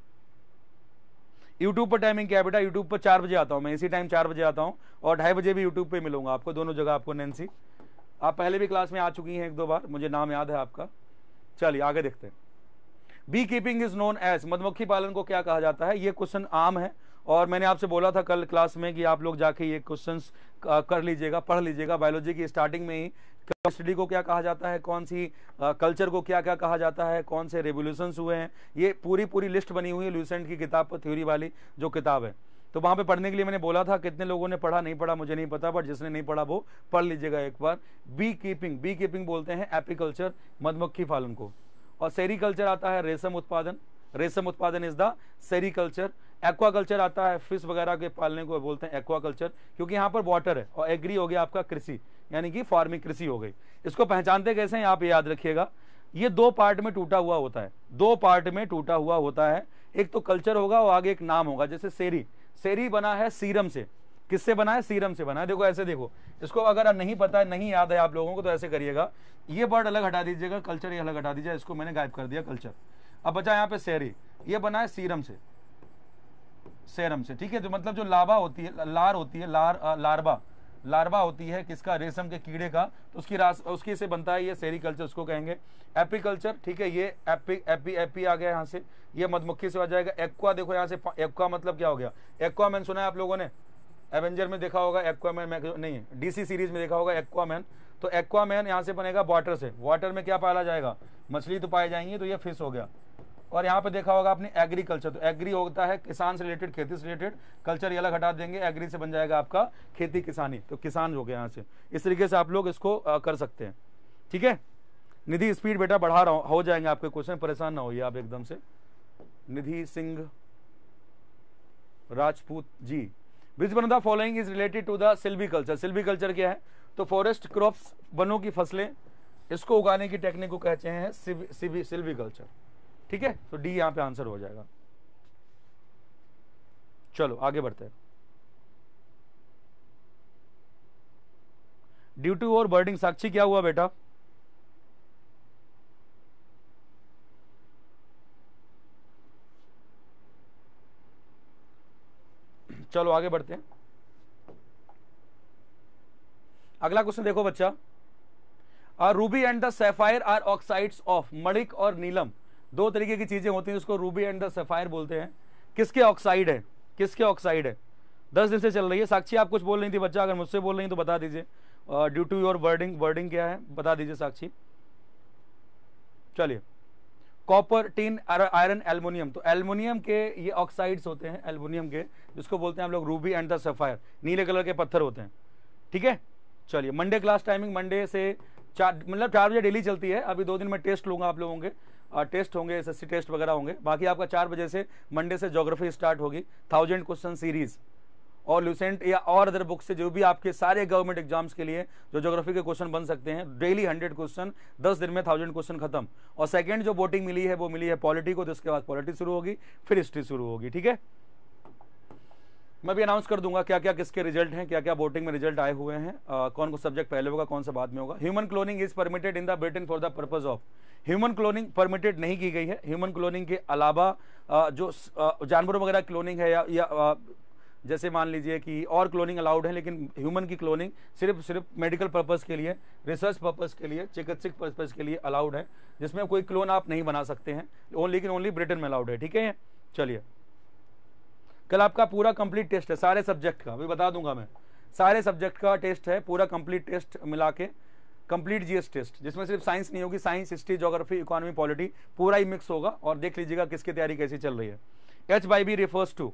यूट्यूब पर टाइमिंग क्या है बेटा यूट्यूब पर चार बजे आता हूँ मैं इसी टाइम चार बजे आता हूँ और ढाई बजे भी यूट्यूब पर मिलूंगा आपको दोनों जगह आपको नैन्सी आप पहले भी क्लास में आ चुकी हैं एक दो बार मुझे नाम याद है आपका चलिए आगे देखते हैं bee keeping is known as मधुमक्खी पालन को क्या कहा जाता है ये क्वेश्चन आम है और मैंने आपसे बोला था कल क्लास में कि आप लोग जाके ये क्वेश्चंस कर लीजिएगा पढ़ लीजिएगा बायोलॉजी की स्टार्टिंग में ही स्टडी को क्या कहा जाता है कौन सी कल्चर को क्या क्या कहा जाता है कौन से रेवोल्यूशंस हुए हैं ये पूरी पूरी लिस्ट बनी हुई है ल्यूसेंट की किताब पर थ्योरी वाली जो किताब है तो वहाँ पे पढ़ने के लिए मैंने बोला था कितने लोगों ने पढ़ा नहीं पढ़ा मुझे नहीं पता बट जिसने नहीं पढ़ा वो पढ़ लीजिएगा एक बार बी कीपिंग बी कीपिंग बोलते हैं एपीकल्चर मधुमक्खी पालन को और सेरीकल्चर आता है रेशम उत्पादन रेशम उत्पादन इज द सेरिकल्चर एक्वाकल्चर आता है फिश वगैरह के पालने को बोलते हैं एक्वाकल्चर क्योंकि यहाँ पर वाटर है और एग्री हो गया आपका कृषि यानी कि फार्मिंग कृषि हो गई इसको पहचानते कैसे हैं आप याद रखिएगा ये दो पार्ट में टूटा हुआ होता है दो पार्ट में टूटा हुआ होता है एक तो कल्चर होगा और आगे एक नाम होगा जैसे सेरी सेरी बना है सीरम से किससे बना है सीरम से बना है देखो ऐसे देखो इसको अगर नहीं पता है नहीं याद है आप लोगों को तो ऐसे करिएगा ये बर्ड अलग हटा दीजिएगा कल्चर ये अलग हटा दीजिएगा इसको मैंने गायब कर दिया कल्चर अब बचा यहाँ पे सेरी ये बना है सीरम से सेरम से ठीक है जो तो मतलब जो लावा होती है लार होती है लार लारवा लारवा होती है किसका रेशम के कीड़े का तो उसकी रास उसकी से बनता है ये कल्चर उसको कहेंगे एपीकल्चर ठीक है ये एपी एपी एपी आ गया यहाँ से ये मधुमक्खी से आ जाएगा एक्वा देखो यहाँ से एक्वा मतलब क्या हो गया एक्वा मैन सुना है आप लोगों ने एवेंजर में देखा होगा एक्वामैन नहीं है डीसी सीरीज में देखा होगा एक्वामैन तो एक्वामैन यहाँ से बनेगा वाटर से वाटर में क्या पाला जाएगा मछली तो पाई जाएंगी तो ये फिश हो गया और यहाँ पे देखा होगा आपने एग्रीकल्चर तो एग्री होता है किसान से रिलेटेड खेती से रिलेटेड कल्चर ये अलग हटा देंगे एग्री से बन जाएगा आपका खेती किसानी तो किसान हो गया यहाँ से इस तरीके से आप लोग इसको आ, कर सकते हैं ठीक है निधि स्पीड बेटा बढ़ा रहा हूँ हो जाएंगे आपके क्वेश्चन परेशान ना होइए आप एकदम से Nidhi Singh Rajput ji which one the following is related to the silviculture silviculture क्या है तो फॉरेस्ट क्रॉप्स वनों की फसलें इसको उगाने की टेक्निक को कहते हैं सिल्वी कल्चर ठीक है तो डी यहां पे आंसर हो जाएगा चलो आगे बढ़ते हैं ड्यू टू और बर्डिंग साक्षी क्या हुआ बेटा चलो आगे बढ़ते हैं अगला क्वेश्चन देखो बच्चा ruby and the sapphire are oxides of मणिक और नीलम दो तरीके की चीज़ें होती हैं उसको रूबी एंड द सफ़ायर बोलते हैं किसके ऑक्साइड है किसके ऑक्साइड है दस दिन से चल रही है साक्षी आप कुछ बोल रही थी बच्चा अगर मुझसे बोल रही तो बता दीजिए due to your wording wording क्या है बता दीजिए साक्षी चलिए कॉपर टीन आयरन एल्युमिनियम तो एल्युमिनियम के ये ऑक्साइड्स होते हैं एल्युमिनियम के जिसको बोलते हैं हम लोग रूबी एंड द सफ़ायर नीले कलर के पत्थर होते हैं ठीक है चलिए मंडे क्लास टाइमिंग मंडे से चार मतलब चार बजे डेली चलती है अभी दो दिन में टेस्ट लूंगा आप लोगों के टेस्ट होंगे एस टेस्ट वगैरह होंगे बाकी आपका चार बजे से मंडे से जोग्राफी स्टार्ट होगी थाउजेंड क्वेश्चन सीरीज़ और लूसेंट या और अदर बुक से जो भी आपके सारे गवर्नमेंट एग्जाम्स के लिए जो जोग्राफी के क्वेश्चन बन सकते हैं डेली हंड्रेड क्वेश्चन दस दिन में थाउजेंड क्वेश्चन खत्म और सेकेंड जो वोटिंग मिली है वो मिली है पॉलिटी को तो उसके बाद पॉलिटी शुरू होगी फिर हिस्ट्री शुरू होगी ठीक है मैं भी अनाउंस कर दूंगा क्या क्या किसके रिजल्ट हैं क्या क्या वोटिंग में रिजल्ट आए हुए हैं आ, कौन को सब्जेक्ट पहले होगा कौन सा बाद में होगा human cloning is permitted in the Britain for the purpose of human cloning permitted नहीं की गई है ह्यूमन क्लोनिंग के अलावा आ, जो जानवरों वगैरह क्लोनिंग है या, या आ, जैसे मान लीजिए कि और क्लोनिंग अलाउड है लेकिन ह्यूमन की क्लोनिंग सिर्फ सिर्फ मेडिकल पर्पज़ के लिए रिसर्च पर्पज़ के लिए चिकित्सक पर्पज़ के लिए अलाउड है जिसमें कोई क्लोन आप नहीं बना सकते हैं लेकिन ओनली ब्रिटेन में अलाउड है ठीक है चलिए कल आपका पूरा कंप्लीट टेस्ट है सारे सब्जेक्ट का अभी बता दूंगा मैं सारे सब्जेक्ट का टेस्ट है पूरा कंप्लीट टेस्ट मिला के कंप्लीट जीएस टेस्ट जिसमें सिर्फ साइंस नहीं होगी science history geography economy polity पूरा ही मिक्स होगा और देख लीजिएगा किसकी तैयारी कैसी चल रही है H by B refers to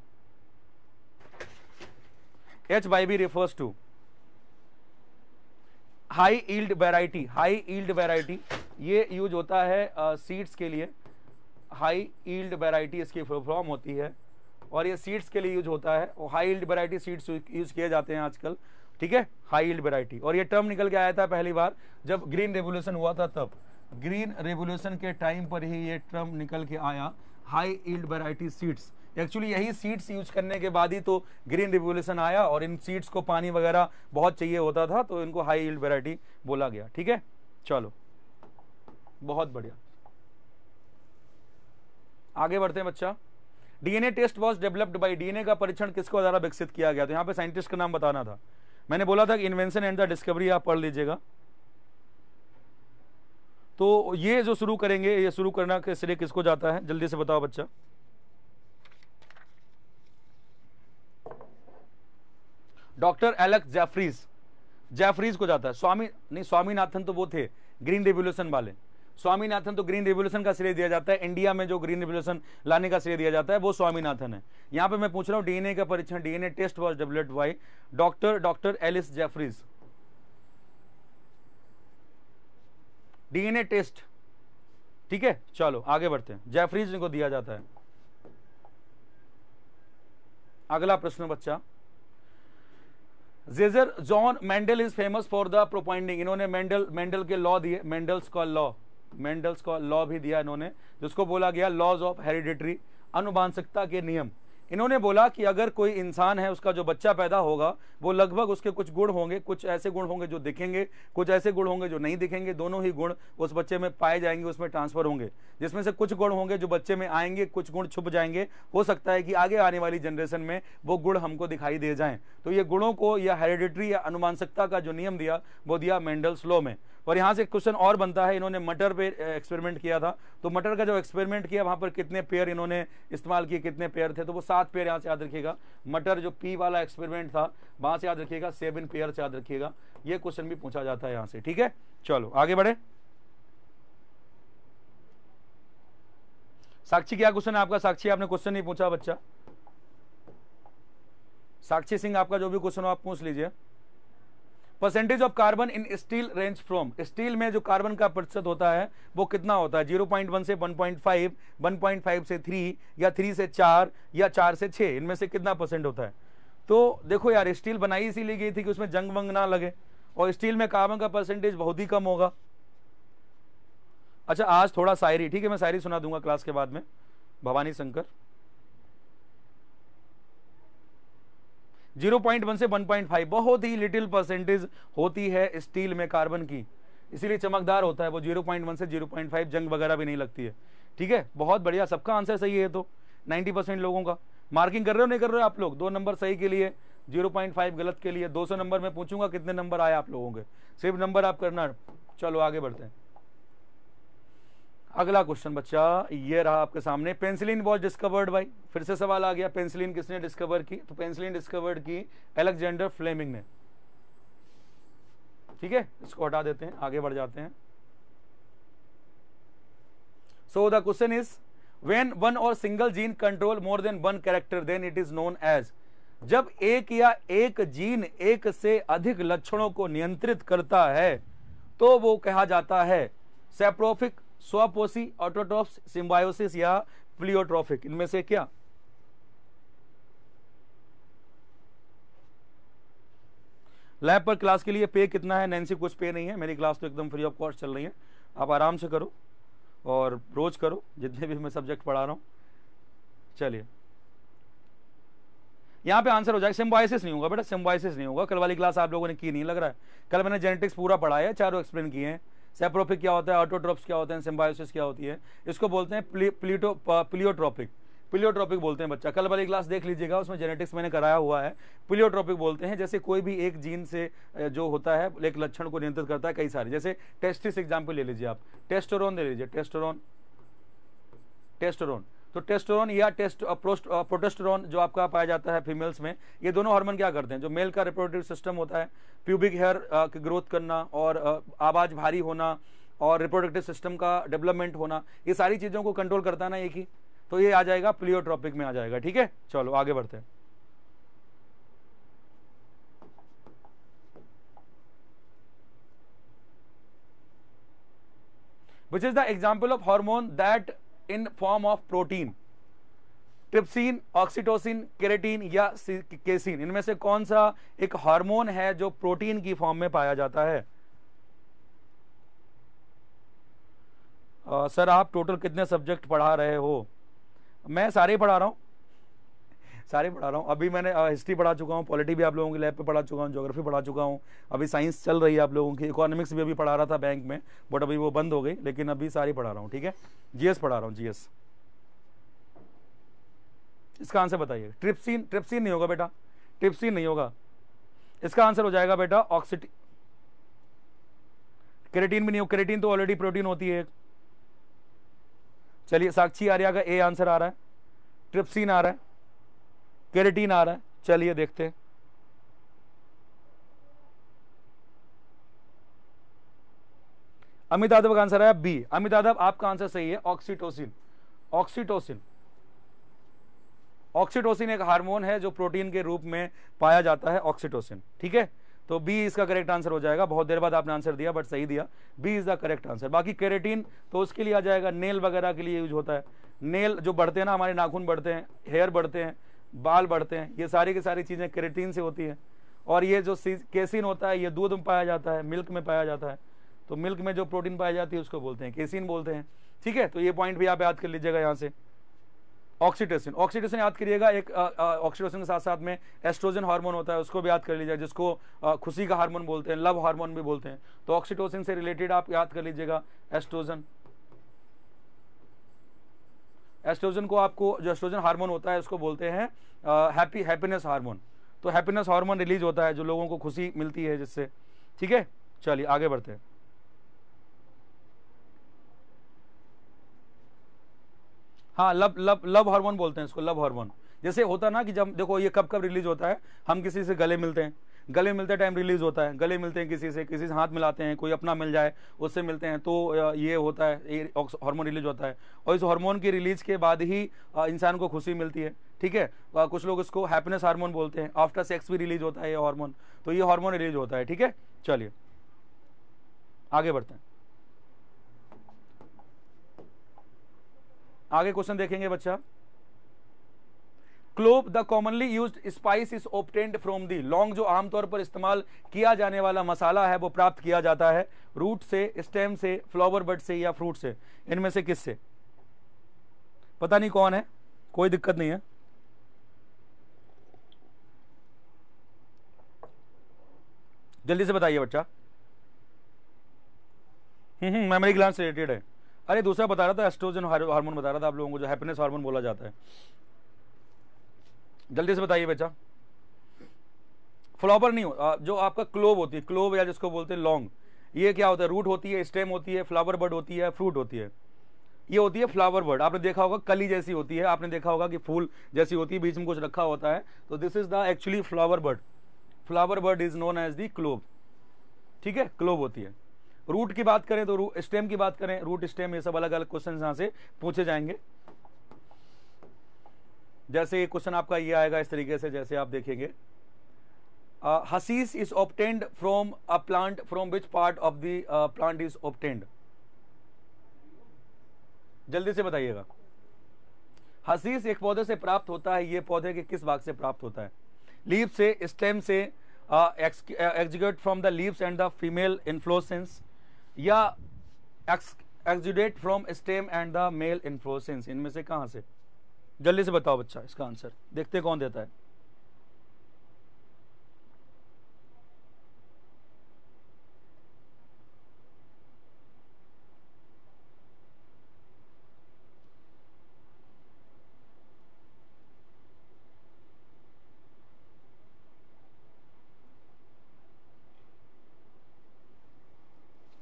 H by B refers to high yield variety high yield variety ये यूज होता है सीड्स uh, के लिए हाई ईल्ड वेराइटी इसकी फॉर्म होती है और ये सीड्स के लिए यूज होता है और high yield variety seeds use किए जाते हैं आजकल ठीक है हाई इल्ड वैरायटी और ये टर्म निकल के आया था पहली बार जब ग्रीन रेवोल्यूशन हुआ था तब ग्रीन रेवोल्यूशन के टाइम पर ही ये टर्म निकल के आया high yield variety seeds actually यही सीड्स यूज करने के बाद ही तो ग्रीन रिवोल्यूशन आया और इन सीड्स को पानी वगैरह बहुत चाहिए होता था तो इनको हाई इल्ड वैरायटी बोला गया ठीक है चलो बहुत बढ़िया आगे बढ़ते हैं बच्चा DNA test was developed by DNA का परीक्षण किसको द्वारा विकसित किया गया तो यहाँ पे साइंटिस्ट का नाम बताना था मैंने बोला था कि इन्वेंशन एंड द डिस्कवरी आप पढ़ लीजिएगा तो ये जो शुरू करेंगे ये शुरू करना के श्रेय किसको जाता है जल्दी से बताओ बच्चा डॉक्टर एलेक्स जैफरीज जैफरीज को जाता है स्वामी नहीं स्वामीनाथन तो वो थे ग्रीन रिवोल्यूशन वाले स्वामीनाथन तो ग्रीन रिवोल्यूशन का श्रेय दिया जाता है इंडिया में जो ग्रीन रिवोल्यूशन लाने का श्रेय दिया जाता है वो स्वामीनाथन है यहाँ पे मैं पूछ रहा हूँ डीएनए का परीक्षण DNA test was developed by doctor doctor Alec Jeffreys DNA test ठीक है चलो आगे बढ़ते हैं जेफरीज को दिया जाता है अगला प्रश्न बच्चा जेजर John Mendel is famous for the propounding इन्होंने मेंडल मेंडल के लॉ दिए मेंडल्स का लॉ मेंडल्स का लॉ भी दिया इन्होंने जिसको बोला गया लॉज ऑफ हेरिडिटरी अनुमानसिकता के नियम इन्होंने बोला कि अगर कोई इंसान है उसका जो बच्चा पैदा होगा वो लगभग उसके कुछ गुण होंगे कुछ ऐसे गुण होंगे जो दिखेंगे कुछ ऐसे गुण होंगे जो नहीं दिखेंगे दोनों ही गुण उस बच्चे में पाए जाएंगे उसमें ट्रांसफर होंगे जिसमें से कुछ गुण होंगे जो बच्चे में आएंगे कुछ गुण छुप जाएंगे हो सकता है कि आगे आने वाली जनरेशन में वो गुण हमको दिखाई दे जाए तो ये गुणों को या हेरिडिटरी या अनुमानसिकता का जो नियम दिया वो दिया मेंडल्स लॉ में और यहाँ से क्वेश्चन और बनता है इन्होंने मटर पे एक्सपेरिमेंट किया था तो मटर का जो एक्सपेरिमेंट किया वहाँ पर कितने पेयर इन्होंने इस्तेमाल किए कितने पेयर थे तो वो सात पेयर यहाँ से याद रखिएगा मटर जो पी वाला एक्सपेरिमेंट था वहाँ से याद रखिएगा सेवन पेयर से याद रखिएगा ये क्वेश्चन भी पूछा जाता है यहाँ से ठीक है चलो आगे बढ़े साक्षी क्या क्वेश्चन है आपका साक्षी आपने क्वेश्चन नहीं पूछा बच्चा साक्षी सिंह आपका जो भी क्वेश्चन हो आप पूछ लीजिए percentage of carbon in steel range from steel में जो कार्बन का प्रतिशत होता है वो कितना होता है 0.1 से 1.5 1.5 से 3 या 3 से 4 या 4 से 6 इनमें से कितना परसेंट होता है तो देखो यार स्टील बनाई इसीलिए गई थी कि उसमें जंग वंग ना लगे और स्टील में कार्बन का परसेंटेज बहुत ही कम होगा अच्छा आज थोड़ा शायरी ठीक है मैं शायरी सुना दूंगा क्लास के बाद में भवानी शंकर 0.1 से 1.5 बहुत ही लिटिल परसेंटेज होती है स्टील में कार्बन की इसीलिए चमकदार होता है वो 0.1 से 0.5 जंग वगैरह भी नहीं लगती है ठीक है बहुत बढ़िया सबका आंसर सही है तो 90 परसेंट लोगों का मार्किंग कर रहे हो नहीं कर रहे हो आप लोग दो नंबर सही के लिए 0.5 गलत के लिए 200 नंबर में पूछूंगा कितने नंबर आए आप लोगों के सिर्फ नंबर आप करना चलो आगे बढ़ते हैं अगला क्वेश्चन बच्चा ये रहा आपके सामने पेंसिलिन वॉज डिस्कवर्ड बाई फिर से सवाल आ गया पेंसिलिन किसने डिस्कवर की तो पेंसिलिन डिस्कवर्ड की एलेक्जेंडर फ्लेमिंग ने ठीक है इसको हटा देते हैं आगे बढ़ जाते हैं so the question is when one or single gene control more than one character then it is known as जब एक या एक जीन एक से अधिक लक्षणों को नियंत्रित करता है तो वो कहा जाता है सेप्रोफिक स्वपोषी ऑटोटॉप्स सिम्बायोसिस या प्लियोट्रॉफिक इनमें से क्या लैब पर क्लास के लिए पे कितना है नैन्सी कुछ पे नहीं है मेरी क्लास तो एकदम फ्री ऑफ कॉस्ट चल रही है आप आराम से करो और रोज करो जितने भी मैं सब्जेक्ट पढ़ा रहा हूँ चलिए यहाँ पे आंसर हो जाएगा सिम्बाइसिस नहीं होगा बेटा सिम्बाइसिस नहीं होगा कल वाली क्लास आप लोगों ने की नहीं लग रहा है कल मैंने जेनेटिक्स पूरा पढ़ाया चारों एक्सप्लेन किए हैं सेप्रोफिक क्या होता है ऑटोट्रॉप्स क्या होते हैं सिम्बायोसिस क्या होती है इसको बोलते हैं प्लीटो प्लियोट्रॉपिक प्लियोट्रॉपिक बोलते हैं बच्चा कल वाली क्लास देख लीजिएगा उसमें जेनेटिक्स मैंने कराया हुआ है प्लियोट्रॉपिक बोलते हैं जैसे कोई भी एक जीन से जो होता है एक लक्षण को नियंत्रित करता है कई सारे जैसे टेस्टिस एग्जाम्पल ले लीजिए आप टेस्टोरोन ले लीजिए टेस्टोरोन टेस्टोरोन तो टेस्टोरोन या टेस्ट प्रोटेस्टोरोन uh, uh, जो आपका पाया जाता है फीमेल्स में ये दोनों हार्मोन क्या करते हैं जो मेल का रिप्रोडक्टिव सिस्टम होता है प्यूबिक हेयर uh, की ग्रोथ करना और आवाज़ भारी होना और रिप्रोडक्टिव सिस्टम का डेवलपमेंट होना ये सारी चीज़ों को कंट्रोल करता ना एक ही तो ये आ जाएगा प्लियोट्रॉपिक में आ जाएगा ठीक है चलो आगे बढ़ते हैं which is the example of hormone that in form of protein trypsin oxytocin keratin या केसिन इनमें से कौन सा एक हार्मोन है जो प्रोटीन की फॉर्म में पाया जाता है आ, सर आप टोटल कितने सब्जेक्ट पढ़ा रहे हो मैं सारे पढ़ा रहा हूं सारे पढ़ा रहा हूँ अभी मैंने हिस्ट्री पढ़ा चुका हूँ पॉलिटी भी आप लोगों के लैब पे पढ़ा चुका हूँ ज्योग्राफी पढ़ा चुका हूँ अभी साइंस चल रही है आप लोगों की इकोनॉमिक्स भी अभी पढ़ा रहा था बैंक में बट अभी वो बंद हो गई लेकिन अभी सारी पढ़ा रहा हूँ ठीक है जीएस पढ़ा रहा हूँ जीएस इसका आंसर बताइए ट्रिप्सिन ट्रिप्सिन नहीं होगा बेटा ट्रिप्सिन नहीं होगा इसका आंसर हो जाएगा बेटा ऑक्सीटी क्रेटीन भी नहीं हो क्रेटीन तो ऑलरेडी प्रोटीन होती है चलिए साक्षी आर्या का ए आंसर आ रहा है ट्रिप्सिन आ रहा है केरेटीन आ रहा है चलिए देखते हैं अमित यादव का आंसर आया बी अमित यादव आपका आंसर सही है ऑक्सीटोसिन ऑक्सीटोसिन ऑक्सीटोसिन एक हार्मोन है जो प्रोटीन के रूप में पाया जाता है ऑक्सीटोसिन ठीक है तो बी इसका करेक्ट आंसर हो जाएगा बहुत देर बाद आपने आंसर दिया बट सही दिया B is the correct answer बाकी कैरेटीन तो उसके लिए आ जाएगा नेल वगैरह के लिए यूज होता है नेल जो बढ़ते हैं ना हमारे नाखून बढ़ते हैं हेयर बढ़ते हैं बाल बढ़ते हैं ये सारी की सारी चीज़ें क्रेटीन से होती हैं और ये जो केसिन होता है ये दूध में पाया जाता है मिल्क में पाया जाता है तो मिल्क में जो प्रोटीन पाई जाती है उसको बोलते हैं केसिन बोलते हैं ठीक है तो ये पॉइंट भी आप याद कर लीजिएगा यहाँ से ऑक्सीटेसिन ऑक्सीटेशन याद करिएगा एक ऑक्सीटोसिन के साथ साथ में एस्ट्रोजन हार्मोन होता है उसको भी याद कर लीजिएगा जिसको आ, खुशी का हार्मोन बोलते हैं लव हार्मोन भी बोलते हैं तो ऑक्सीटोसिन से रिलेटेड आप याद कर लीजिएगा एस्ट्रोजन एस्ट्रोजन को आपको जो एस्ट्रोजन हार्मोन होता है उसको बोलते हैं हैप्पी हैप्पीनेस हार्मोन तो हैप्पीनेस हार्मोन रिलीज होता है जो लोगों को खुशी मिलती है जिससे ठीक है चलिए आगे बढ़ते हैं हाँ लव लव लव हार्मोन बोलते हैं इसको लव हार्मोन जैसे होता ना कि जब देखो ये कब कब रिलीज होता है हम किसी से गले मिलते हैं गले मिलते टाइम रिलीज होता है गले मिलते हैं किसी से किसी से हाथ मिलाते हैं कोई अपना मिल जाए उससे मिलते हैं तो ये होता है हार्मोन रिलीज होता है और इस हार्मोन की रिलीज के बाद ही इंसान को खुशी मिलती है ठीक है कुछ लोग इसको हैप्पीनेस हार्मोन बोलते हैं आफ्टर सेक्स भी रिलीज होता है ये हार्मोन तो ये हार्मोन रिलीज होता है ठीक है चलिए आगे बढ़ते हैं आगे क्वेश्चन देखेंगे बच्चा clove the commonly use spice is obtained from the लॉन्ग जो आमतौर पर इस्तेमाल किया जाने वाला मसाला है वो प्राप्त किया जाता है रूट से स्टेम से फ्लावर बर्ड से या फ्रूट से इनमें से किस से पता नहीं कौन है कोई दिक्कत नहीं है जल्दी से बताइए बच्चा हम्म मेमोरी ग्लांस रिलेटेड है अरे दूसरा बता रहा था एस्ट्रोजन हार्मोन बता रहा था आप लोगों को जो हैप्पीनेस हार्मोन बोला जाता है जल्दी से बताइए बेचा फ्लावर नहीं हो जो आपका क्लोव होती है क्लोव या जिसको बोलते हैं लॉन्ग ये क्या होता है रूट होती है स्टेम होती है फ्लावर बर्ड होती है फ्रूट होती है ये होती है फ्लावर बर्ड आपने देखा होगा कली जैसी होती है आपने देखा होगा कि फूल जैसी होती है बीच में कुछ रखा होता है तो this is the actually flower bud flower bud is known as the clove ठीक है क्लोव होती है रूट की बात करें तो स्टेम की बात करें रूट स्टेम ये सब अलग अलग क्वेश्चन यहाँ से पूछे जाएंगे जैसे ये क्वेश्चन आपका ये आएगा इस तरीके से जैसे आप देखेंगे hashish is obtained from a plant from which part of the plant is obtained जल्दी से बताइएगा हसीस एक पौधे से प्राप्त होता है ये पौधे के किस भाग से प्राप्त होता है लीव से स्टेम से exudate from the leaves and the female inflorescence या exudate from stem and the male inflorescence इनमें से कहां से जल्दी से बताओ बच्चा इसका आंसर देखते कौन देता है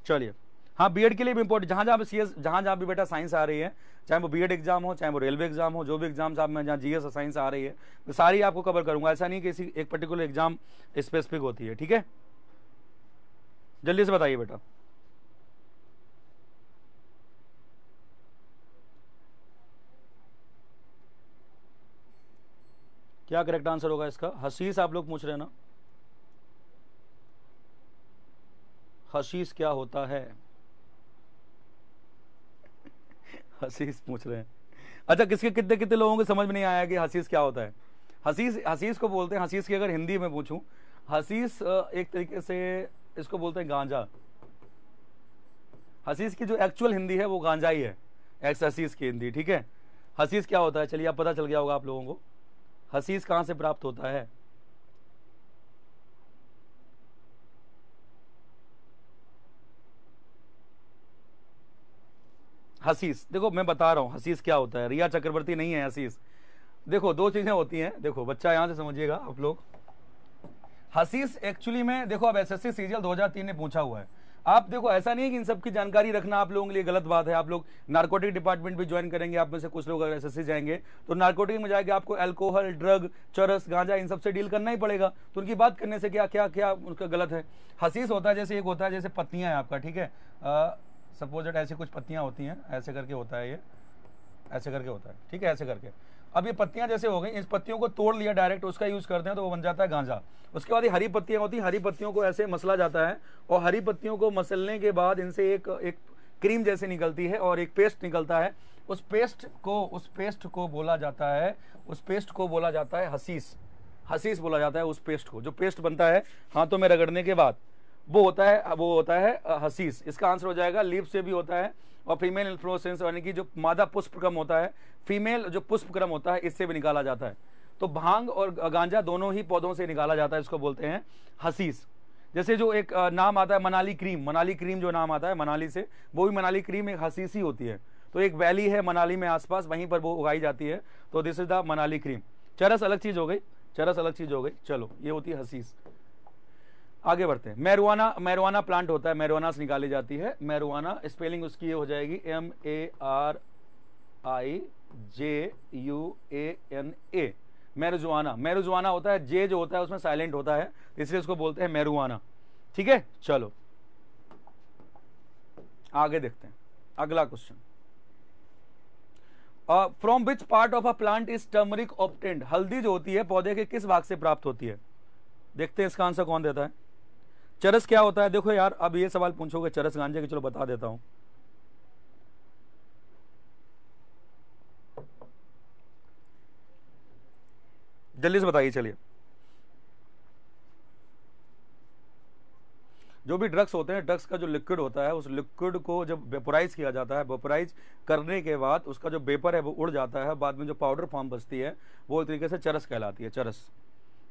चलिए हाँ बीएड के लिए भी इंपॉर्टेंट जहाँ जहाँ भी सीएस जहाँ जहाँ भी बेटा साइंस आ रही है चाहे वो बीएड एग्जाम हो चाहे वो रेलवे एग्जाम हो जो भी एग्जाम्स आप में जहाँ जीएस और साइंस आ रही है तो सारी आपको कवर करूंगा ऐसा नहीं किसी एक पर्टिकुलर एग्जाम स्पेसिफिक होती है ठीक है जल्दी से बताइए बेटा क्या करेक्ट आंसर होगा इसका हसीस आप लोग पूछ रहे ना हसीस क्या होता है हसीस पूछ रहे हैं अच्छा किसके कितने कितने लोगों को समझ में नहीं आया कि हसीस क्या होता है हसीस हसीस को बोलते हैं हसीस की अगर हिंदी में पूछूं हसीस एक तरीके से इसको बोलते हैं गांजा हसीस की जो एक्चुअल हिंदी है वो गांजा ही है एक्स हसीस की हिंदी ठीक है हसीस क्या होता है चलिए अब पता चल गया होगा आप लोगों को हसीस कहाँ से प्राप्त होता है हसीस देखो मैं बता रहा हूँ हसीस क्या होता है रिया चक्रवर्ती नहीं है हसीस देखो दो चीज़ें होती हैं देखो बच्चा यहाँ से समझिएगा आप लोग हसीस एक्चुअली में देखो अब एस एस सी सीजीएल 2003 ने पूछा हुआ है आप देखो ऐसा नहीं है कि इन सब की जानकारी रखना आप लोगों के लिए गलत बात है आप लोग नार्कोटिक डिपार्टमेंट भी ज्वाइन करेंगे आप में से कुछ लोग अगर सी जाएंगे तो नार्कोटिक में जाके आपको अल्कोहल ड्रग चरस गांजा इन सबसे डील करना ही पड़ेगा तो उनकी बात करने से क्या क्या क्या उनका गलत है हसीस होता है जैसे एक होता है जैसे पत्नियां हैं आपका ठीक है आ, सपोजेट ऐसी कुछ पत्तियाँ होती हैं ऐसे करके होता है ये ऐसे करके होता है ठीक है ऐसे करके अब ये पत्तियां जैसे हो गई इस पत्तियों को तोड़ लिया डायरेक्ट उसका यूज करते हैं तो वो बन जाता है गांजा उसके बाद ये हरी पत्तियां होती हैं हरी पत्तियों को ऐसे मसला जाता है और हरी पत्तियों को मसलने के बाद इनसे एक एक क्रीम जैसे निकलती है और एक पेस्ट निकलता है उस पेस्ट को उस पेस्ट को बोला जाता है उस पेस्ट को बोला जाता है हसीस हसीस बोला जाता है उस पेस्ट को जो पेस्ट बनता है हाथों में रगड़ने के बाद वो होता है वो होता है हसीस इसका आंसर हो जाएगा लीव से भी होता है और फीमेल इन्फ्लोसेंस यानी कि जो मादा पुष्पक्रम होता है फीमेल जो पुष्पक्रम होता है इससे भी निकाला जाता है तो भांग और गांजा दोनों ही पौधों से निकाला जाता है इसको बोलते हैं हसीस जैसे जो एक नाम आता है मनाली क्रीम मनाली क्रीम जो नाम आता है मनाली से वो भी मनाली क्रीम एक हसीस ही होती है तो एक वैली है मनाली में आसपास वहीं पर वो उगाई जाती है तो this is the Manali cream चरस अलग चीज़ हो गई चरस अलग चीज़ हो गई चलो ये होती है हसीस आगे बढ़ते हैं मैरुआना मैरुआना प्लांट होता है मैरुआना से निकाली जाती है मैरुआना स्पेलिंग उसकी हो जाएगी M A R I J U A N A marijuana marijuana होता है जे जो होता है उसमें साइलेंट होता है इसलिए उसको बोलते हैं मैरुआना ठीक है चलो आगे देखते हैं अगला question from which part of a plant is turmeric obtained हल्दी जो होती है पौधे के किस भाग से प्राप्त होती है देखते हैं इसका आंसर कौन देता है चरस क्या होता है देखो यार अब ये सवाल पूछोगे चरस गांजे के चलो बता देता हूं जल्दी से बताइए चलिए जो भी ड्रग्स होते हैं ड्रग्स का जो लिक्विड होता है उस लिक्विड को जब वेपोराइज किया जाता है वेपोराइज करने के बाद उसका जो वेपर है वो उड़ जाता है बाद में जो पाउडर फॉर्म बचती है वो एक तरीके से चरस कहलाती है चरस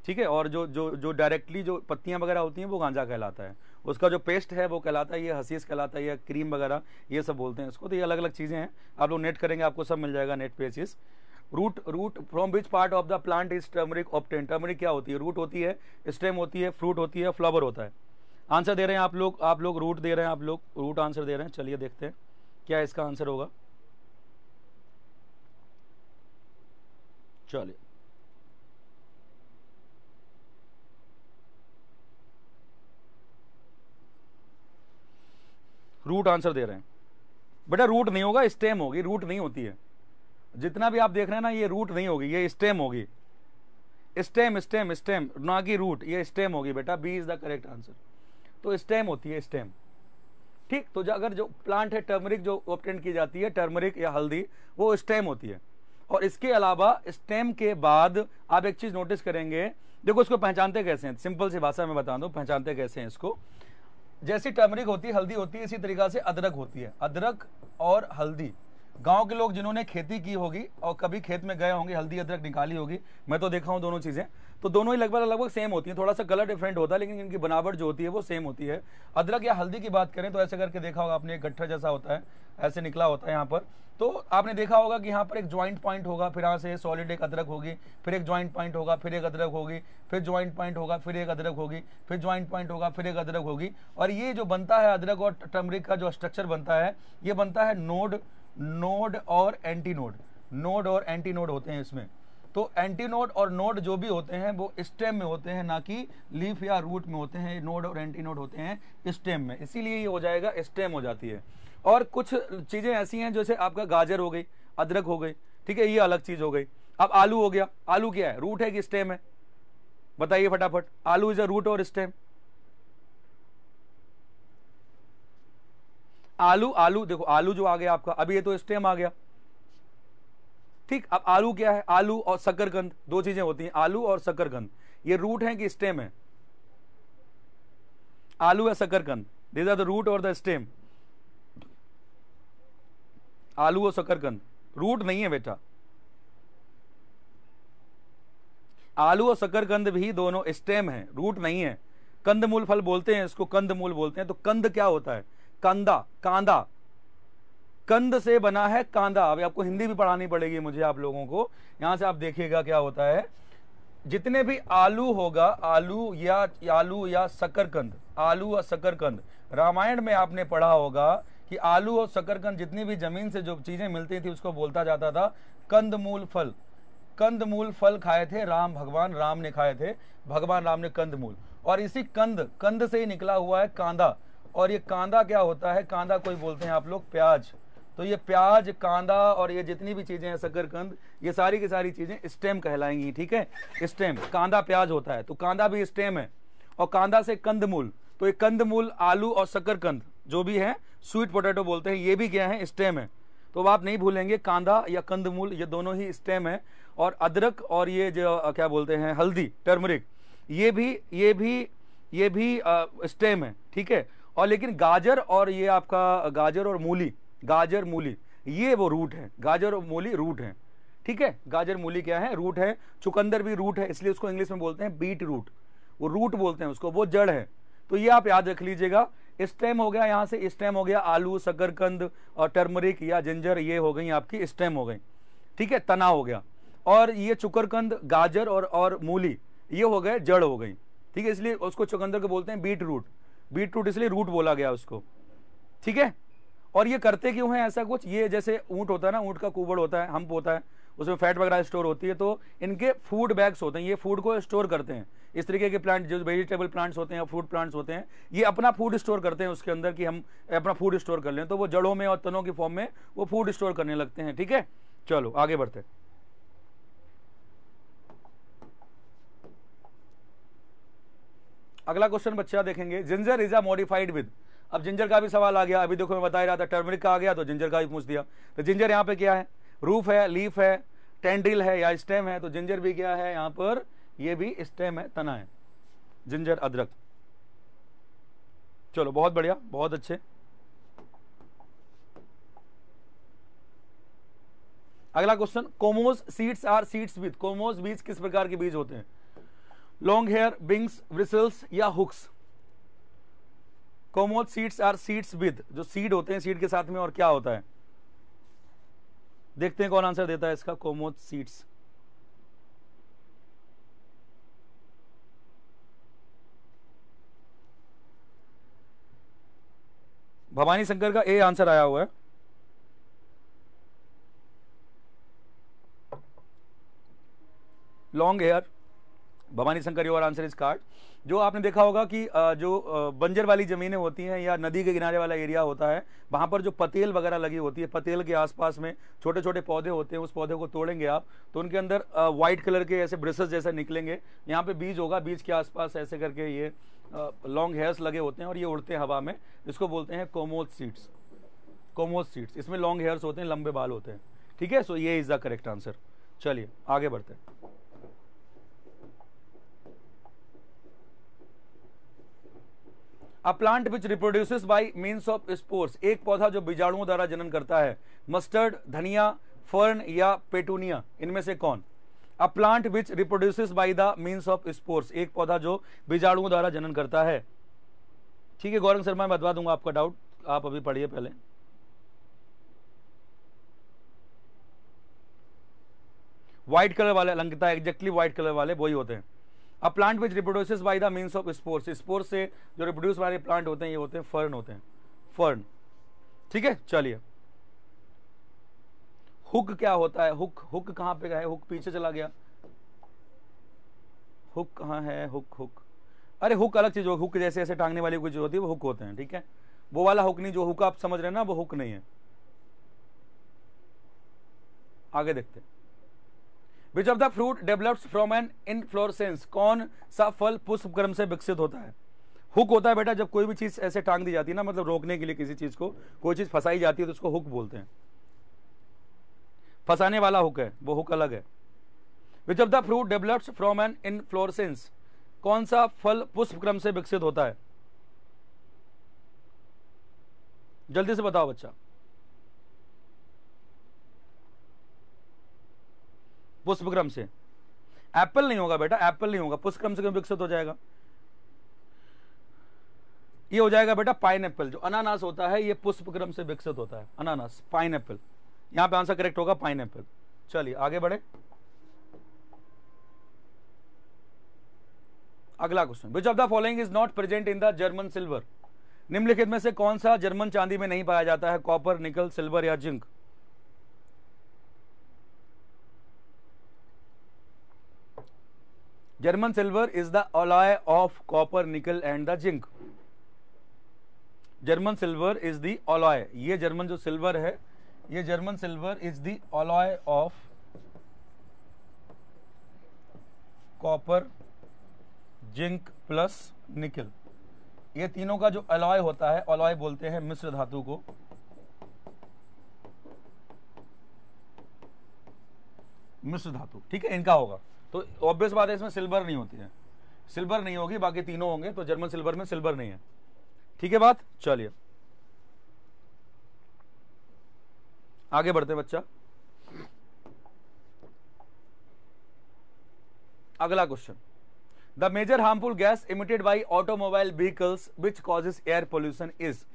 ठीक है और जो जो जो डायरेक्टली जो पत्तियां वगैरह होती हैं वो गांजा कहलाता है उसका जो पेस्ट है वो कहलाता है ये हसीस कहलाता है या क्रीम वगैरह ये सब बोलते हैं इसको तो ये अलग अलग चीज़ें हैं आप लोग नेट करेंगे आपको सब मिल जाएगा नेट पे चीज़ root root from which part of the plant is turmeric obtain turmeric क्या होती है रूट होती है स्टेम होती है फ्रूट होती है फ्लावर होता है आंसर दे रहे हैं आप लोग आप लोग रूट दे रहे हैं आप लोग रूट आंसर दे रहे हैं चलिए देखते हैं क्या इसका आंसर होगा चलिए रूट आंसर दे रहे हैं बेटा रूट नहीं होगा स्टेम होगी रूट नहीं होती है जितना भी आप देख रहे हैं ना ये रूट नहीं होगी ये स्टेम होगी स्टेम स्टेम स्टेम ना कि रूट ये स्टेम होगी बेटा B is the correct answer तो स्टेम होती है स्टेम ठीक तो जो अगर जो प्लांट है टर्मरिक जो ऑप्टेंट की जाती है टर्मरिक या हल्दी वो स्टेम होती है और इसके अलावा स्टेम के बाद आप एक चीज़ नोटिस करेंगे देखो इसको पहचानते कैसे हैं सिंपल सी भाषा में बता दो पहचानते कैसे हैं इसको जैसी टर्मरिक होती है हल्दी होती है इसी तरीका से अदरक होती है अदरक और हल्दी गांव के लोग जिन्होंने खेती की होगी और कभी खेत में गए होंगे हल्दी अदरक निकाली होगी मैं तो देखा हूँ दोनों चीज़ें तो दोनों ही लगभग लगभग सेम होती हैं थोड़ा सा कलर डिफरेंट होता है लेकिन इनकी बनावट जो होती है वो सेम होती है अदरक या हल्दी की बात करें तो ऐसे करके देखा होगा आपने एक गट्ठर जैसा होता है ऐसे निकला होता है यहाँ पर तो आपने देखा होगा कि यहाँ पर एक ज्वाइंट पॉइंट होगा फिर यहाँ से सॉलिड एक अदरक होगी फिर एक ज्वाइंट पॉइंट होगा फिर एक अदरक होगी फिर ज्वाइंट पॉइंट होगा फिर एक अदरक होगी फिर ज्वाइंट पॉइंट होगा फिर एक अदरक होगी और ये जो बनता है अदरक और टर्मरिक का जो स्ट्रक्चर बनता है ये बनता है नोड नोड और एंटी नोड नोड और एंटी नोड होते हैं इसमें तो एंटी नोड और नोड जो भी होते हैं वो स्टेम में होते हैं ना कि लीफ या रूट में होते हैं नोड और एंटी नोड होते हैं स्टेम में इसीलिए ये हो जाएगा स्टेम हो जाती है और कुछ चीज़ें ऐसी हैं जैसे आपका गाजर हो गई अदरक हो गई ठीक है ये अलग चीज़ हो गई अब आलू हो गया आलू क्या है रूट है कि स्टेम है बताइए फटाफट आलू इज अ रूट और स्टेम आलू आलू देखो आलू जो आ गया आपका अभी ये तो स्टेम आ गया ठीक अब आलू क्या है आलू और शकरकंद दो चीजें होती हैं आलू और शकरकंद ये रूट है कि स्टेम है आलू या शकरकंद दिज आर द रूट और द स्टेम आलू और शकरकंद रूट नहीं है बेटा आलू और शकरकंद भी दोनों स्टेम है रूट नहीं है कंद मूल फल बोलते हैं इसको कंद मूल बोलते हैं तो कंद क्या होता है कंदा कांदा कंद से बना है कांदा अभी आपको हिंदी भी पढ़ानी पड़ेगी मुझे आप लोगों को यहां से आप देखिएगा क्या होता है जितने भी आलू होगा आलू या आलू या शकरकंद आलू या शकरकंद रामायण में आपने पढ़ा होगा कि आलू और शकरकंद जितनी भी जमीन से जो चीजें मिलती थी उसको बोलता जाता था कंदमूल फल कंदमूल फल खाए थे राम भगवान राम ने खाए थे भगवान राम ने कंदमूल और इसी कंद कंद से ही निकला हुआ है कांदा और ये कांदा क्या होता है कांदा कोई बोलते हैं आप लोग प्याज तो ये प्याज कांदा और ये जितनी भी चीज़ें हैं शकरकंद ये सारी की सारी चीज़ें स्टेम कहलाएंगी ठीक है स्टेम कांदा प्याज होता है तो कांदा भी स्टेम है और कांदा से कंदमूल तो ये कंदमूल आलू और शकरकंद जो भी है स्वीट पोटैटो बोलते हैं ये भी क्या है स्टेम है तो आप नहीं भूलेंगे कांदा या कंदमूल ये दोनों ही स्टेम है और अदरक और ये जो क्या बोलते हैं हल्दी टर्मरिक ये भी ये भी ये भी स्टेम है ठीक है और लेकिन गाजर और ये आपका गाजर और मूली गाजर मूली ये वो रूट है गाजर और मूली रूट है ठीक है गाजर मूली क्या है रूट है चुकंदर भी रूट है इसलिए उसको इंग्लिश में बोलते हैं बीट रूट वो रूट बोलते हैं उसको वो जड़ है तो ये आप याद रख लीजिएगा स्टेम हो गया यहाँ से स्टेम हो गया आलू शकरकंद और टर्मरिक या जिंजर ये हो गई आपकी स्टेम हो गई ठीक है तना हो गया और ये चुकरकंद गाजर और और मूली ये हो गए जड़ हो गई ठीक है इसलिए उसको चुकंदर को बोलते हैं बीट रूट बीट रूट इसलिए रूट बोला गया उसको ठीक है और ये करते क्यों हैं ऐसा कुछ ये जैसे ऊँट होता है ना ऊँट का कुबड़ होता है हम्प होता है उसमें फैट वगैरह स्टोर होती है तो इनके फूड बैग्स होते हैं ये फूड को स्टोर करते हैं इस तरीके के प्लांट जो वेजिटेबल प्लांट्स होते हैं फ्रूट प्लांट्स होते हैं ये अपना फूड स्टोर करते हैं उसके अंदर कि हम अपना फूड स्टोर कर लें तो वो जड़ों में और तनों के फॉर्म में वो फूड स्टोर करने लगते हैं ठीक है चलो आगे बढ़ते हैं अगला क्वेश्चन बच्चा देखेंगे ginger is a modified with अब जिंजर का भी सवाल आ गया अभी देखो मैं बता रहा था टर्मरिक का आ गया तो जिंजर का भी पूछ दिया तो जिंजर यहाँ पे क्या है रूफ है लीफ है टेंड्रिल है या स्टेम है तो जिंजर भी क्या है यहां पर ये भी स्टेम है तना है जिंजर अदरक चलो बहुत बढ़िया बहुत अच्छे अगला question comose seeds are seeds with comose बीज किस प्रकार के बीज होते हैं लॉन्ग हेयर बिंग्स ब्रिसल्स या hooks comose seeds are seeds with जो सीड होते हैं सीड के साथ में और क्या होता है देखते हैं कौन आंसर देता है इसका कोमोद सीट्स भवानी शंकर का ए आंसर आया हुआ है long hair Bhavani Shankar your answer is कार्ड जो आपने देखा होगा कि जो बंजर वाली ज़मीनें होती हैं या नदी के किनारे वाला एरिया होता है वहाँ पर जो पतेल वगैरह लगी होती है पतेल के आसपास में छोटे छोटे पौधे होते हैं उस पौधे को तोड़ेंगे आप तो उनके अंदर वाइट कलर के ऐसे ब्रेसेस जैसे निकलेंगे यहाँ पे बीज होगा बीज के आसपास ऐसे करके ये लॉन्ग हेयर्स लगे होते हैं और ये उड़ते हैं हवा में इसको बोलते हैं कोमोज सीड्स कोमोज सीड्स इसमें लॉन्ग हेयर्स होते हैं लंबे बाल होते हैं ठीक है सो ये इज़ द करेक्ट आंसर चलिए आगे बढ़ते हैं a plant which reproduce by means of spores एक पौधा जो बीजाणुओं द्वारा जनन करता है मस्टर्ड धनिया फर्न या पेटूनिया इनमें से कौन a plant which reproduce by the means of spores एक पौधा जो बीजाणुओं द्वारा जनन करता है ठीक है गौरंग शर्मा मैं बतवा दूंगा आपका डाउट आप अभी पढ़िए पहले व्हाइट कलर वाले अलंकता एग्जैक्टली व्हाइट कलर वाले वही होते हैं अब plant which reproduces by the means of spores spores से जो रिप्रोड्यूस वाले प्लांट होते हैं ये होते हैं फर्न होते हैं फर्न ठीक है चलिए हुक क्या होता है हुक हुक कहां पे है हुक पीछे चला गया हुक कहां है हुक हुक अरे हुक अलग चीज हो हुक जैसे ऐसे टांगने वाली कोई चीज होती है वो हुक होते हैं ठीक है वो वाला हुक नहीं जो हुक आप समझ रहे हैं ना वो हुक नहीं है आगे देखते हैं which of the fruit develops from an inflorescence कौन सा फल पुष्प क्रम से विकसित होता है हुक होता है बेटा जब कोई भी चीज़ ऐसे टांग दी जाती है ना मतलब रोकने के लिए किसी चीज़ को कोई चीज़ फंसाई जाती है तो उसको हुक बोलते हैं फंसाने वाला हुक है वो हुक अलग है which of the fruit develops from an inflorescence कौन सा फल पुष्प क्रम से विकसित होता है जल्दी से बताओ बच्चा पुष्पक्रम से एप्पल नहीं होगा बेटा एप्पल नहीं होगा पुष्पक्रम से क्यों विकसित हो जाएगा ये हो जाएगा बेटा पाइन जो अनानास होता है ये पुष्पक्रम से विकसित होता है अनानास पाइन एप्पल यहां पर आंसर करेक्ट होगा पाइन चलिए आगे बढ़े अगला question which of the following is not present in the German silver निम्नलिखित में से कौन सा जर्मन चांदी में नहीं पाया जाता है कॉपर निकल सिल्वर या zinc German silver is the alloy of copper nickel and the zinc German silver is the alloy ये जर्मन जो सिल्वर है ये German silver is the alloy of copper zinc plus nickel ये तीनों का जो alloy होता है अलॉय बोलते हैं मिश्र धातु को मिश्र धातु ठीक है इनका होगा तो ऑब्वियस बात है इसमें सिल्वर नहीं होती है सिल्वर नहीं होगी बाकी तीनों होंगे तो जर्मन सिल्वर में सिल्वर नहीं है ठीक है बात चलिए आगे बढ़ते बच्चा अगला question the major harmful gas emitted by automobile vehicles which causes air pollution is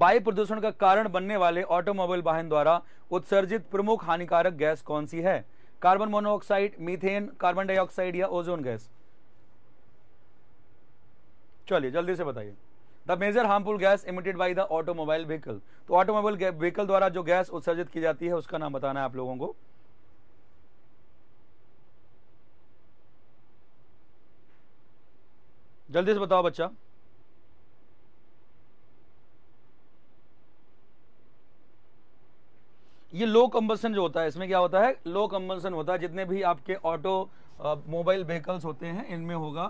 वायु प्रदूषण का कारण बनने वाले ऑटोमोबाइल वाहन द्वारा उत्सर्जित प्रमुख हानिकारक गैस कौन सी है carbon monoxide methane carbon dioxide या ओजोन गैस चलिए जल्दी से बताइए the major harmful gas emitted by the automobile vehicle तो ऑटोमोबाइल व्हीकल द्वारा जो गैस उत्सर्जित की जाती है उसका नाम बताना है आप लोगों को जल्दी से बताओ बच्चा ये लो कम्बसन जो होता है इसमें क्या होता है लो कम्बसन होता है जितने भी आपके ऑटो मोबाइल व्हीकल्स होते हैं इनमें होगा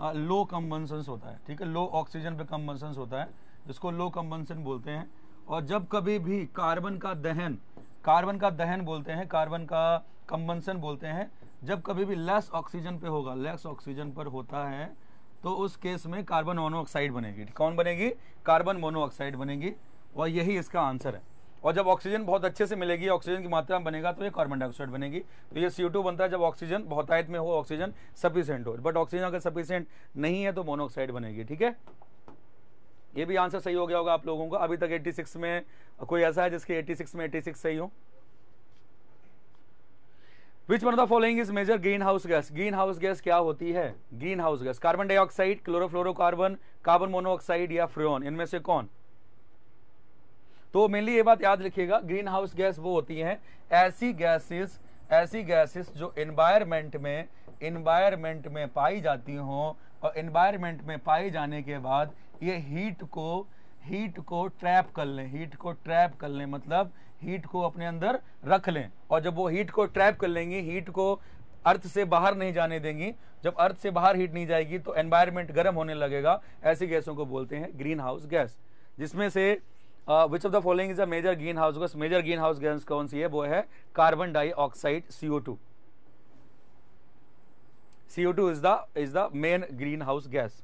आ, लो कम्बनसन होता है ठीक है लो ऑक्सीजन पे कम्बनसन होता है जिसको लो कम्बनसन बोलते हैं और जब कभी भी कार्बन का दहन कार्बन का दहन बोलते हैं कार्बन का कम्बनसन बोलते हैं जब कभी भी लेस ऑक्सीजन पे होगा लेस ऑक्सीजन पर होता है तो उस केस में कार्बन मोनोऑक्साइड बनेगी कौन बनेगी कार्बन मोनोऑक्साइड बनेगी और यही इसका आंसर है और जब ऑक्सीजन बहुत अच्छे से मिलेगी ऑक्सीजन की मात्रा में बनेगा तो ये कार्बन डाइऑक्साइड बनेगी तो ये सी बनता है जब ऑक्सीजन बहुतायत में हो ऑक्सीजन सफिशियंट हो बट ऑक्सीजन अगर सफिशियंट नहीं है तो मोनोऑक्साइड बनेगी ठीक है ये भी आंसर सही हो गया होगा आप लोगों को अभी तक 86 में कोई ऐसा है जिसके 86 में 86 सही हो which one of the following is major green house gas green house gas क्या होती है green house gas carbon dioxide chlorofluorocarbon carbon monoxide या फ्रियोन इनमें से कौन तो मेनली ये बात याद रखिएगा ग्रीन हाउस गैस वो होती हैं ऐसी गैसेस ऐसी गैसेस जो इन्वायरमेंट में इन्वायरमेंट में पाई जाती हों और इन्वायरमेंट में पाए जाने के बाद ये हीट को हीट को ट्रैप कर लें हीट को ट्रैप कर लें मतलब हीट को अपने अंदर रख लें और जब वो हीट को ट्रैप कर लेंगी हीट को अर्थ से बाहर नहीं जाने देंगी जब अर्थ से बाहर हीट नहीं जाएगी तो एनवायरमेंट गर्म होने लगेगा ऐसी गैसों को बोलते हैं ग्रीन हाउस गैस जिसमें से which of the following is a major green house gas major green house gas कौन सी है वो है carbon dioxide CO two CO two is the is the main green house gas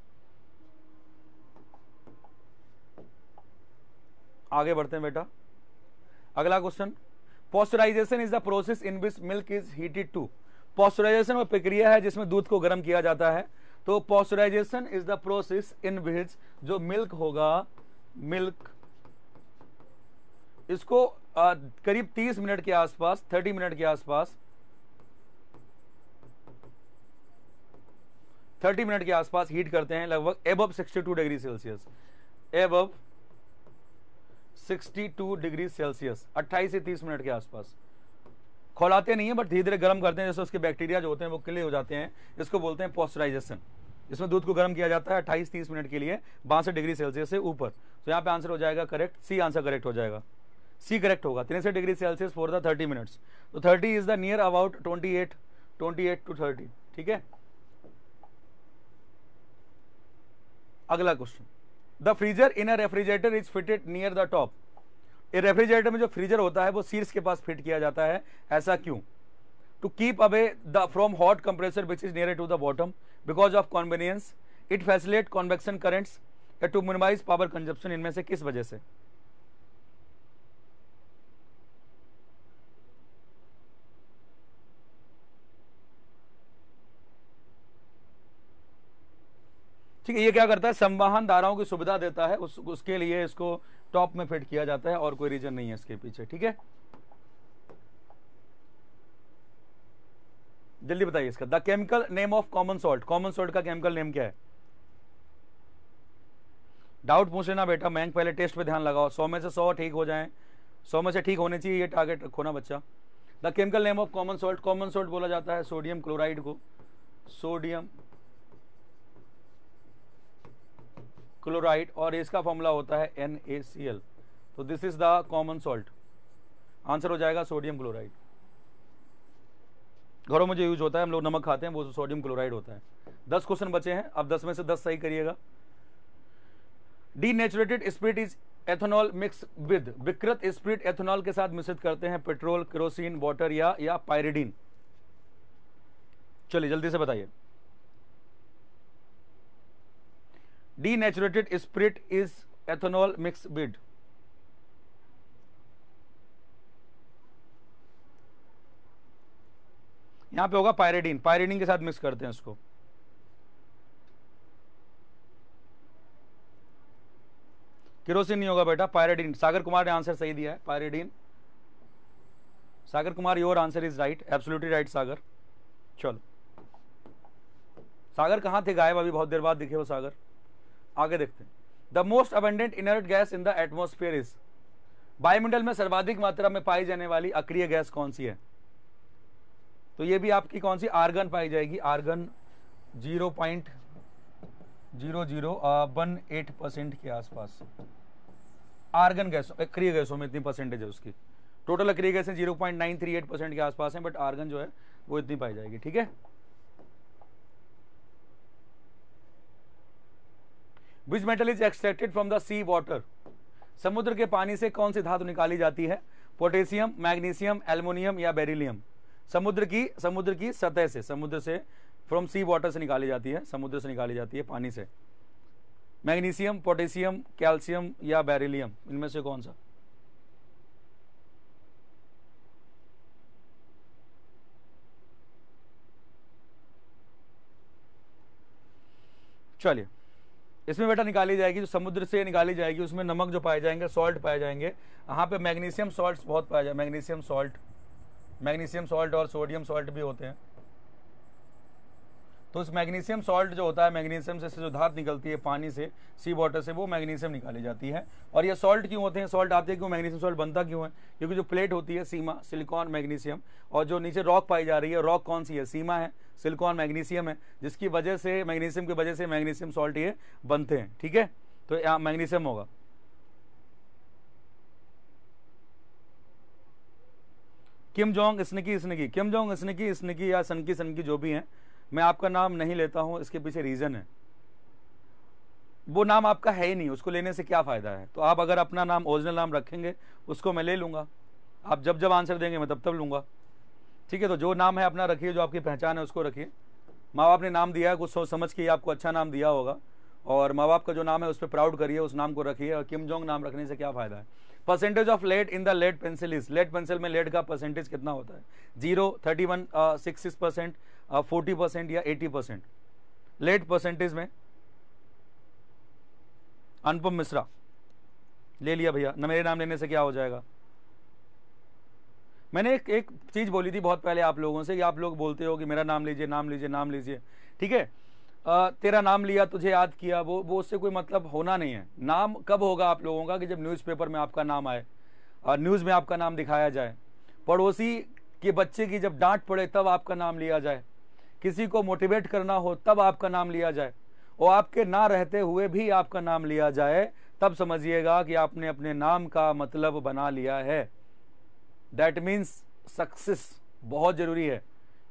आगे बढ़ते हैं बेटा अगला question pasteurization is the process in which milk is heated to pasteurization वो प्रक्रिया है जिसमें दूध को गर्म किया जाता है तो pasteurization is the process in which जो मिल्क होगा मिल्क इसको करीब 30 मिनट के आसपास 30 मिनट के आसपास 30 मिनट के आसपास हीट करते हैं लगभग above 62 degree Celsius above 62 degree Celsius 28 से 30 मिनट के आसपास खोलाते नहीं है बट धीरे धीरे गर्म करते हैं जैसे उसके बैक्टीरिया जो होते हैं वो किले हो जाते हैं इसको बोलते हैं पॉस्चराइजेशन इसमें दूध को गर्म किया जाता है अट्ठाईस तीस मिनट के लिए बासठ डिग्री सेल्सियस से ऊपर तो यहाँ पे आंसर हो जाएगा करेक्ट सी आंसर करेक्ट हो जाएगा सी करेक्ट होगा तिरसठ degree Celsius for the thirty minutes तो thirty is the near about twenty eight twenty eight to thirty ठीक है अगला question the freezer in a refrigerator is fitted near the top a refrigerator में जो freezer होता है वो सीर्स के पास फिट किया जाता है ऐसा क्यों to keep away the from hot compressor which is near to the bottom because of convenience it facilitate convection currents to minimize power consumption इनमें से किस वजह से ठीक है ये क्या करता है संवाहन धाराओं की सुविधा देता है उस, उसके लिए इसको टॉप में फिट किया जाता है और कोई रीजन नहीं है इसके पीछे ठीक है जल्दी बताइए इसका the chemical name of common salt common salt का केमिकल नेम क्या है डाउट पूछ लेना बेटा मैंग पहले टेस्ट पे ध्यान लगाओ सौ में से सौ ठीक हो जाए सौ में से ठीक होने चाहिए ये टारगेट रखो ना बच्चा the chemical name of common salt common salt बोला जाता है सोडियम क्लोराइड को सोडियम क्लोराइड और इसका फॉर्मूला होता है एन तो this is the common salt answer हो जाएगा सोडियम क्लोराइड घरों में जो यूज होता है हम लोग नमक खाते हैं वो सोडियम क्लोराइड होता है दस क्वेश्चन बचे हैं अब दस में से दस सही करिएगा denatured spirit is ethanol mix with विकृत स्प्रिट एथेनॉल के साथ मिश्रित करते हैं पेट्रोल क्रोसिन वाटर या या पायरिडीन चलिए जल्दी से बताइए denaturated spirit is ethanol mixed with यहां पे होगा पायरेडीन पायरेडीन के साथ मिक्स करते हैं इसको किरोसिन नहीं होगा बेटा पायरेडीन सागर कुमार ने आंसर सही दिया है pyridine Sagar Kumar your answer is right absolutely right Sagar चलो सागर कहां थे गायब अभी बहुत देर बाद दिखे वो सागर आगे देखते हैं the most abundant inert gas in the atmosphere is वायुमंडल में सर्वाधिक मात्रा में पाई जाने वाली अक्रिय गैस कौन सी है तो ये भी आपकी कौन सी आर्गन पाई जाएगी argon zero point zero zero one eight percent के आसपास आर्गन गैस अक्रिय गैसों में इतनी परसेंटेज है उसकी टोटल अक्रिय गैसें zero point nine three eight percent के आसपास हैं बट आर्गन जो है वो इतनी पाई जाएगी ठीक है which metal is extracted from the sea water समुद्र के पानी से कौन सी धातु निकाली जाती है पोटेशियम मैग्नीशियम एल्मोनियम या बेरिलियम समुद्र की समुद्र की सतह से समुद्र से फ्रॉम सी वाटर से निकाली जाती है समुद्र से निकाली जाती है पानी से मैग्नीशियम पोटेशियम कैल्शियम या बेरिलियम इनमें से कौन सा चलिए इसमें बेटा निकाली जाएगी जो समुद्र से निकाली जाएगी उसमें नमक जो पाए जाएंगे सॉल्ट पाए जाएंगे यहाँ पे मैग्नीशियम सॉल्ट बहुत पाए जाए मैग्नीशियम सॉल्ट मैग्नीशियम सॉल्ट और सोडियम सॉल्ट भी होते हैं तो उस मैग्नीशियम सॉल्ट जो होता है मैग्नीशियम से जो धात निकलती है पानी से सी वाटर से वो मैग्नीशियम निकाली जाती है और ये सॉल्ट क्यों होते हैं सॉल्ट आते हैं क्यों मैग्नीशियम सॉल्ट बनता क्यों है क्योंकि जो प्लेट होती है सीमा सिलिकॉन मैग्नीशियम और जो नीचे रॉक पाई जा रही है रॉक कौन सी है सीमा है सिलिकॉन मैग्नीशियम है जिसकी वजह से मैग्नीशियम की वजह से मैग्नीशियम सॉल्ट ये बनते हैं ठीक है तो यहाँ मैग्नीशियम होगा किम जोंग इसने की किम जोंग इसने की या सनकी सनकी जो भी हैं मैं आपका नाम नहीं लेता हूं इसके पीछे रीज़न है वो नाम आपका है ही नहीं उसको लेने से क्या फ़ायदा है तो आप अगर अपना नाम ओरिजिनल नाम रखेंगे उसको मैं ले लूँगा आप जब जब आंसर देंगे मैं तब तब लूँगा ठीक है तो जो नाम है अपना रखिए जो आपकी पहचान है उसको रखिए माँ बाप ने नाम दिया है कुछ सोच समझ के आपको अच्छा नाम दिया होगा और माँ बाप का जो नाम है उस पर प्राउड करिए उस नाम को रखिए और किम जोंग नाम रखने से क्या फ़ायदा है percentage of lead in the lead pencil is lead pencil में लेड का परसेंटेज कितना होता है zero thirty one six six percent forty percent या एटी परसेंट लेड परसेंटेज में अनुपम मिश्रा ले लिया भैया ना मेरे नाम लेने से क्या हो जाएगा मैंने एक एक चीज़ बोली थी बहुत पहले आप लोगों से कि आप लोग बोलते हो कि मेरा नाम लीजिए नाम लीजिए नाम लीजिए ठीक है तेरा नाम लिया तुझे याद किया वो वो उससे कोई मतलब होना नहीं है नाम कब होगा आप लोगों का कि जब न्यूज़पेपर में आपका नाम आए और न्यूज़ में आपका नाम दिखाया जाए पड़ोसी के बच्चे की जब डांट पड़े तब आपका नाम लिया जाए किसी को मोटिवेट करना हो तब आपका नाम लिया जाए और आपके ना रहते हुए भी आपका नाम लिया जाए तब समझिएगा कि आपने अपने नाम का मतलब बना लिया है दैट मीन्स सक्सेस बहुत ज़रूरी है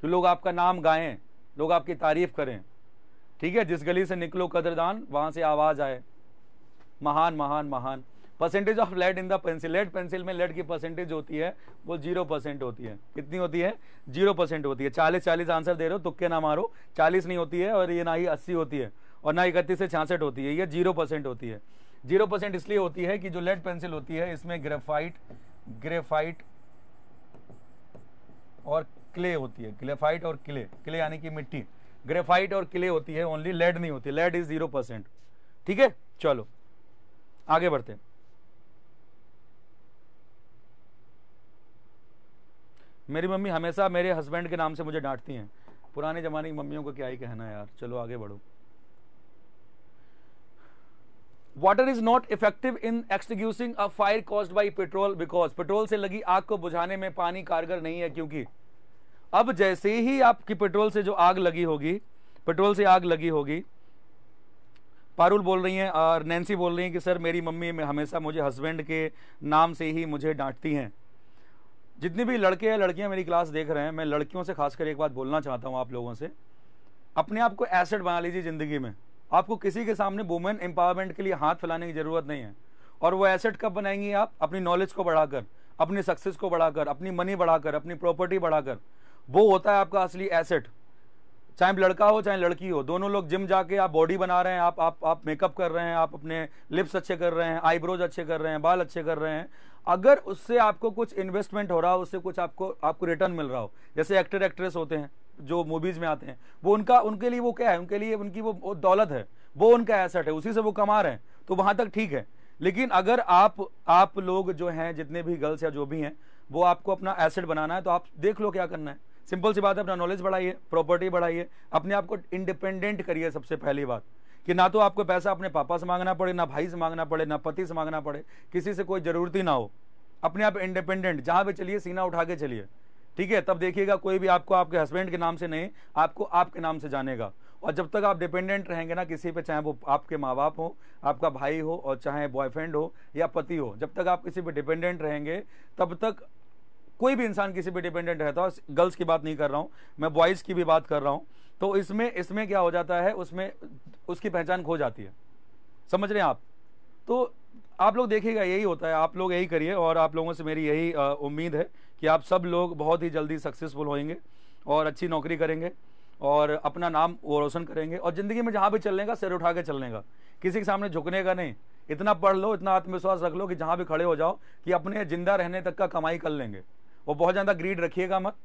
कि लोग आपका नाम गाएं लोग आपकी तारीफ करें ठीक है जिस गली से निकलो कदरदान वहाँ से आवाज़ आए महान महान महान percentage of lead in the pencil lead pencil में लेड की परसेंटेज होती है वो जीरो परसेंट होती है कितनी होती है जीरो परसेंट होती है चालीस चालीस आंसर दे रहे हो तुक्के ना मारो चालीस नहीं होती है और ये ना ही अस्सी होती है और ना इकतीस से छियासठ होती है ये जीरो परसेंट होती है जीरो परसेंट इसलिए होती है कि जो लेड पेंसिल होती है इसमें ग्रेफाइट ग्रेफाइट और क्ले होती है ग्लेफाइट और क्ले क्ले यानी कि मिट्टी ग्रेफाइट और क्ले होती है ओनली लेड नहीं होती लेड इज जीरो परसेंट ठीक है चलो आगे बढ़ते हैं मेरी मम्मी हमेशा मेरे हस्बैंड के नाम से मुझे डांटती हैं पुराने ज़माने की मम्मियों को क्या ही कहना है यार चलो आगे बढ़ो water is not effective in extinguishing a fire caused by petrol because petrol से लगी आग को बुझाने में पानी कारगर नहीं है क्योंकि अब जैसे ही आपकी पेट्रोल से जो आग लगी होगी पेट्रोल से आग लगी होगी पारुल बोल रही हैं और नैन्सी बोल रही हैं कि सर मेरी मम्मी हमेशा मुझे हस्बैंड के नाम से ही मुझे डांटती हैं जितने भी लड़के या लड़कियां मेरी क्लास देख रहे हैं मैं लड़कियों से खासकर एक बात बोलना चाहता हूं आप लोगों से अपने आप को एसेट बना लीजिए ज़िंदगी में आपको किसी के सामने वुमेन एम्पावरमेंट के लिए हाथ फैलाने की ज़रूरत नहीं है और वो एसेट कब बनाएंगी आप अपनी नॉलेज को बढ़ाकर अपनी सक्सेस को बढ़ाकर अपनी मनी बढ़ाकर अपनी प्रॉपर्टी बढ़ाकर वो होता है आपका असली एसेट चाहे लड़का हो चाहे लड़की हो दोनों लोग जिम जाके आप बॉडी बना रहे हैं आप आप आप मेकअप कर रहे हैं आप अपने लिप्स अच्छे कर रहे हैं आईब्रोज अच्छे कर रहे हैं बाल अच्छे कर रहे हैं अगर उससे आपको कुछ इन्वेस्टमेंट हो रहा हो उससे कुछ आपको आपको रिटर्न मिल रहा हो जैसे एक्टर एक्ट्रेस होते हैं जो मूवीज़ में आते हैं वो उनका उनके लिए वो क्या है उनके लिए उनकी वो दौलत है वो उनका एसेट है उसी से वो कमा रहे हैं तो वहां तक ठीक है लेकिन अगर आप आप लोग जो हैं जितने भी गर्ल्स या जो भी हैं वो आपको अपना एसेट बनाना है तो आप देख लो क्या करना है सिंपल सी बात है अपना नॉलेज बढ़ाइए प्रॉपर्टी बढ़ाइए अपने आप को इंडिपेंडेंट करिए सबसे पहली बात कि ना तो आपको पैसा अपने पापा से मांगना पड़े ना भाई से मांगना पड़े ना पति से मांगना पड़े किसी से कोई ज़रूरत ही ना हो अपने आप इंडिपेंडेंट जहाँ पर चलिए सीना उठा के चलिए ठीक है तब देखिएगा कोई भी आपको आपके हस्बैंड के नाम से नहीं आपको आपके नाम से जानेगा और जब तक आप डिपेंडेंट रहेंगे ना किसी पे चाहे वो आपके माँ बाप हो आपका भाई हो और चाहे बॉयफ्रेंड हो या पति हो जब तक आप किसी पे डिपेंडेंट रहेंगे तब तक कोई भी इंसान किसी पे डिपेंडेंट रहता है गर्ल्स की बात नहीं कर रहा हूँ मैं बॉयज़ की भी बात कर रहा हूँ तो इसमें इसमें क्या हो जाता है उसमें उसकी पहचान खो जाती है समझ रहे हैं आप तो आप लोग देखिएगा यही होता है आप लोग यही करिए और आप लोगों से मेरी यही उम्मीद है कि आप सब लोग बहुत ही जल्दी सक्सेसफुल होंगे और अच्छी नौकरी करेंगे और अपना नाम वो रोशन करेंगे और ज़िंदगी में जहाँ भी चलने का सिर उठा के चलने का किसी के सामने झुकने का नहीं इतना पढ़ लो इतना आत्मविश्वास रख लो कि जहाँ भी खड़े हो जाओ कि अपने ज़िंदा रहने तक का कमाई कर लेंगे और बहुत ज़्यादा ग्रीड रखिएगा मत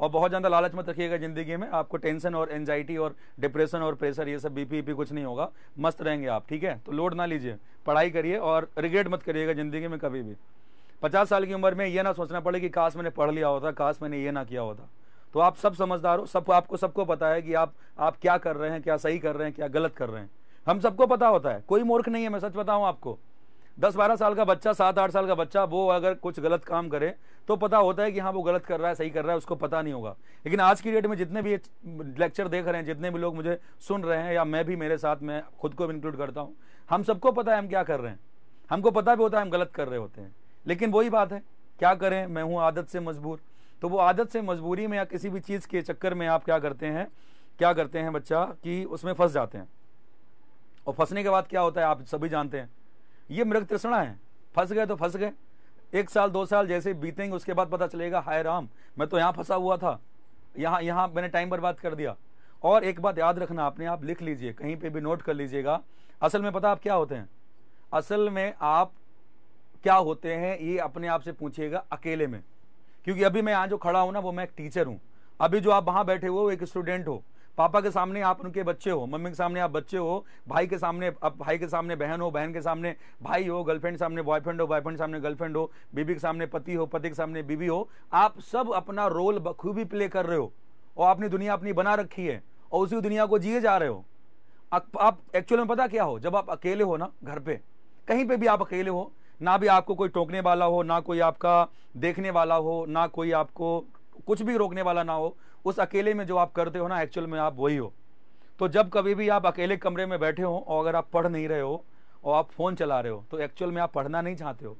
और बहुत ज़्यादा लालच मत रखिएगा ज़िंदगी में आपको टेंशन और एनजाइटी और डिप्रेशन और प्रेशर ये सब बीपी पी कुछ नहीं होगा मस्त रहेंगे आप ठीक है तो लोड ना लीजिए पढ़ाई करिए और रिग्रेट मत करिएगा ज़िंदगी में कभी भी पचास साल की उम्र में ये ना सोचना पड़े कि काश मैंने पढ़ लिया होता काश मैंने ये ना किया होता तो आप सब समझदार हो सब आपको सबको पता है कि आप आप क्या कर रहे हैं क्या सही कर रहे हैं क्या गलत कर रहे हैं हम सबको पता होता है कोई मूर्ख नहीं है मैं सच बताऊं आपको दस बारह साल का बच्चा सात आठ साल का बच्चा वो अगर कुछ गलत काम करे तो पता होता है कि हाँ वो गलत कर रहा है सही कर रहा है उसको पता नहीं होगा लेकिन आज की डेट में जितने भी लेक्चर देख रहे हैं जितने भी लोग मुझे सुन रहे हैं या मैं भी मेरे साथ मैं खुद को इंक्लूड करता हूँ हम सबको पता है हम क्या कर रहे हैं हमको पता भी होता है हम गलत कर रहे होते हैं लेकिन वही बात है क्या करें मैं हूँ आदत से मजबूर तो वो आदत से मजबूरी में या किसी भी चीज़ के चक्कर में आप क्या करते हैं क्या करते हैं बच्चा कि उसमें फंस जाते हैं और फंसने के बाद क्या होता है आप सभी जानते हैं ये मृग तृष्णा है फंस गए तो फंस गए एक साल दो साल जैसे बीतेंगे उसके बाद पता चलेगा हाय राम मैं तो यहाँ फंसा हुआ था यहाँ यहाँ मैंने टाइम बर्बाद कर दिया और एक बात याद रखना आपने आप लिख लीजिए कहीं पे भी नोट कर लीजिएगा असल में पता आप क्या होते हैं असल में आप क्या होते हैं ये अपने आप से पूछिएगा अकेले में क्योंकि अभी मैं यहाँ जो खड़ा हूँ ना वो मैं एक टीचर हूँ अभी जो आप वहाँ बैठे हुए हो एक स्टूडेंट हो पापा के सामने आप उनके बच्चे हो मम्मी के सामने आप बच्चे हो भाई के सामने आप भाई के सामने बहन हो बहन के सामने भाई हो गर्लफ्रेंड सामने बॉयफ्रेंड हो बॉयफ्रेंड सामने गर्लफ्रेंड हो बीबी के सामने पति हो पति के सामने बीबी हो आप सब अपना रोल बखूबी प्ले कर रहे हो और आपने दुनिया अपनी बना रखी है और उसी दुनिया को जिए जा रहे हो आप एक्चुअल में पता क्या हो जब आप अकेले हो ना घर पे कहीं पे भी आप अकेले हो ना भी आपको कोई टोकने वाला हो ना कोई आपका देखने वाला हो ना कोई आपको कुछ भी रोकने वाला ना हो उस अकेले में जो आप करते हो ना एक्चुअल में आप वही हो तो जब कभी भी आप अकेले कमरे में बैठे हो और अगर आप पढ़ नहीं रहे हो और आप फ़ोन चला रहे हो तो एक्चुअल में आप पढ़ना नहीं चाहते हो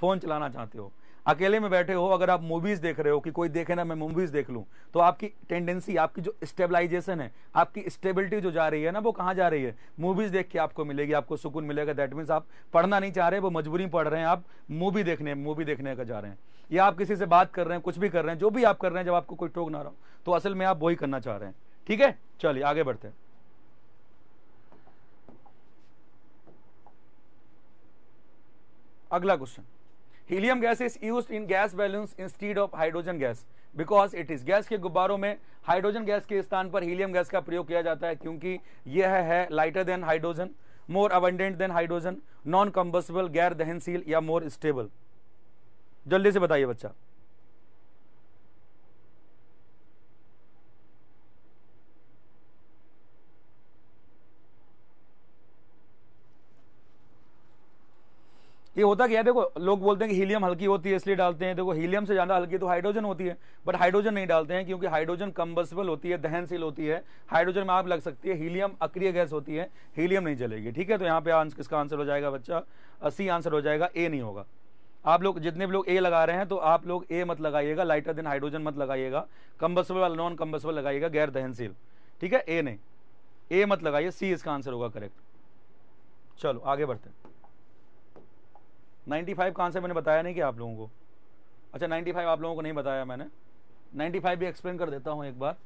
फ़ोन चलाना चाहते हो अकेले में बैठे हो अगर आप मूवीज देख रहे हो कि कोई देखे ना मैं मूवीज देख लूं तो आपकी टेंडेंसी आपकी जो स्टेबलाइजेशन है आपकी स्टेबिलिटी जो जा रही है ना वो कहाँ जा रही है मूवीज देख के आपको मिलेगी आपको सुकून मिलेगा दैट मीन्स आप पढ़ना नहीं चाह रहे वो मजबूरी पढ़ रहे हैं आप मूवी देखने मूवी देखने का जा रहे हैं या आप किसी से बात कर रहे हैं कुछ भी कर रहे हैं जो भी आप कर रहे हैं जब आपको कोई टोक ना रहा हो तो असल में आप वही करना चाह रहे हैं ठीक है चलिए आगे बढ़ते हैं अगला question helium gas is use in gas balloons instead of hydrogen gas because it is gas के गुब्बारों में हाइड्रोजन गैस के स्थान पर हीलियम गैस का प्रयोग किया जाता है क्योंकि यह है lighter than hydrogen more abundant than hydrogen non combustible गैर दहनशील या मोर स्टेबल जल्दी से बताइए बच्चा ये होता क्या है देखो लोग बोलते हैं कि हीलियम हल्की होती है इसलिए डालते हैं देखो हीलियम से ज़्यादा हल्की तो हाइड्रोजन होती है बट हाइड्रोजन नहीं डालते हैं क्योंकि हाइड्रोजन कम्बसिबल होती है दहनशील होती है हाइड्रोजन में आप लग सकती है हीलियम अक्रिय गैस होती है हीलियम नहीं जलेगी ठीक है तो यहाँ पे आंसर किसका आंसर हो जाएगा बच्चा सी आंसर हो जाएगा ए नहीं होगा आप लोग जितने भी लोग ए लगा रहे हैं तो आप लोग ए मत लगाइएगा लाइटर देन हाइड्रोजन मत लगाइएगा कम्बसबल नॉन कम्बसिबल लगाइएगा गैर दहनशील ठीक है ए नहीं ए मत लगाइए सी इसका आंसर होगा करेक्ट चलो आगे बढ़ते हैं नाइन्टी फाइव कहाँ से मैंने बताया नहीं कि आप लोगों को अच्छा नाइन्टी फाइव आप लोगों को नहीं बताया मैंने नाइन्टी फाइव भी एक्सप्लेन कर देता हूँ एक बार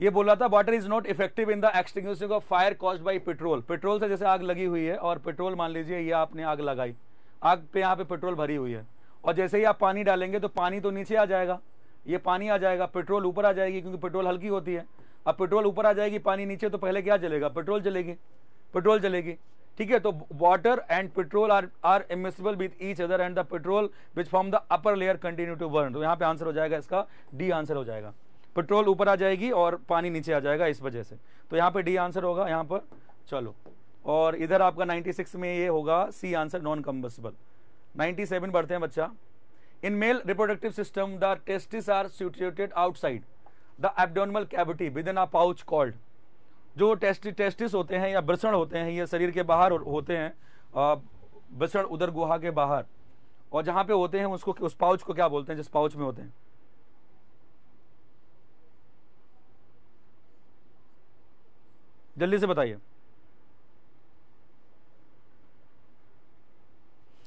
ये बोला था water is not effective in the extinguishing of fire cause by petrol petrol से जैसे आग लगी हुई है और पेट्रोल मान लीजिए ये आपने आग लगाई आग पे यहाँ पे पेट्रोल भरी हुई है और जैसे ही आप पानी डालेंगे तो पानी तो नीचे आ जाएगा ये पानी आ जाएगा पेट्रोल ऊपर आ जाएगी क्योंकि पेट्रोल हल्की होती है अब पेट्रोल ऊपर आ जाएगी पानी नीचे तो पहले क्या जलेगा पेट्रोल जलेगी पेट्रोल जलेगी ठीक है तो water and petrol are are immiscible with each other and the petrol which form the upper layer continue to burn तो यहाँ पे आंसर हो जाएगा इसका डी आंसर हो जाएगा पेट्रोल ऊपर आ जाएगी और पानी नीचे आ जाएगा इस वजह से तो यहाँ पे डी आंसर होगा यहाँ पर चलो और इधर आपका 96 में ये होगा सी आंसर नॉन कम्बसिबल 97 बढ़ते हैं बच्चा in male reproductive system the testis are situated outside the abdominal cavity within a pouch called जो टेस्टी टेस्टिस होते हैं या ब्रसण होते हैं ये शरीर के बाहर होते हैं ब्रसण उधर गुहा के बाहर और जहां पे होते हैं उसको उस पाउच को क्या बोलते हैं जिस पाउच में होते हैं जल्दी से बताइए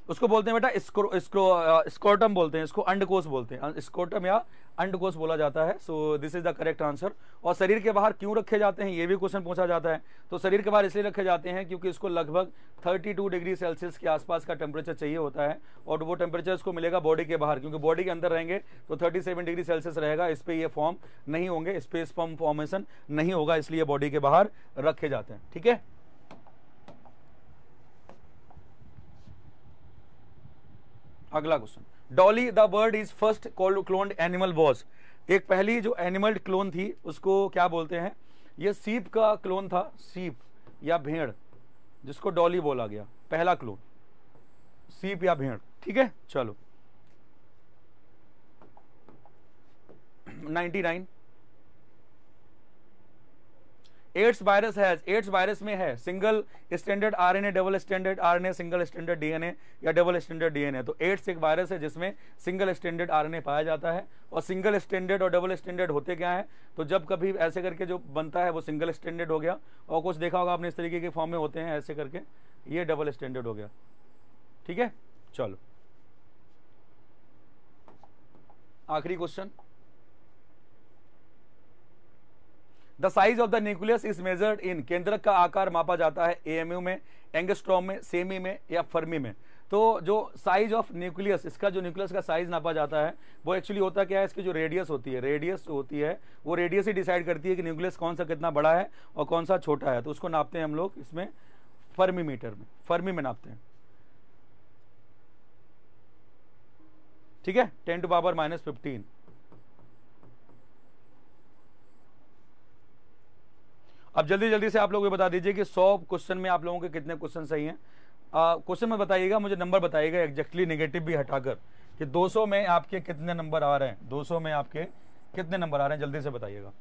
उसको बोलते हैं बेटा स्क्रो स्क्रो स्कोटम बोलते हैं इसको अंडकोश बोलते हैं अं, स्कोटम या अंडकोष बोला जाता है so this is the correct answer और शरीर के बाहर क्यों रखे जाते हैं ये भी क्वेश्चन पूछा जाता है तो शरीर के बाहर इसलिए रखे जाते हैं क्योंकि इसको लगभग 32 डिग्री सेल्सियस के आसपास का टेम्परेचर चाहिए होता है और वो टेम्परेचर इसको मिलेगा बॉडी के बाहर क्योंकि बॉडी के अंदर रहेंगे तो थर्टी डिग्री सेल्सियस रहेगा इस पर ये फॉर्म नहीं होंगे स्पेस फॉर्म फॉर्मेशन नहीं होगा इसलिए बॉडी के बाहर रखे जाते हैं ठीक है अगला question Dolly the bird is first called cloned animal boss एक पहली जो एनिमल क्लोन थी उसको क्या बोलते हैं ये सीप का क्लोन था सीप या भेड़ जिसको डॉली बोला गया पहला क्लोन सीप या भेड़ ठीक है चलो 99 एड्स वायरस है एड्स वायरस में है single standard RNA double standard RNA single standard DNA या डबल स्टैंडर्ड डीएनए तो एड्स एक वायरस है जिसमें सिंगल स्टैंडर्ड आरएनए पाया जाता है और सिंगल स्टैंडर्ड और डबल स्टैंडर्ड होते क्या है तो जब कभी ऐसे करके जो बनता है वो सिंगल स्टैंडर्ड हो गया और कुछ देखा होगा आपने इस तरीके के फॉर्म में होते हैं ऐसे करके ये डबल स्टैंडर्ड हो गया ठीक है चलो आखिरी question the size of the nucleus is measured in केंद्रक का आकार मापा जाता है एएमयू में एंगस्ट्रॉम में सेमी में या फर्मी में तो जो साइज ऑफ न्यूक्लियस इसका जो न्यूक्लियस का साइज नापा जाता है वो एक्चुअली होता क्या है इसकी जो रेडियस होती है रेडियस जो होती है वो रेडियस ही डिसाइड करती है कि न्यूक्लियस कौन सा कितना बड़ा है और कौन सा छोटा है तो उसको नापते हैं हम लोग इसमें फर्मी मीटर में फर्मी में नापते हैं ठीक है ten to power minus fifteen अब जल्दी जल्दी से आप लोग ये बता दीजिए कि सौ क्वेश्चन में आप लोगों के कितने क्वेश्चन सही हैं क्वेश्चन में बताइएगा मुझे नंबर बताइएगा एग्जैक्टली नेगेटिव भी हटाकर कि 200 में आपके कितने नंबर आ रहे हैं 200 में आपके कितने नंबर आ रहे हैं जल्दी से बताइएगा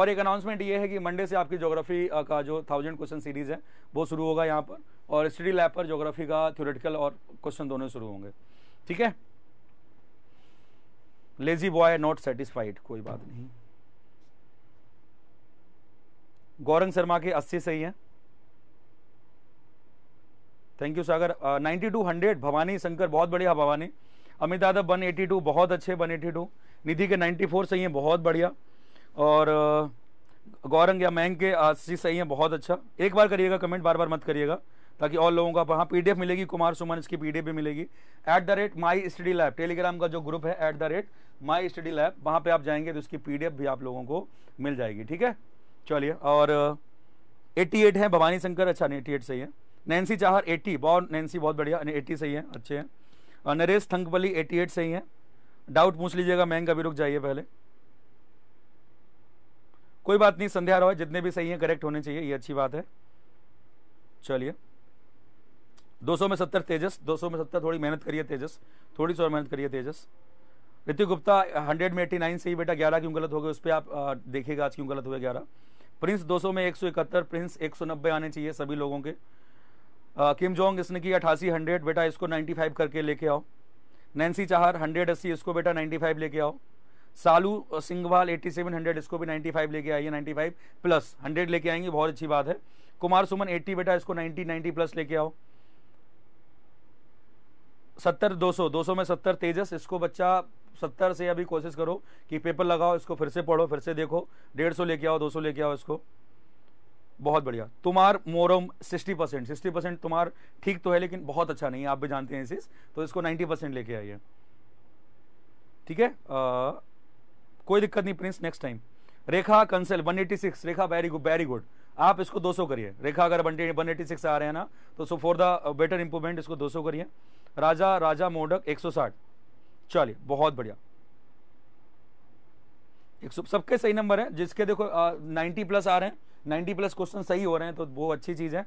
और एक अनाउंसमेंट ये है कि मंडे से आपकी ज्योग्राफी का जो थाउजेंड क्वेश्चन सीरीज़ है वो शुरू होगा यहाँ पर और स्टडी लैब पर ज्योग्राफी का थ्योरेटिकल और क्वेश्चन दोनों शुरू होंगे ठीक है लेजी बॉय नॉट सेटिस्फाइड कोई बात नहीं गौरंग शर्मा के 80 सही हैं thank you Sagar ninety two hundred Bhavani Shankar बहुत बढ़िया Bhavani Amit Yadav one eighty two बहुत अच्छे वन एटी टू निधि के नाइन्टी फोर सही हैं बहुत बढ़िया और गौरंग या मैंग के अस्सी सही हैं बहुत अच्छा एक बार करिएगा कमेंट बार बार मत करिएगा ताकि और लोगों का वहाँ पी मिलेगी कुमार सुमन इसकी पी भी मिलेगी at the rate my study lab Telegram का जो ग्रुप है at the rate my study lab वहाँ पर आप जाएंगे तो उसकी पी भी आप लोगों को मिल जाएगी ठीक है चलिए और 88 uh, है भवानी शंकर अच्छा नहीं एटी सही है नैन्सी चाहर 80 बहुत नैन्सी बहुत बढ़िया एट्टी सही है अच्छे हैं uh, नरेश थंकबली 88 सही है डाउट पूछ लीजिएगा मैंग अभी रुक जाइए पहले कोई बात नहीं संध्या रॉय जितने भी सही हैं करेक्ट होने चाहिए ये अच्छी बात है चलिए 200 में 70 तेजस 200 में 70 थोड़ी मेहनत करिए तेजस थोड़ी सी और मेहनत करिए तेजस ऋतिक गुप्ता 100 में 89 सही बेटा 11 क्यों गलत हो गए उस पर आप uh, देखिएगा आज क्यों गलत हुए ग्यारह प्रिंस 200 में 171 प्रिंस 190 आने चाहिए सभी लोगों के आ, किम जोंग इसने की अठासी हंड्रेड बेटा इसको 95 करके लेके आओ नैन्सी चाहर हंड्रेड अस्सी इसको बेटा 95 लेके आओ सालू सिंगवाल 8700 इसको भी 95 लेके आइए 95 प्लस 100 लेके आएंगे बहुत अच्छी बात है कुमार सुमन 80 बेटा इसको 90 90 प्लस लेके आओ सत्तर 200 200 में सत्तर तेजस इसको बच्चा सत्तर से अभी कोशिश करो कि पेपर लगाओ इसको फिर से पढ़ो फिर से देखो डेढ़ सौ लेके आओ दो सौ लेके आओ इसको बहुत बढ़िया तुम्हार मोरम सिक्सटी परसेंट सिक्सटी परसेंट तुम्हार ठीक तो है लेकिन बहुत अच्छा नहीं है आप भी जानते हैं इसी तो इसको नाइन्टी परसेंट लेके आइए ठीक है आ, कोई दिक्कत नहीं Prince next time Rekha Kansal 186 Rekha very good very good आप इसको 200 करिए रेखा अगर 186 आ रहे हैं ना तो so for the better improvement इसको 200 करिए राजा राजा मोडक 160 चलिए बहुत बढ़िया एक सौ सबके सही नंबर है जिसके देखो नाइन्टी प्लस आ रहे हैं नाइन्टी प्लस क्वेश्चन सही हो रहे हैं तो वो अच्छी चीज़ है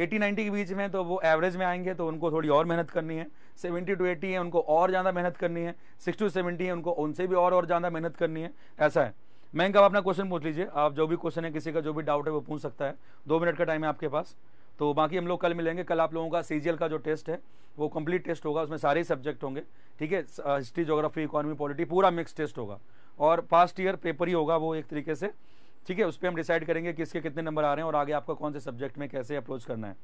एटी नाइन्टी के बीच में तो वो एवरेज में आएंगे तो उनको थोड़ी और मेहनत करनी है सेवेंटी टू एटी है उनको और ज़्यादा मेहनत करनी है सिक्स टू सेवेंटी है उनको उनसे भी और और ज़्यादा मेहनत करनी है ऐसा है मैं कब अपना क्वेश्चन पूछ लीजिए आप जो भी क्वेश्चन है किसी का जो भी डाउट है वो पूछ सकता है दो मिनट का टाइम है आपके पास तो बाकी हम लोग कल मिलेंगे कल आप लोगों का सी का जो टेस्ट है वो कंप्लीट टेस्ट होगा उसमें सारे सब्जेक्ट होंगे ठीक है हिस्ट्री जोग्राफी इकोनॉमी पॉलिटी पूरा मिक्स टेस्ट होगा और पास्ट ईयर पेपर ही होगा वो एक तरीके से ठीक है उस पर हम डिसाइड करेंगे कि इसके कितने नंबर आ रहे हैं और आगे आपका कौन से सब्जेक्ट में कैसे अप्रोच करना है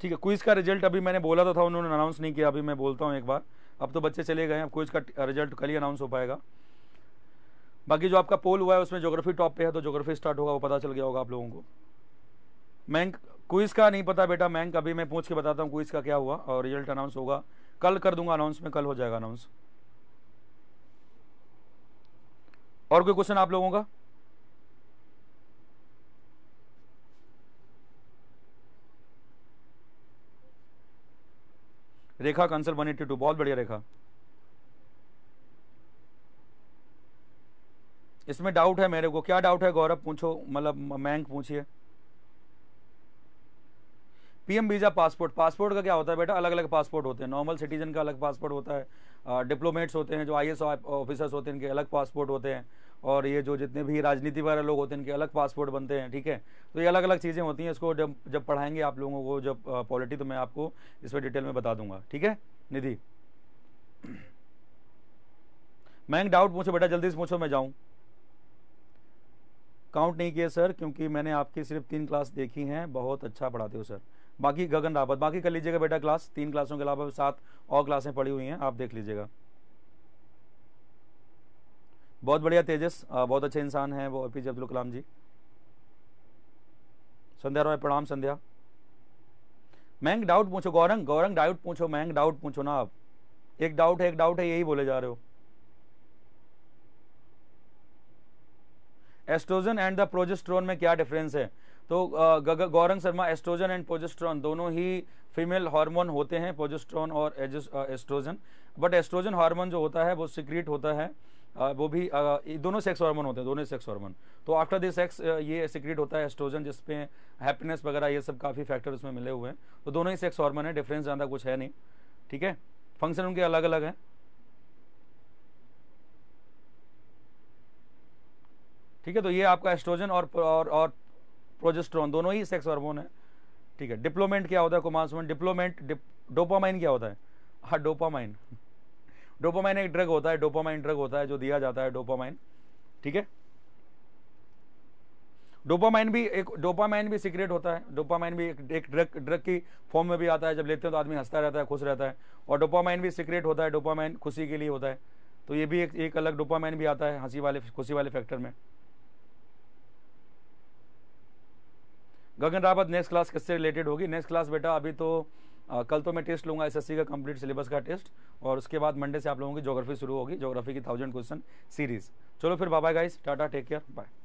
ठीक है क्विज़ का रिजल्ट अभी मैंने बोला तो था उन्होंने अनाउंस नहीं किया अभी मैं बोलता हूँ एक बार अब तो बच्चे चले गए अब क्विज़ का रिजल्ट कल ही अनाउंस हो पाएगा बाकी जो आपका पोल हुआ है उसमें जोग्राफी टॉप पे है तो ज्योग्राफी स्टार्ट होगा वो पता चल गया होगा आप लोगों को मैंक क्विज का नहीं पता बेटा मैंक अभी मैं पूछ के बताता हूँ क्विज का क्या हुआ और रिजल्ट अनाउंस होगा कल कर दूंगा अनाउंस में कल हो जाएगा अनाउंस और कोई क्वेश्चन आप लोगों का Rekha Kansal one eighty two बहुत बढ़िया रेखा इसमें डाउट है मेरे को क्या डाउट है गौरव पूछो मतलब मैंक पूछिए पीएम वीज़ा पासपोर्ट पासपोर्ट का क्या होता है बेटा अलग अलग पासपोर्ट होते हैं नॉर्मल सिटीजन का अलग पासपोर्ट होता है डिप्लोमेट्स होते हैं जो आई ऑफिसर्स होते हैं इनके अलग पासपोर्ट होते हैं और ये जो जितने भी राजनीति वाले लोग होते हैं इनके अलग पासपोर्ट बनते हैं ठीक है तो ये अलग अलग चीज़ें होती हैं इसको जब जब पढ़ाएंगे आप लोगों को जब पॉलिटी तो मैं आपको इस पर डिटेल में बता दूंगा ठीक है निधि मैं डाउट पूछो बेटा जल्दी से पूछो मैं जाऊँ काउंट नहीं किया सर क्योंकि मैंने आपकी सिर्फ तीन क्लास देखी हैं बहुत अच्छा पढ़ाते हो सर बाकी गगन रावत बाकी कर लीजिएगा बेटा क्लास तीन क्लासों के अलावा सात और क्लासें पड़ी हुई हैं आप देख लीजिएगा बहुत बढ़िया तेजस बहुत अच्छे इंसान हैं वो ए पी अब्दुल कलाम जी संध्या रॉय प्रणाम संध्या मैंग डाउट पूछो गौरंग गौरंग डाउट पूछो मैंग डाउट पूछो ना आप एक डाउट है एक डाउट है यही बोले जा रहे हो एस्ट्रोजन एंड द प्रोजेस्ट्रॉन में क्या डिफरेंस है तो Gaurang Sharma estrogen and progesterone दोनों ही फीमेल हार्मोन होते हैं प्रोजेस्ट्रॉन और एस्ट्रोजन बट एस्ट्रोजन हार्मोन जो होता है वो सिक्रीट होता है वो भी दोनों सेक्स हार्मोन होते हैं दोनों सेक्स हार्मोन तो आफ्टर दिस सेक्स ये सिक्रीट होता है एस्ट्रोजन जिसपे हैप्पीनेस वगैरह ये सब काफ़ी फैक्टर उसमें मिले हुए हैं तो दोनों ही सेक्स हार्मोन है डिफरेंस ज़्यादा कुछ है नहीं ठीक है फंक्शन उनके अलग अलग हैं ठीक है तो ये आपका एस्ट्रोजन और और, और प्रोजेस्ट्रॉन दोनों ही सेक्स हार्मोन है ठीक है डिप्लोमेंट क्या होता है कुमार सुमन डिप्लोमेंट डिप, डोपामाइन क्या होता है हाँ डोपामाइन डोपामाइन एक ड्रग होता है डोपामाइन ड्रग होता है जो दिया जाता है डोपामाइन ठीक है डोपामाइन भी एक डोपामाइन भी सीक्रेट होता है डोपामाइन भी एक, एक ड्रग ड्रग की फॉर्म में भी आता है जब लेते हैं तो आदमी हंसता रहता है खुश रहता है और डोपामाइन भी सीक्रेट होता है डोपामाइन खुशी के लिए होता है तो ये भी एक एक अलग डोपामाइन भी आता है हंसी वाले खुशी वाले फैक्टर में गगन रावत नेक्स्ट क्लास किससे रिलेटेड होगी नेक्स्ट क्लास बेटा अभी तो आ, कल तो मैं टेस्ट लूँगा एसएससी का कंप्लीट सिलेबस का टेस्ट और उसके बाद मंडे से आप लोगों की जोग्राफी शुरू होगी ज्योग्राफी की थाउजेंड क्वेश्चन सीरीज चलो फिर bye guys tata take care bye